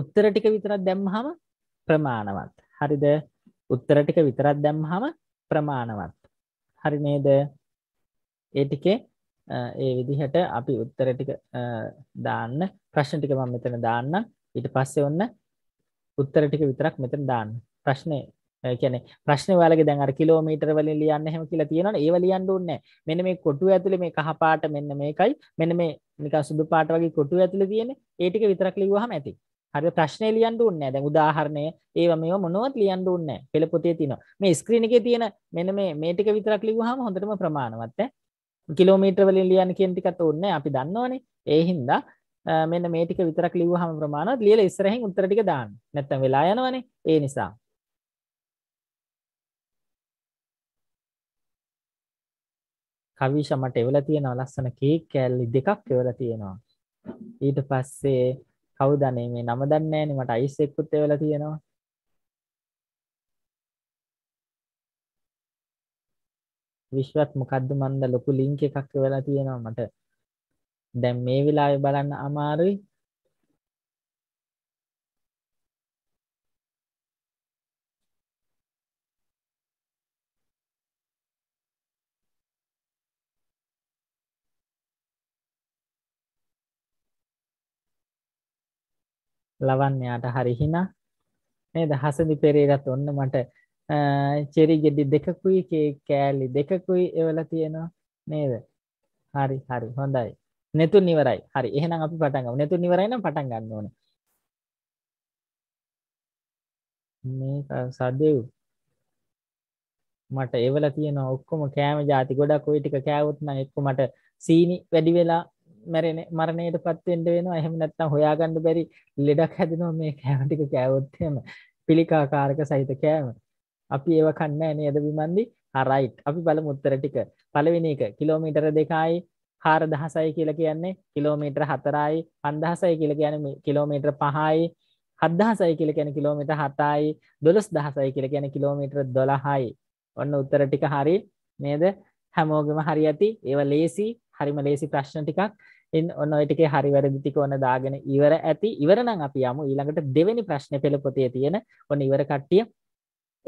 උත්තර ටික විතරක් දැම්මහම ප්‍රමාණවත් හරිද උත්තර ටික විතරක් දැම්මහම ප්‍රමාණවත් හරි නේද ඒ ටිකේ ඒ විදිහට අපි උත්තර ටික දාන්න ප්‍රශ්න ටික මම මෙතන දාන්නම් ඊට පස්සේ ඔන්න උත්තර ටික විතරක් මෙතන දාන්න ප්‍රශ්නේ කියන ප්‍රශ්න වලගේ දැන් අර කිලෝමීටර් වලින් ලියන්න හැම කියලා තියෙනවා ඒව ලියන්න ඕනේ මෙන්න මේ කොටුව ඇතුලේ මේ කහ පාට මෙන්න මේකයි මෙන්න මේ නිකන් සුදු පාට වගේ කොටුව ඇතුලේ තියෙන ඒ ටික විතරක් ලියුවාම ඇති හරි ප්‍රශ්නේ ලියන්න ඕනේ දැන් උදාහරණය ඒව මේව මොනවත් ලියන්න ඕනේ පෙළ පොතේ තියෙනවා මේ ස්ක්‍රීන් එකේ තියෙන මෙන්න මේ මේ ටික විතරක් ලියුවාම හොඳටම ප්‍රමාණවත් ඈ කිලෝමීටර් වලින් ලියන්න කියන ටිකත් ඕනේ අපි දන්නවනේ ඒ හින්දා මෙන්න මේ ටික විතරක් ලිව්වහම ප්‍රමාණවත් ලියලා ඉස්සරහින් උත්තර ටික දාන්න. නැත්තම් වෙලා යනවනේ. ඒ නිසා කවිෂ මට එවලා තියෙනවා ලස්සන කේක් කෑලි දෙකක් එවලා තියෙනවා. ඊට පස්සේ කවුද අනේ මේ නම දන්නේ නැහනේ මට අයිස් එක්කුත් එවලා තියෙනවා. විශ්වත් මොකද්ද මන්ද ලොකු ලින්ක් එකක් එවලා තියෙනවා මට. දැන් මේ වෙලාවේ බලන්න අමාරුයි. ලවන්නයාට හරි හිනා නේද හසදි පෙරේරත් ඔන්න මට චෙරි ගෙඩි දෙකකුයි කේ කෑලි දෙකකුයි එවල තියෙනවා නේද හරි හරි හොඳයි නැතු නිවරයි හරි එහෙනම් අපි පටන් ගමු නැතු නිවරයි නම් පටන් ගන්න ඕනේ මේ සදෙව් මට එවල තියෙනවා ඔක්කොම කෑම ಜಾති ගොඩක් ওই ටික කෑවොත් නම් එක්ක මට සීනි වැඩි වෙලා මැරෙන මරණයට පත්වෙන්ඩ වෙනවා එහෙම නැත්තම් හොයාගන්න බැරි ලෙඩක් හැදෙනවා මේ කෑමටික කෑවොත්යම පිළිකාකාරක සහිත කෑම අපි ඒව කන්න නේද විමන්දි හරයිට් අපි බල මුත්තර ටික පලවෙනි එක කිලෝමීටර දෙකයි හාර දහසයි කියලා කියන්නේ කිලෝමීට්‍ර හතරයි අන්දහසයි කියල කියන කිලෝමීට්‍ර පහයි හදහසයි කියල කියන කිලෝමිට හතයි දොළස් දහසයි කියල කියන කිලෝමිට්‍ර දොළහයි ඔන්න උත්තර ටික හරි නේද හැමෝගම හරි ඇති ඒව ලේසි හරිම ලේසි ප්‍රශ්න ටිකක් ඉන් ඔන්න ඔයිටකේ හරි වැරදිතික ඕන දාගෙන ඉවර ඇති ඉවරනම් අපි යමු ඊළඟට දෙවැනි ප්‍රශ්න පෙළ පොතේ තියෙන ඔන්න ඉවර කට්ටිය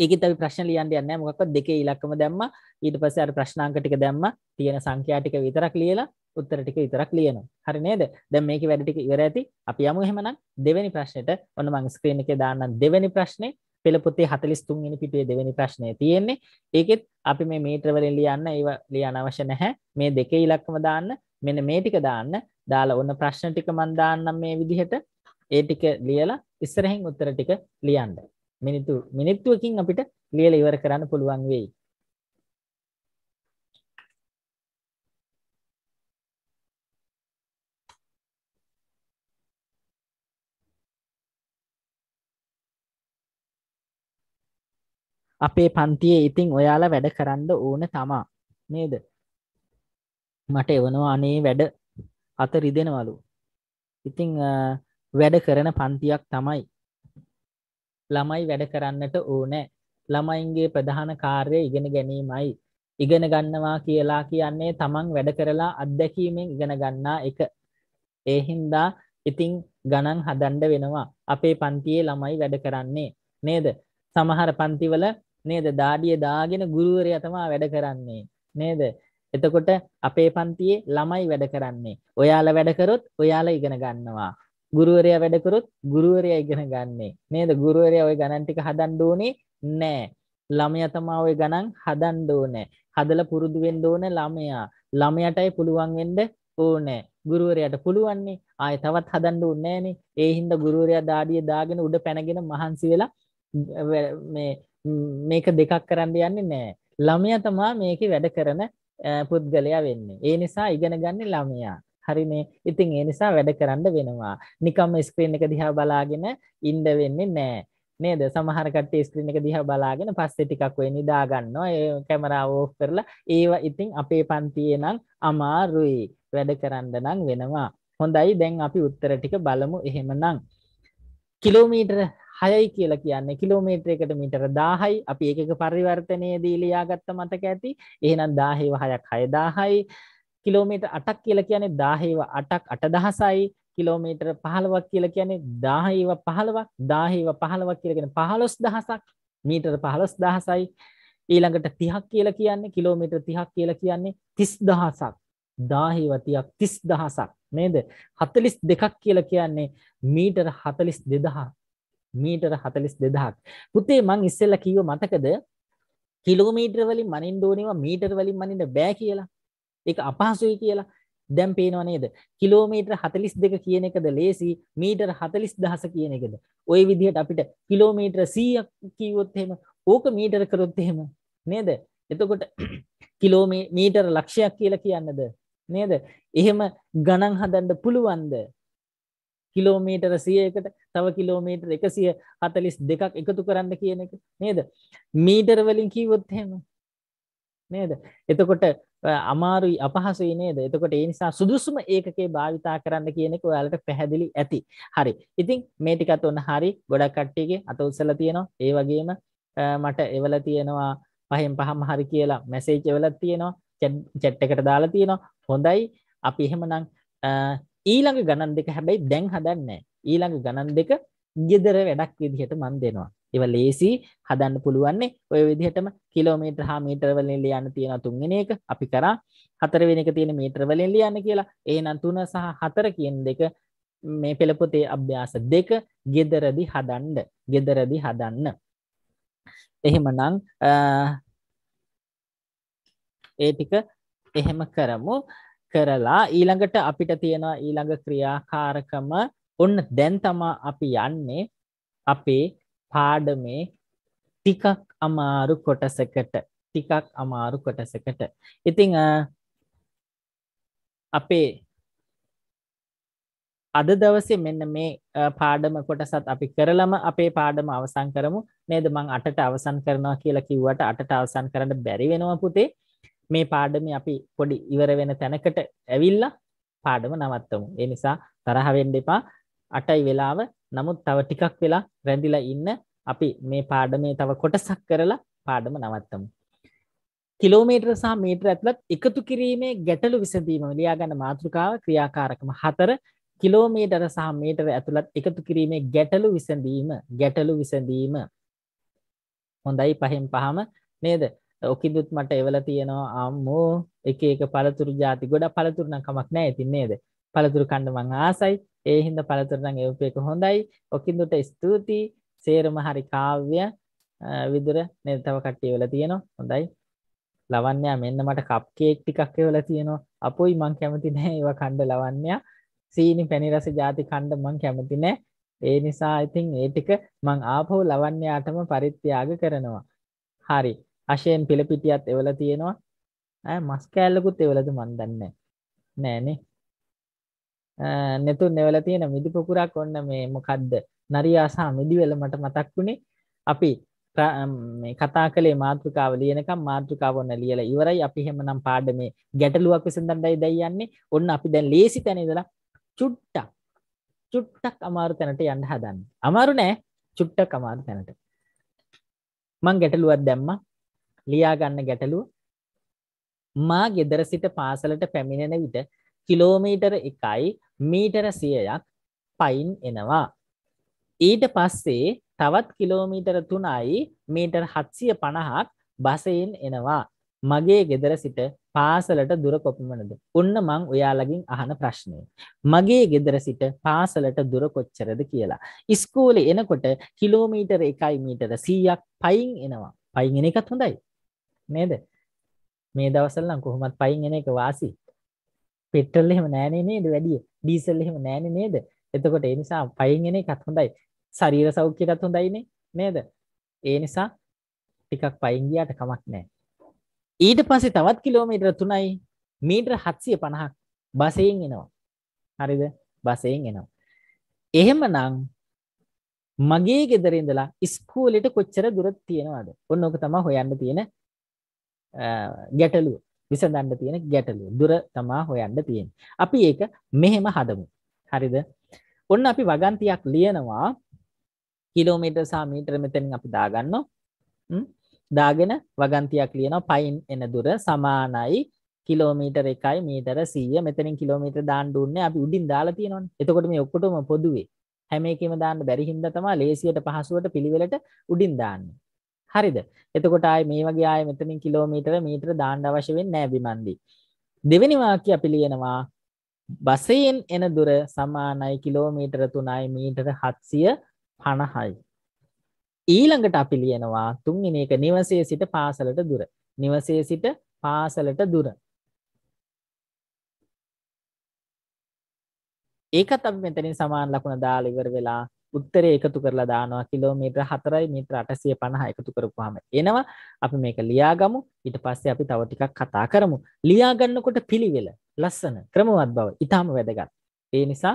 ඒකත් අපි ප්‍රශ්න ලියන්න යන්න මොකක් දෙක ඉලක්කම දැම්ම ඊට පස්සේ අර ප්‍රශ්නාංක ටික දැම්ම තියෙන සංඛ්‍යා ටික විතරක් ලියලා උත්තර ටික විතරක් ලියනවා. හරි නේද? දැන් මේකේ වැඩ ටික ඉවර ඇති. අපි යමු එහෙමනම් දෙවෙනි ප්‍රශ්නෙට. ඔන්න මම ස්ක්‍රීන් එකේ දාන්නම් දෙවෙනි ප්‍රශ්නේ. පෙළ පොතේ 43 වෙනි පිටුවේ දෙවෙනි ප්‍රශ්නය තියෙන්නේ. ඒකෙත් අපි මේ මීටර වලින් ලියන්න ඒව ලියන්න අවශ්‍ය නැහැ. මේ දෙකේ ඉලක්කම දාන්න මෙන්න මේ ටික දාන්න දාලා ඔන්න ප්‍රශ්න ටික මන් දාන්නම් මේ විදිහට ඒ ටික ලියලා ඉස්සරහින් උත්තර ටික ලියන්න මිනිත්තු මිනිත්තුවකින් අපිට ලියලා ඉවර කරන්න පුළුවන් වෙයි අපේ පන්තියේ ඉතින් ඔයාලා වැඩ කරන්න ඕන තමා නේද මට එවනවා අනේ වැඩ අත රිදෙනවලු ඉතිං වැඩ කරන පන්තියක් තමයි ළමයි වැඩ කරන්නට ඕනෑ ළමයින්ගේ ප්‍රධාන කාර්ය ඉගෙන ගැනීමයි ඉගෙන ගන්නවා කියලා කියන්නේ තමන් වැඩ කරලා අත්දැකීමෙන් ඉගෙන ගන්නා එක ඒ හින්දා ඉතිං ගණන් හදන්ඩ වෙනවා අපේ පන්තියේ ළමයි වැඩ කරන්නේ නේද සමහර පන්තිවල නේද දාඩිය දාගෙන ගුරුවරය තමා වැඩ කරන්නේ නේද එතකොට අපේ පන්තියේ ළමයි වැඩ කරන්නේ. ඔයාලා වැඩ කරොත් ඔයාලා ඉගෙන ගන්නවා. ගුරුවරයා වැඩ කරොත් ගුරුවරයා ඉගෙන ගන්නේ. නේද? ගුරුවරයා ওই ගණන් ටික හදන්න ඕනේ නෑ. ළමයා තමයි ওই ගණන් හදන්න ඕනේ. හදලා පුරුදු වෙන්න ඕනේ ළමයා. ළමයටයි පුළුවන් වෙන්න ඕනේ. ගුරුවරයාට පුළුවන්නේ ආය තවත් හදන්න ඕනේ නෑනේ. ඒ හින්දා ගුරුවරයා දාඩිය දාගෙන උඩ පැනගෙන මහන්සි වෙලා මේ මේක දෙකක් කරන්න යන්නේ නෑ. ළමයා තමයි මේකේ වැඩ කරන පුද්ගලයා වෙන්නේ. ඒ නිසා ඉගෙන ගන්න ළමයා. හරිනේ. ඉතින් ඒ නිසා වැඩ කරන්න වෙනවා. නිකම්ම ස්ක්‍රීන් එක දිහා බලාගෙන ඉන්න වෙන්නේ නැහැ. නේද? සමහර කට්ටිය ස්ක්‍රීන් එක දිහා බලාගෙන පස්සේ ටිකක් වෙයි නිදා ගන්නවා. ඒ කැමරාව ඕෆ් කරලා ඒව ඉතින් අපේ පන්තියේ නම් අමාරුයි. වැඩ කරන්න නම් වෙනවා. හොඳයි දැන් අපි උත්තර ටික බලමු එහෙමනම්. කිලෝමීටර් හයයි කියලා කියන්න කිලෝමීට්‍රයකට මිටර දාහයි අපි ඒක පරිවර්තනය දීලියාගත්ත මතක ඇති ඒනම් දාහේව හයක් හයදාහයි කිලෝමීට අටක් කියල කියන්නේ දාහේව අටක් අටදහසයි කිලෝමීටර් පහළවක් කියල කියන්නේ දාහේව පහළවක් දාහේව පහළවක් කියලගෙන පහළොස් දහසක් මීටර් පහළොස් දහසයි ඊළඟට තිහක් කියල කියන්නේ කිලෝමීටර් තිහක් කියල කියන්නේ තිස් දහසක් දාහිවතියක් තිස් දහසක් නේද හතලිස් දෙකක් කියල කියන්නේ මීටර් හතලිස් දෙදහා මීටර 42000ක්. පුතේ මං ඉස්සෙල්ලා කිව්ව මතකද? කිලෝමීටර වලින් මනින්න ඕනේවා මීටර වලින් මනින්න බෑ කියලා. ඒක අපහසුයි කියලා. දැන් පේනව නේද? කිලෝමීටර 42 කියන එකද ලේසි මීටර 40000 කියන එකද? ওই විදිහට අපිට කිලෝමීටර 100ක් කිව්වොත් එහෙම ඕක මීටර කරොත් එහෙම නේද? එතකොට කිලෝමීටර ලක්ෂයක් කියලා කියන්නද? නේද? එහෙම ගණන් හදන්න පුළුවන්ද? කිලෝමීටර සියයකට තව කිලෝමීටර් එකසිය හතලිස් දෙකක් එකතු කරන්න කියන එක නේද මීටර් වලින් කීවොත්හෙම නේද එතකොට අමාරුයි අපහසුයි නේද එතකොට ඒ නිසා සුදුසුම ඒකකේ භාවිතා කරන්න කියන එක ඔයාලට පැහැදිලි ඇති හරි ඉතින් මේ ටිකත් ඔන්න හරි ගොඩක් කට්ටියගේ අත උස්සලා තියෙනවා ඒ වගේම මට එවලා තියෙනවා පහෙන් පහම හරි කියලා මැසේජ් එවලා තියෙනවා චැට් එකට දාලා තියෙනවා හොඳයි අපි එහෙමනම් ඊළඟ ගණන් දෙක හැබැයි දැන් හදන්නේ ඊළඟ ගණන් දෙක ගෙදර වැඩක් විදිහට මන් දෙනවා. ඒවා ලේසි හදන්න පුළුවන්නේ ඔය විදිහටම කිලෝමීටර් හා මීටර් වලින් ලියන්න තියෙන තුන්වෙනි එක අපි කරා හතරවෙනි එක තියෙන මීටර් වලින් ලියන්න කියලා. එහෙනම් තුන සහ හතර කියන දෙක මේ පෙළපොතේ අභ්‍යාස දෙක ගෙදරදි හදන්න. ගෙදරදි හදන්න. එහෙමනම් ඒ ටික එහෙම කරමු කරලා ඊළඟට අපිට තියෙන ඊළඟ ක්‍රියාකාරකම ඔන්න දැන් තමා අපි යන්නේ අපේ පාඩමේ ටිකක් අමාරු කොටසකට ටිකක් අමාරු කොටසකට ඉතිං අපේ අද දවසේ මෙන්න මේ පාඩම කොටසත් අපි කරලම අපේ පාඩම අවසන් කරමු නේද මං අටට අවසන් කරනවා කියලා කිව්වට අටට අවසන් කරන්න බැරි වෙනවා පුතේ මේ පාඩම අපි පොඩි ඉවර වෙන තැනකට ඇවිල්ලා පාඩම නවත්තමු. ඒ නිසා තරහ වෙන්න එපා. 8යි වෙලාව. නමුත් තව ටිකක් වෙලා රැඳිලා ඉන්න අපි මේ පාඩමේ තව කොටසක් කරලා පාඩම නවත්තමු. කිලෝමීටර සහ මීටර ඇතුළත් එකතු කිරීමේ ගැටලු විසඳීම ලියාගන්න මාතෘකාව ක්‍රියාකාරකම 4 කිලෝමීටර සහ මීටර ඇතුළත් එකතු කිරීමේ ගැටලු විසඳීම ගැටලු විසඳීම හොඳයි පහෙන් පහම නේද ඕකිදුත් මට එවල තියෙනවා අම්මෝ එක එක පළතුරු ජාති ගොඩ පළතුරුනම් කමක් නෑ ඉතින් නේද පළතුරු කන්න මං ආසයි ඒ හින්දා පළතුරු නම් එවපේක හොඳයි ඔකින්දුට ස්තුතියි සේරම හරි කාව්‍ය විදුර නේද තව කට්ටිය එවල තියෙනවා හොඳයි ලවන්‍යයා මෙන්න මට කප් කේක් ටිකක් එවල තියෙනවා අපොයි මං කැමති නෑ ඒවා කණ්ඩ ලවන්‍යයා සීනි පැණි රස ජාති කණ්ඩ මං කැමති නෑ ඒ නිසා ඉතින් ඒ ටික මං ආපහු ලවන්‍යයාටම පරිත්‍යාග කරනවා හරි අශයෙන් පිළපිටියත් එවල තියෙනවා ඇ මස් කෑල්ලකුත් එවලද මන්දන්න නෑනේ නැතුන් එවල තියෙන මිදි පොකුරක් ඔන්න මේ මොකක්ද නරියාසා මිදිවෙල මට මතක් වුණේ අපි කතා කලේ මාතෘකාව ලියනකම් මාතෘකාවන්න ලියල ඉවරයි අපි හෙමනම් පාඩ මේ ගැටලුවක් විසඳන්ඩයි දැයියන්නේ ඔන්න අපි දැන් ලේසි තැනදලා චුට්ටක් චුට්ටක් අමාරු තැනට යන්න හදන්න අමාරු නෑ චුට්ටක් අමාරු තැනට මං ගැටලුවත් දැම්ම ලියාගන්න ගැටලුව මා ගෙදර සිට පාසලට පැමිණෙන විට කිලෝමීටර එකයි මීටර සියයක් පයින් එනවා. ඊට පස්සේ තවත් කිලෝමීටර තුනයි මීටර් හත්සිය පණහක් බසයෙන් එනවා. මගේ ගෙදර සිට පාසලට දුරකොපමනද. ඔන්න මං ඔයාලගින් අහන ප්‍රශ්නය. මගේ ගෙදර සිට පාසලට දුරකොච්චරද කියලා. ඉස්කෝලෙ එනකොට කිලෝමීටර එකයි මීටර සීයක් පයින් එනවා. පයිගෙන එකත් හොඳයි නේද මේ දවසල් නම් කොහොමත් පයින් එන එක වාසි පෙට්‍රල් එහෙම නෑනේ නේද වැඩිය ඩීසල් එහෙම නෑනේ නේද එතකොට ඒ නිසා පයින් එන එකත් හොඳයි ශරීර සෞඛ්‍යයටත් හොඳයිනේ නේද ඒ නිසා ටිකක් පයින් ගියාට කමක් නෑ ඊට පස්සේ තවත් කිලෝමීටර 3යි මීටර 750ක් බසයෙන් එනවා හරිද බසයෙන් එනවා එහෙමනම් මගේ ගෙදර ඉඳලා ඉස්කෝලේට කොච්චර දුර තියෙනවද? ඔන්න ඕක තමයි හොයන්න තියෙන ගැටලුව විසඳන්න තියෙන ගැටලුව දුර තමා හොයන්න තියෙන. අපි ඒක මෙහෙම හදමු. හරිද? ඔන්න අපි වගන්තියක් ලියනවා කිලෝමීටර් සහ මීටර මෙතනින් අපි දාගන්නවා. දාගෙන වගන්තියක් ලියනවා පයින් එන දුර සමානයි කිලෝමීටර් 1යි මීටර 100 මෙතනින් කිලෝමීටර් දාන්න උන්නේ අපි උඩින් දාලා තියෙනවනේ. එතකොට මේ ඔක්කොටම පොදුවේ හැම එකෙම දාන්න බැරි හින්දා තමයි ලේසියට පහසුවට පිළිවෙලට උඩින් දාන්නේ. හරිද? එතකොට ආයේ මේ වගේ ආයේ මෙතනින් කිලෝමීටර මීටර දාන්න අවශ්‍ය වෙන්නේ නැහැ විමන්දී. දෙවෙනි වාක්‍ය අපි ලියනවා බසයෙන් එන දුර සමානයි කිලෝමීටර 3යි මීටර 750යි. ඊළඟට අපි ලියනවා තුන්වෙනි එක නිවසේ සිට පාසලට දුර. නිවසේ සිට පාසලට දුර. ඒකත් අපි මෙතනින් සමාන ලකුණ දාලා ඉවර වෙලා උත්තරේ එකතු කරලා දානවා කිලෝමීටර් 4යි මීටර 850 එකතු කරපුවාම එනවා අපි මේක ලියාගමු ඊට පස්සේ අපි තව ටිකක් කතා කරමු ලියා ගන්නකොට පිළිවෙල ලස්සන ක්‍රමවත් බව ඊටාම වැදගත් ඒ නිසා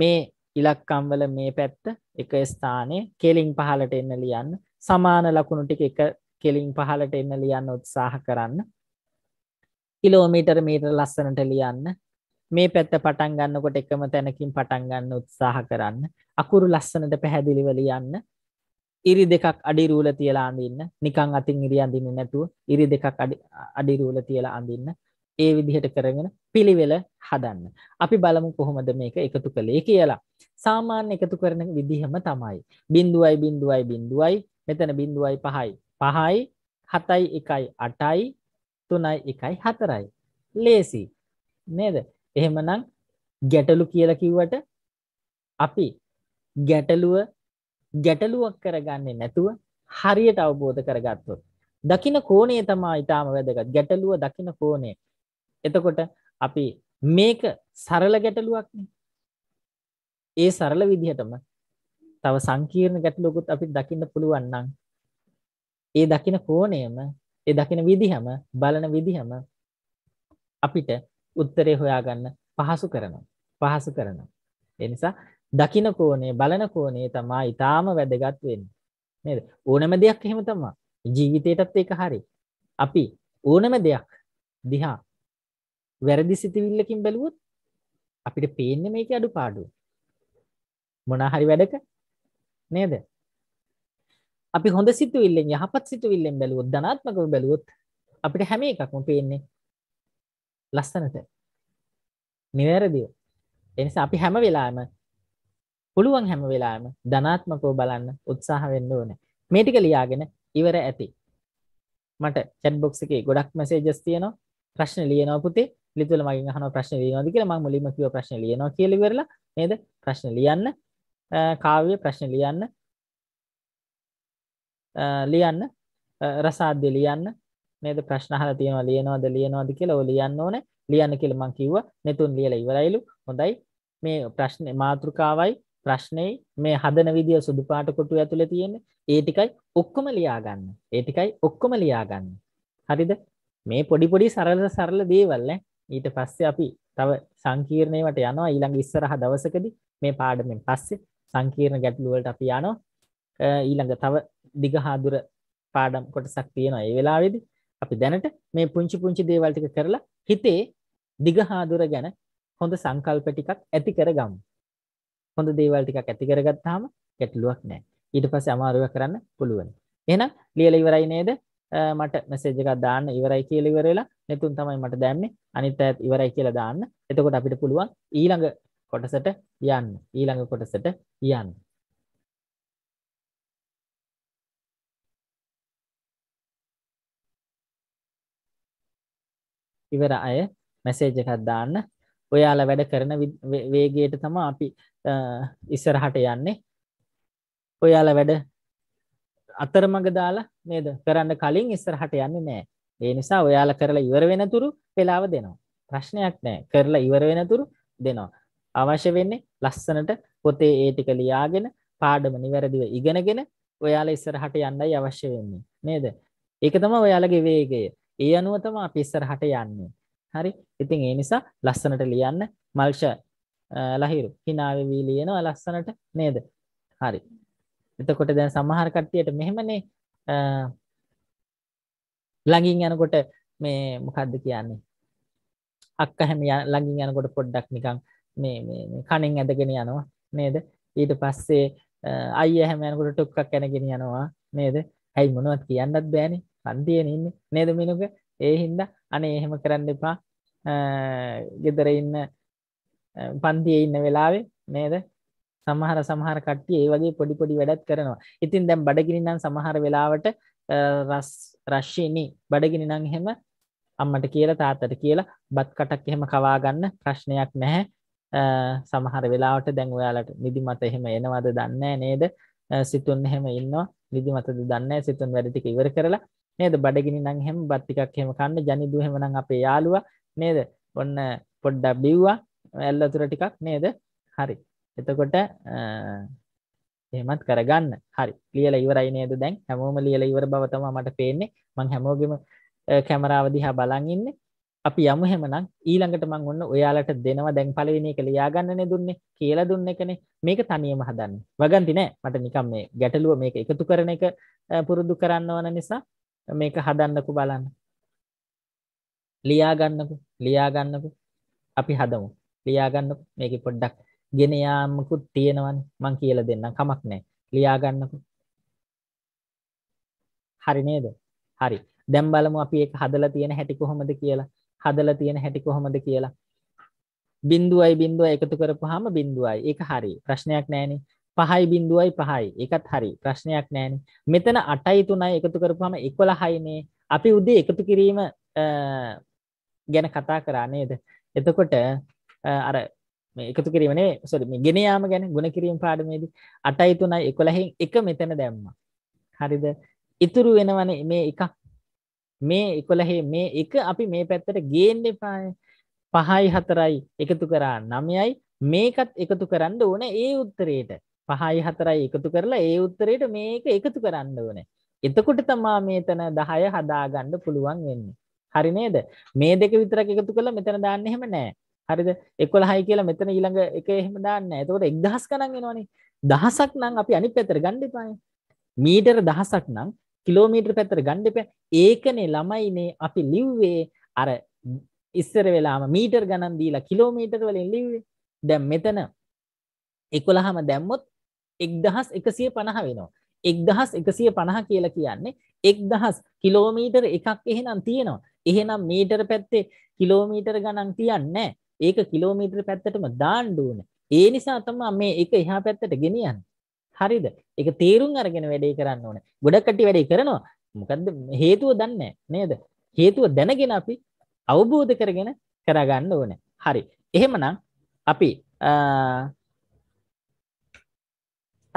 මේ ඉලක්කම් වල මේ පැත්ත එක ස්ථානයේ කෙලින් පහලට එන්න ලියන්න සමාන ලකුණු ටික එක කෙලින් පහලට එන්න ලියන්න උත්සාහ කරන්න කිලෝමීටර් මීටර ලස්සනට ලියන්න මේ පැත්ත පටන් ගන්නකොට එකම තැනකින් පටන් ගන්න උත්සාහ කරන්න අකුරු ලස්සනට පැහැදිලිව ලියන්න ඉරි දෙකක් අඩි රූල තියලා අඳින්න නිකන් අතින් ඉරි අඳින්නේ නැතුව ඉරි දෙකක් අඩි රූල තියලා අඳින්න ඒ විදිහට කරගෙන පිළිවෙල හදන්න අපි බලමු කොහොමද මේක එකතු කළේ කියලා සාමාන්‍ය එකතු කරන විදිහම තමයි බිඳුවයි බිඳුවයි බිඳුවයි මෙතන බිඳුවයි පහයි පහයි හතයි එකයි අටයි තුනයි එකයි හතරයි ලේසි නේද එහෙමනම් ගැටලු කියලා කිව්වට අපි ගැටලුව ගැටලුවක් කරගන්නේ නැතුව හරියට අවබෝධ කරගත්තොත් දකින්න කෝණය තමයි ඊටාම වැදගත් ගැටලුව දකින්න කෝණය එතකොට අපි මේක සරල ගැටලුවක් ඒ සරල විදිහටම තව සංකීර්ණ ගැටලුවකුත් අපිට දකින්න පුළුවන් නම් ඒ දකින්න කෝණයම ඒ දකින්න විදිහම බලන විදිහම අපිට උත්තරේ හොයාගන්න පහසු කරනවා. පහසු කරනවා. ඒ නිසා දකින කෝණේ බලන කෝණේ තමයි ඊටාම වැදගත් වෙන්නේ. නේද? ඕනම දෙයක් එහෙම තමයි. ජීවිතේටත් ඒක හරි. අපි ඕනම දෙයක් දිහා වැරදි සිතවිල්ලකින් බැලුවොත් අපිට පේන්නේ මේකේ අඩුපාඩු. මොනා හරි වැඩක නේද? අපි හොඳ සිතුවිල්ලෙන් යහපත් සිතුවිල්ලෙන් බැලුවොත් ධනාත්මකව බැලුවොත් අපිට හැම එකක්ම පේන්නේ ලස්සනට නිවැරදිව එනිසා අපි හැම වෙලාම පුළුවන් හැම වෙලාම ධනාත්මකෝ බලන්න උත්සාහ වෙන්න ඕන මේ ටික ලියාගෙන ඉවර ඇති මට චැට් බොක්ස් එකේ ගොඩක් මැසේජස් තියෙනවා ප්‍රශ්න ලියනවා පුතේ ලිතුල මගෙන් අහනවා ප්‍රශ්න ලියනවාද කියලා මම මුලින්ම කිව්වා ප්‍රශ්න ලියනවා කියලා ඉවරලා නේද ප්‍රශ්න ලියන්න කාව්‍ය ප්‍රශ්න ලියන්න ලියන්න රසාද්‍ය ලියන්න නේද ප්‍රශ්න අහලා තියෙනවා ලියනවද ලියනවද කියලා ඔය ලියන්න ඕනේ ලියන්න කියලා මම කිව්වා නෙතුන් ලියලා ඉවරයිලු හොඳයි මේ ප්‍රශ්නේ මාතෘකාවයි ප්‍රශ්නේ මේ හදන විදිය සුදු පාට කොටුව ඇතුලේ තියෙන්නේ ඒ ටිකයි ඔක්කොම ලියා ගන්න ඒ ටිකයි ඔක්කොම ලියා ගන්න හරිද මේ පොඩි පොඩි සරල සරල දේවල් නේ ඊට පස්සේ අපි තව සංකීර්ණ ඒවාට යනවා ඊළඟ ඉස්සරහ දවසකදී මේ පාඩමෙන් පස්සේ සංකීර්ණ ගැටලු වලට අපි යනවා ඊළඟ තව දිගහාදුර පාඩම් කොටසක් තියෙනවා ඒ වෙලාවේදී අපි දැනට මේ පුංචි පුංචි දේවල් ටික කරලා හිතේ දිග හාදුර ගැන හොඳ සංකල්ප ටිකක් ඇති කරගමු. හොඳ දේවල් ටිකක් ඇති කරගත්තාම ගැටලුවක් නැහැ. ඊට පස්සේ අමාරුව කරන්න පුළුවන්. එහෙනම් ලියලා ඉවරයි නේද? මට මැසේජ් එකක් දාන්න ඉවරයි කියලා ඉවර වෙලා නෙතුන් තමයි මට දැම්මේ අනිත් අයත් ඉවරයි කියලා දාන්න. එතකොට අපිට පුළුවන් ඊළඟ කොටසට යන්න. ඊළඟ කොටසට යන්න. ඉවර අය මැසේජ එකත් දාන්න ඔයාලා වැඩ කරන වේගයට තමා අපි ඉස්සරහට යන්නේ ඔයාලා වැඩ අතරමඟ දාලා නේද කරන්න කලින් ඉස්සරහට යන්නේ නෑ ඒ නිසා ඔයාලා කරලා ඉවර වෙනතුරු වෙලාව දෙනවා ප්‍රශ්නයක් නෑ කරලා ඉවර වෙනතුරු දෙනවා අවශ්‍ය වෙන්නේ ලස්සනට පොතේ ඒ ටික ලියාගෙන පාඩම නිවැරදිව ඉගෙනගෙන ඔයාලා ඉස්සරහට යන්නයි අවශ්‍ය වෙන්නේ නේද? ඒක තමයි ඔයාලගේ වේගය. ඒ අනුව තමයි අපි ඉස්සරහට යන්නේ. හරි? ඉතින් ඒ නිසා ලස්සනට ලියන්න මල්ෂ ලහිරු hina වෙවි ලියනවා ලස්සනට නේද? හරි. එතකොට දැන් සමහර කට්ටියට මෙහෙමනේ ළඟින් යනකොට මේ මොකද්ද කියන්නේ? අක්ක හැම ළඟින් යනකොට පොඩ්ඩක් නිකන් මේ මේ කණෙන් ඇදගෙන යනවා නේද? ඊට පස්සේ අයියා හැම යනකොට ටොක්ක්ක් කනගෙන යනවා නේද? ඇයි මොනවත් කියන්නත් බෑනේ. කන්තියෙන් ඉන්න නේද මිනුක ඒ හින්ද අනේ එහෙම කරන්න එපා ගෙදර ඉන්න පන්තිය ඉන්න වෙලාවේ නේද සමහර සමහර කට්ටිය ඒ වගේ පොඩි පොඩි වැඩත් කරනවා ඉතින් දැම් බඩගිනි නම් සමහර වෙලාවට රස් රශ්යනි බඩගිනි නං එහෙම අම්මට කියලා තාත්තට කියලා බත් කටක් එහෙම කවාගන්න ප්‍රශ්නයක් නැහැ සමහර වෙලාවට දැන් ඔයාලට නිදිමත එහෙම එනවද දන්නේ නේද සිතුන් එහෙම ඉන්නවා නිදිමතද දන්නේ සිතුන් වැඩ ටික ඉවර කරලා නේද බඩගිනි නම් හැම බත් ටිකක් හැම කන්න ජනිදු හැම නම් අපේ යාළුවා නේද ඔන්න පොඩ්ඩක් බිව්වා ඇල්ලතුර ටිකක් නේද හරි එතකොට එහෙමත් කරගන්න හරි ලියලා ඉවරයි නේද දැන් හැමෝම ලියලා ඉවර බව තමයි මට පේන්නේ මං හැමෝගෙම කැමරාව දිහා බලන් ඉන්නේ අපි යමු හැමනම් ඊළඟට මං ඔන්න ඔයාලට දෙනවා දැන් පළවෙනි එක ලියාගන්නනේ දුන්නේ කියලා දුන්න එකනේ මේක තනියම හදන්න. වගන්ති නෑ මට නිකන් මේ ගැටලුව මේක එකතු කරන එක පුරුදු කරන්න ඕන නිසා මේක හදන්නකු බලන්න ලියාගන්නකු ලියාගන්නකු අපි හදමු ලියාගන්න මේක පොඩ්ඩක් ගෙනයාමකුත් තියෙනවන් මං කියල දෙන්න කමක් නෑ ලියාගන්නකු හරි නේද හරි දැම් බලමු අපි ඒ හදල තියෙන හැටි කොහොමද කියලා හදල තියෙන හැටි කොහොමද කියලා බින්දුවයි බින්දුව එකතු කරපු හම බින්දුවයි එක හරි ප්‍රශ්නයක් නෑනේ පහයි බින්දුවයි පහයි එකත් හරි ප්‍රශ්නයක් නෑන මෙතන අටයි තුනයි එකතු කරපුහම එකොළ හයිනේ අපි උදේ එකතු කිරීම ගැන කතා කරන්නේද එතකොට අර එකතු කිරීමනේ සොරි ගෙනයාම ගැන ගුණ කිරීම පාඩමේදී අටයි තුනයි එකොළහෙන් එක මෙතන දැම්ම හරිද ඉතුරු වෙනවන මේ එකක් මේ එකොළහේ මේ එක අපි මේ පැත්තට ගේන්න එපාය පහයි හතරයි එකතු කරා නමයයි මේකත් එකතු කරන්න ඕන ඒ උත්තරයට පහයි හතරයි එකතු කරලා ඒ උත්තරයට මේක එකතු කරන්න ඕනේ. එතකොට තමා මේතන 10 හදාගන්න පුළුවන් වෙන්නේ. හරි නේද? මේ දෙක විතරක් එකතු කරලා මෙතන දාන්න එහෙම නැහැ. හරිද? 11යි කියලා මෙතන ඊළඟ එක එහෙම දාන්න නැහැ. එතකොට 1000 ගණන් එනවනේ. දහසක් නම් අපි අනිත් පැත්තට ගන්න එපායි. මීටර දහසක් නම් කිලෝමීටර් පැත්තට ගන්න එපා. ඒකනේ ළමයිනේ අපි ලිව්වේ අර ඉස්සර වෙලාම මීටර් ගණන් දීලා කිලෝමීටර් වලින් ලිව්වේ. දැන් මෙතන 11ම දැම්මොත් එක්දහස් එකසිය පණහ වෙනවා. එක්දහස් එකසිය පණහ කියලා කියන්නේ එක්දහස් කිලෝමීටර් එකක් එහෙනම් තියෙනවා. එහෙනම් මීටර පැත්තේ කිලෝමීටර් ගණන් තියන්නේ ඒක කිලෝමීටර් පැත්තටම දාන්න ඕනේ. ඒ නිසා තමයි මේ එක එහා පැත්තට ගෙනියන්නේ. හරිද? ඒක තේරුම් අරගෙන වැඩේ කරන්න ඕනේ. ගොඩක් කට්ටිය වැඩේ කරනවා. මොකද්ද හේතුව දන්නේ නේද? හේතුව දැනගෙන අපි අවබෝධ කරගෙන කරගන්න ඕනේ. හරි. එහෙමනම් අපි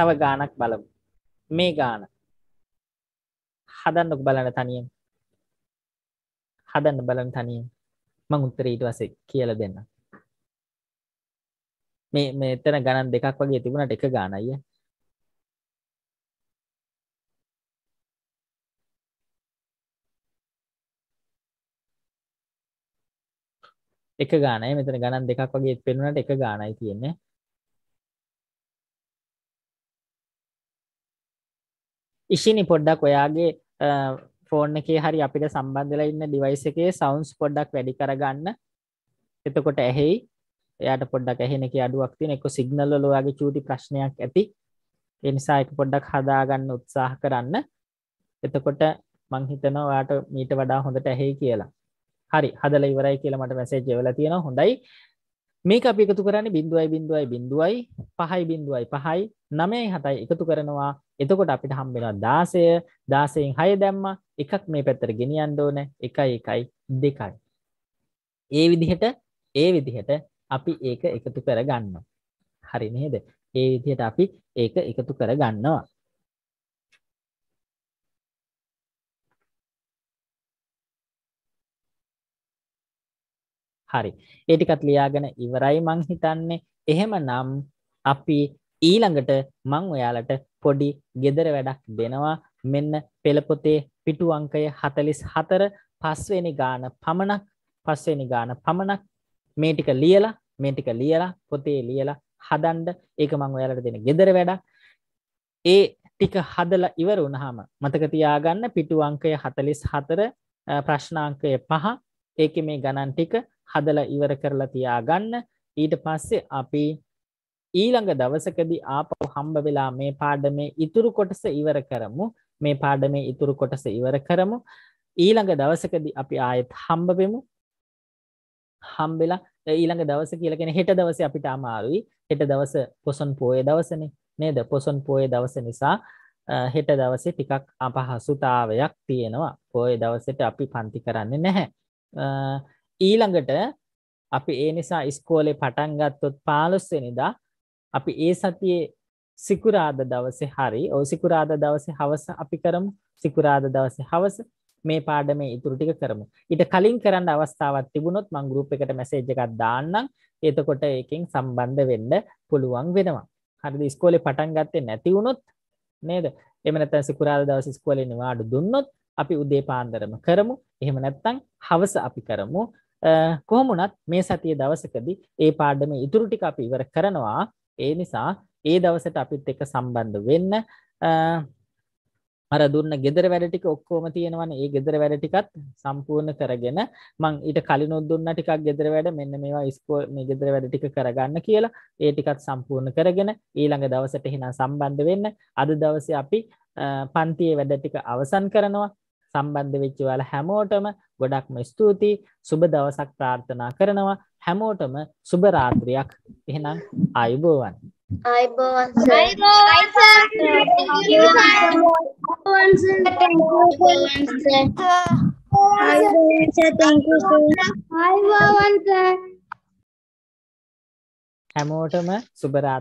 තව ගානක් බලමු මේ ගාන හදන්නක බලන්න තනියෙන් හදන්න බලන්න තනියෙන් මං උත්තර ඊට පස්සේ කියලා දෙන්න මේ මෙතන ගණන් දෙකක් වගේ තිබුණට එක ගානයි එක ගානයි මෙතන ගණන් දෙකක් වගේ පෙන්වුණට එක ගානයි තියෙන්නේ ඉශිනි පොඩ්ඩක් ඔයාගේ ෆෝර්න් එකේ හරි අපිට සම්බන්ධලා ඉන්න ඩිවයිස එකේ සවන්ස් පොඩ්ඩක් වැඩි කරගන්න එතකොට ඇහෙයි එයට පොඩ්ඩක් ඇහෙනෙක අඩුවක් තින එක සිගනල්ල ලොයාගේ චූටි ප්‍රශ්නයක් ඇති එනිසා එක පොඩ්ඩක් හදාගන්න උත්සාහ කරන්න එතකොට මංහිතන ඔයාට මීට වඩා හොඳට ඇහෙයි කියලා හරි හදල ඉවරයි කියලමට මැසේ ජෙවල තියෙන හොඳයි මේක අපි එකතු කරන්නේ බිඳුවයි බිඳුවයි බිඳුවයි පහයි බිඳුවයි පහයි නමයයි හතයි එකතු කරනවා එතකොට අපිට හම්බෙනවා දාසය දාසයෙන් හය දැම්ම එකක් මේ පැත්තර ගෙනියන්න ඕන එකයි එකයි දෙකයි. ඒ විදිහට ඒ විදිහට අපි ඒක එකතු කර ගන්නවා. හරි නේද? ඒ විදිහට අපි ඒක එකතු කර ගන්නවා. හරි ඒටිකත් ලියාගෙන ඉවරයි මං හිතන්නේ එහෙම නම් අපි ඊළඟට මං ඔයාලට පොඩි ගෙදර වැඩක් දෙනවා මෙන්න පෙළපොතේ පිටු අංකය හතලිස් හතර පස්වෙනි ගාන පමණක් පස්වෙනි ගාන පමණක් මේ ටික ලියලා මේ ටික ලියලා පොතේ ලියලා හදන්ඩ ඒක මං ඔයාලට දෙන ගෙදර වැඩක් ඒ ටික හදලා ඉවර වුණාම මතක තියාගන්න පිටු අංකය 44 ප්‍රශ්න අංකය 5 ඒකේ මේ ගණන් ටික හදලා ඉවර කරලා තියාගන්න ඊට පස්සේ අපි ඊළඟ දවසකදී ආපහු හම්බ වෙලා මේ පාඩමේ ඉතුරු කොටස ඉවර කරමු මේ පාඩමේ ඉතුරු කොටස ඉවර කරමු ඊළඟ දවසකදී අපි ආයෙත් හම්බ වෙමු හම්බෙලා ඊළඟ දවස කියලා කියන්නේ හෙට දවසේ අපිට අමාරුයි හෙට දවස පොසොන් පෝය දවසනේ නේද පොසොන් පෝය දවස නිසා හෙට දවසේ ටිකක් අපහසුතාවයක් තියෙනවා පෝය දවසට අපි පන්ති කරන්නේ නැහැ ඊළඟට අපි ඒ නිසා ඉස්කෝලේ පටන් ගත්තොත් 15 වෙනිදා අපි ඒ සතියේ සිකුරාදා දවසේ හරි ඔය සිකුරාදා දවසේ හවස අපි කරමු සිකුරාදා දවසේ හවස මේ පාඩමේ ඉතුරු ටික කරමු ඊට කලින් කරන්න අවස්ථාවක් තිබුණොත් මම ගෲප් එකට මැසේජ් එකක් දාන්නම් එතකොට ඒකෙන් සම්බන්ධ වෙන්න පුළුවන් වෙනවා හරිද ඉස්කෝලේ පටන් ගත්තේ නැති වුණොත් නේද එහෙම නැත්නම් සිකුරාදා දවසේ ඉස්කෝලේ නිවාඩු දුන්නොත් අපි උදේ පාන්දරම කරමු එහෙම නැත්නම් හවස අපි කරමු කොහොමුණත් මේ සතිය දවසකදී ඒ පාඩම ඉතුරු ටික අපි ඉවර කරනවා. ඒ නිසා ඒ දවසට අපිත් එක්ක සම්බන්ධ වෙන්න අර දුන්න ගෙදර වැඩ ටික ඔක්කොම තියෙනවනේ. ඒ ගෙදර වැඩ ටිකත් සම්පූර්ණ කරගෙන මං ඊට කලිනුත් දුන්න ටිකක් ගෙදර වැඩ මෙන්න මේවා ඉස්කෝල මේ ගෙදර වැඩ ටික කරගන්න කියලා ඒ ටිකත් සම්පූර්ණ කරගෙන ඊළඟ දවසට එහෙනම් සම්බන්ධ වෙන්න. අද දවසේ අපි පන්තියේ වැඩ ටික අවසන් කරනවා. සම්බන්ධ වෙච්චවල හැමෝටම ගොඩක්ම ස්තුතියි සුබ දවසක් ප්‍රාර්ථනා කරනවා හැමෝටම සුබ රාත්‍රියක් එහෙනම් අයුබෝවන් හැමෝටම සුබරාත්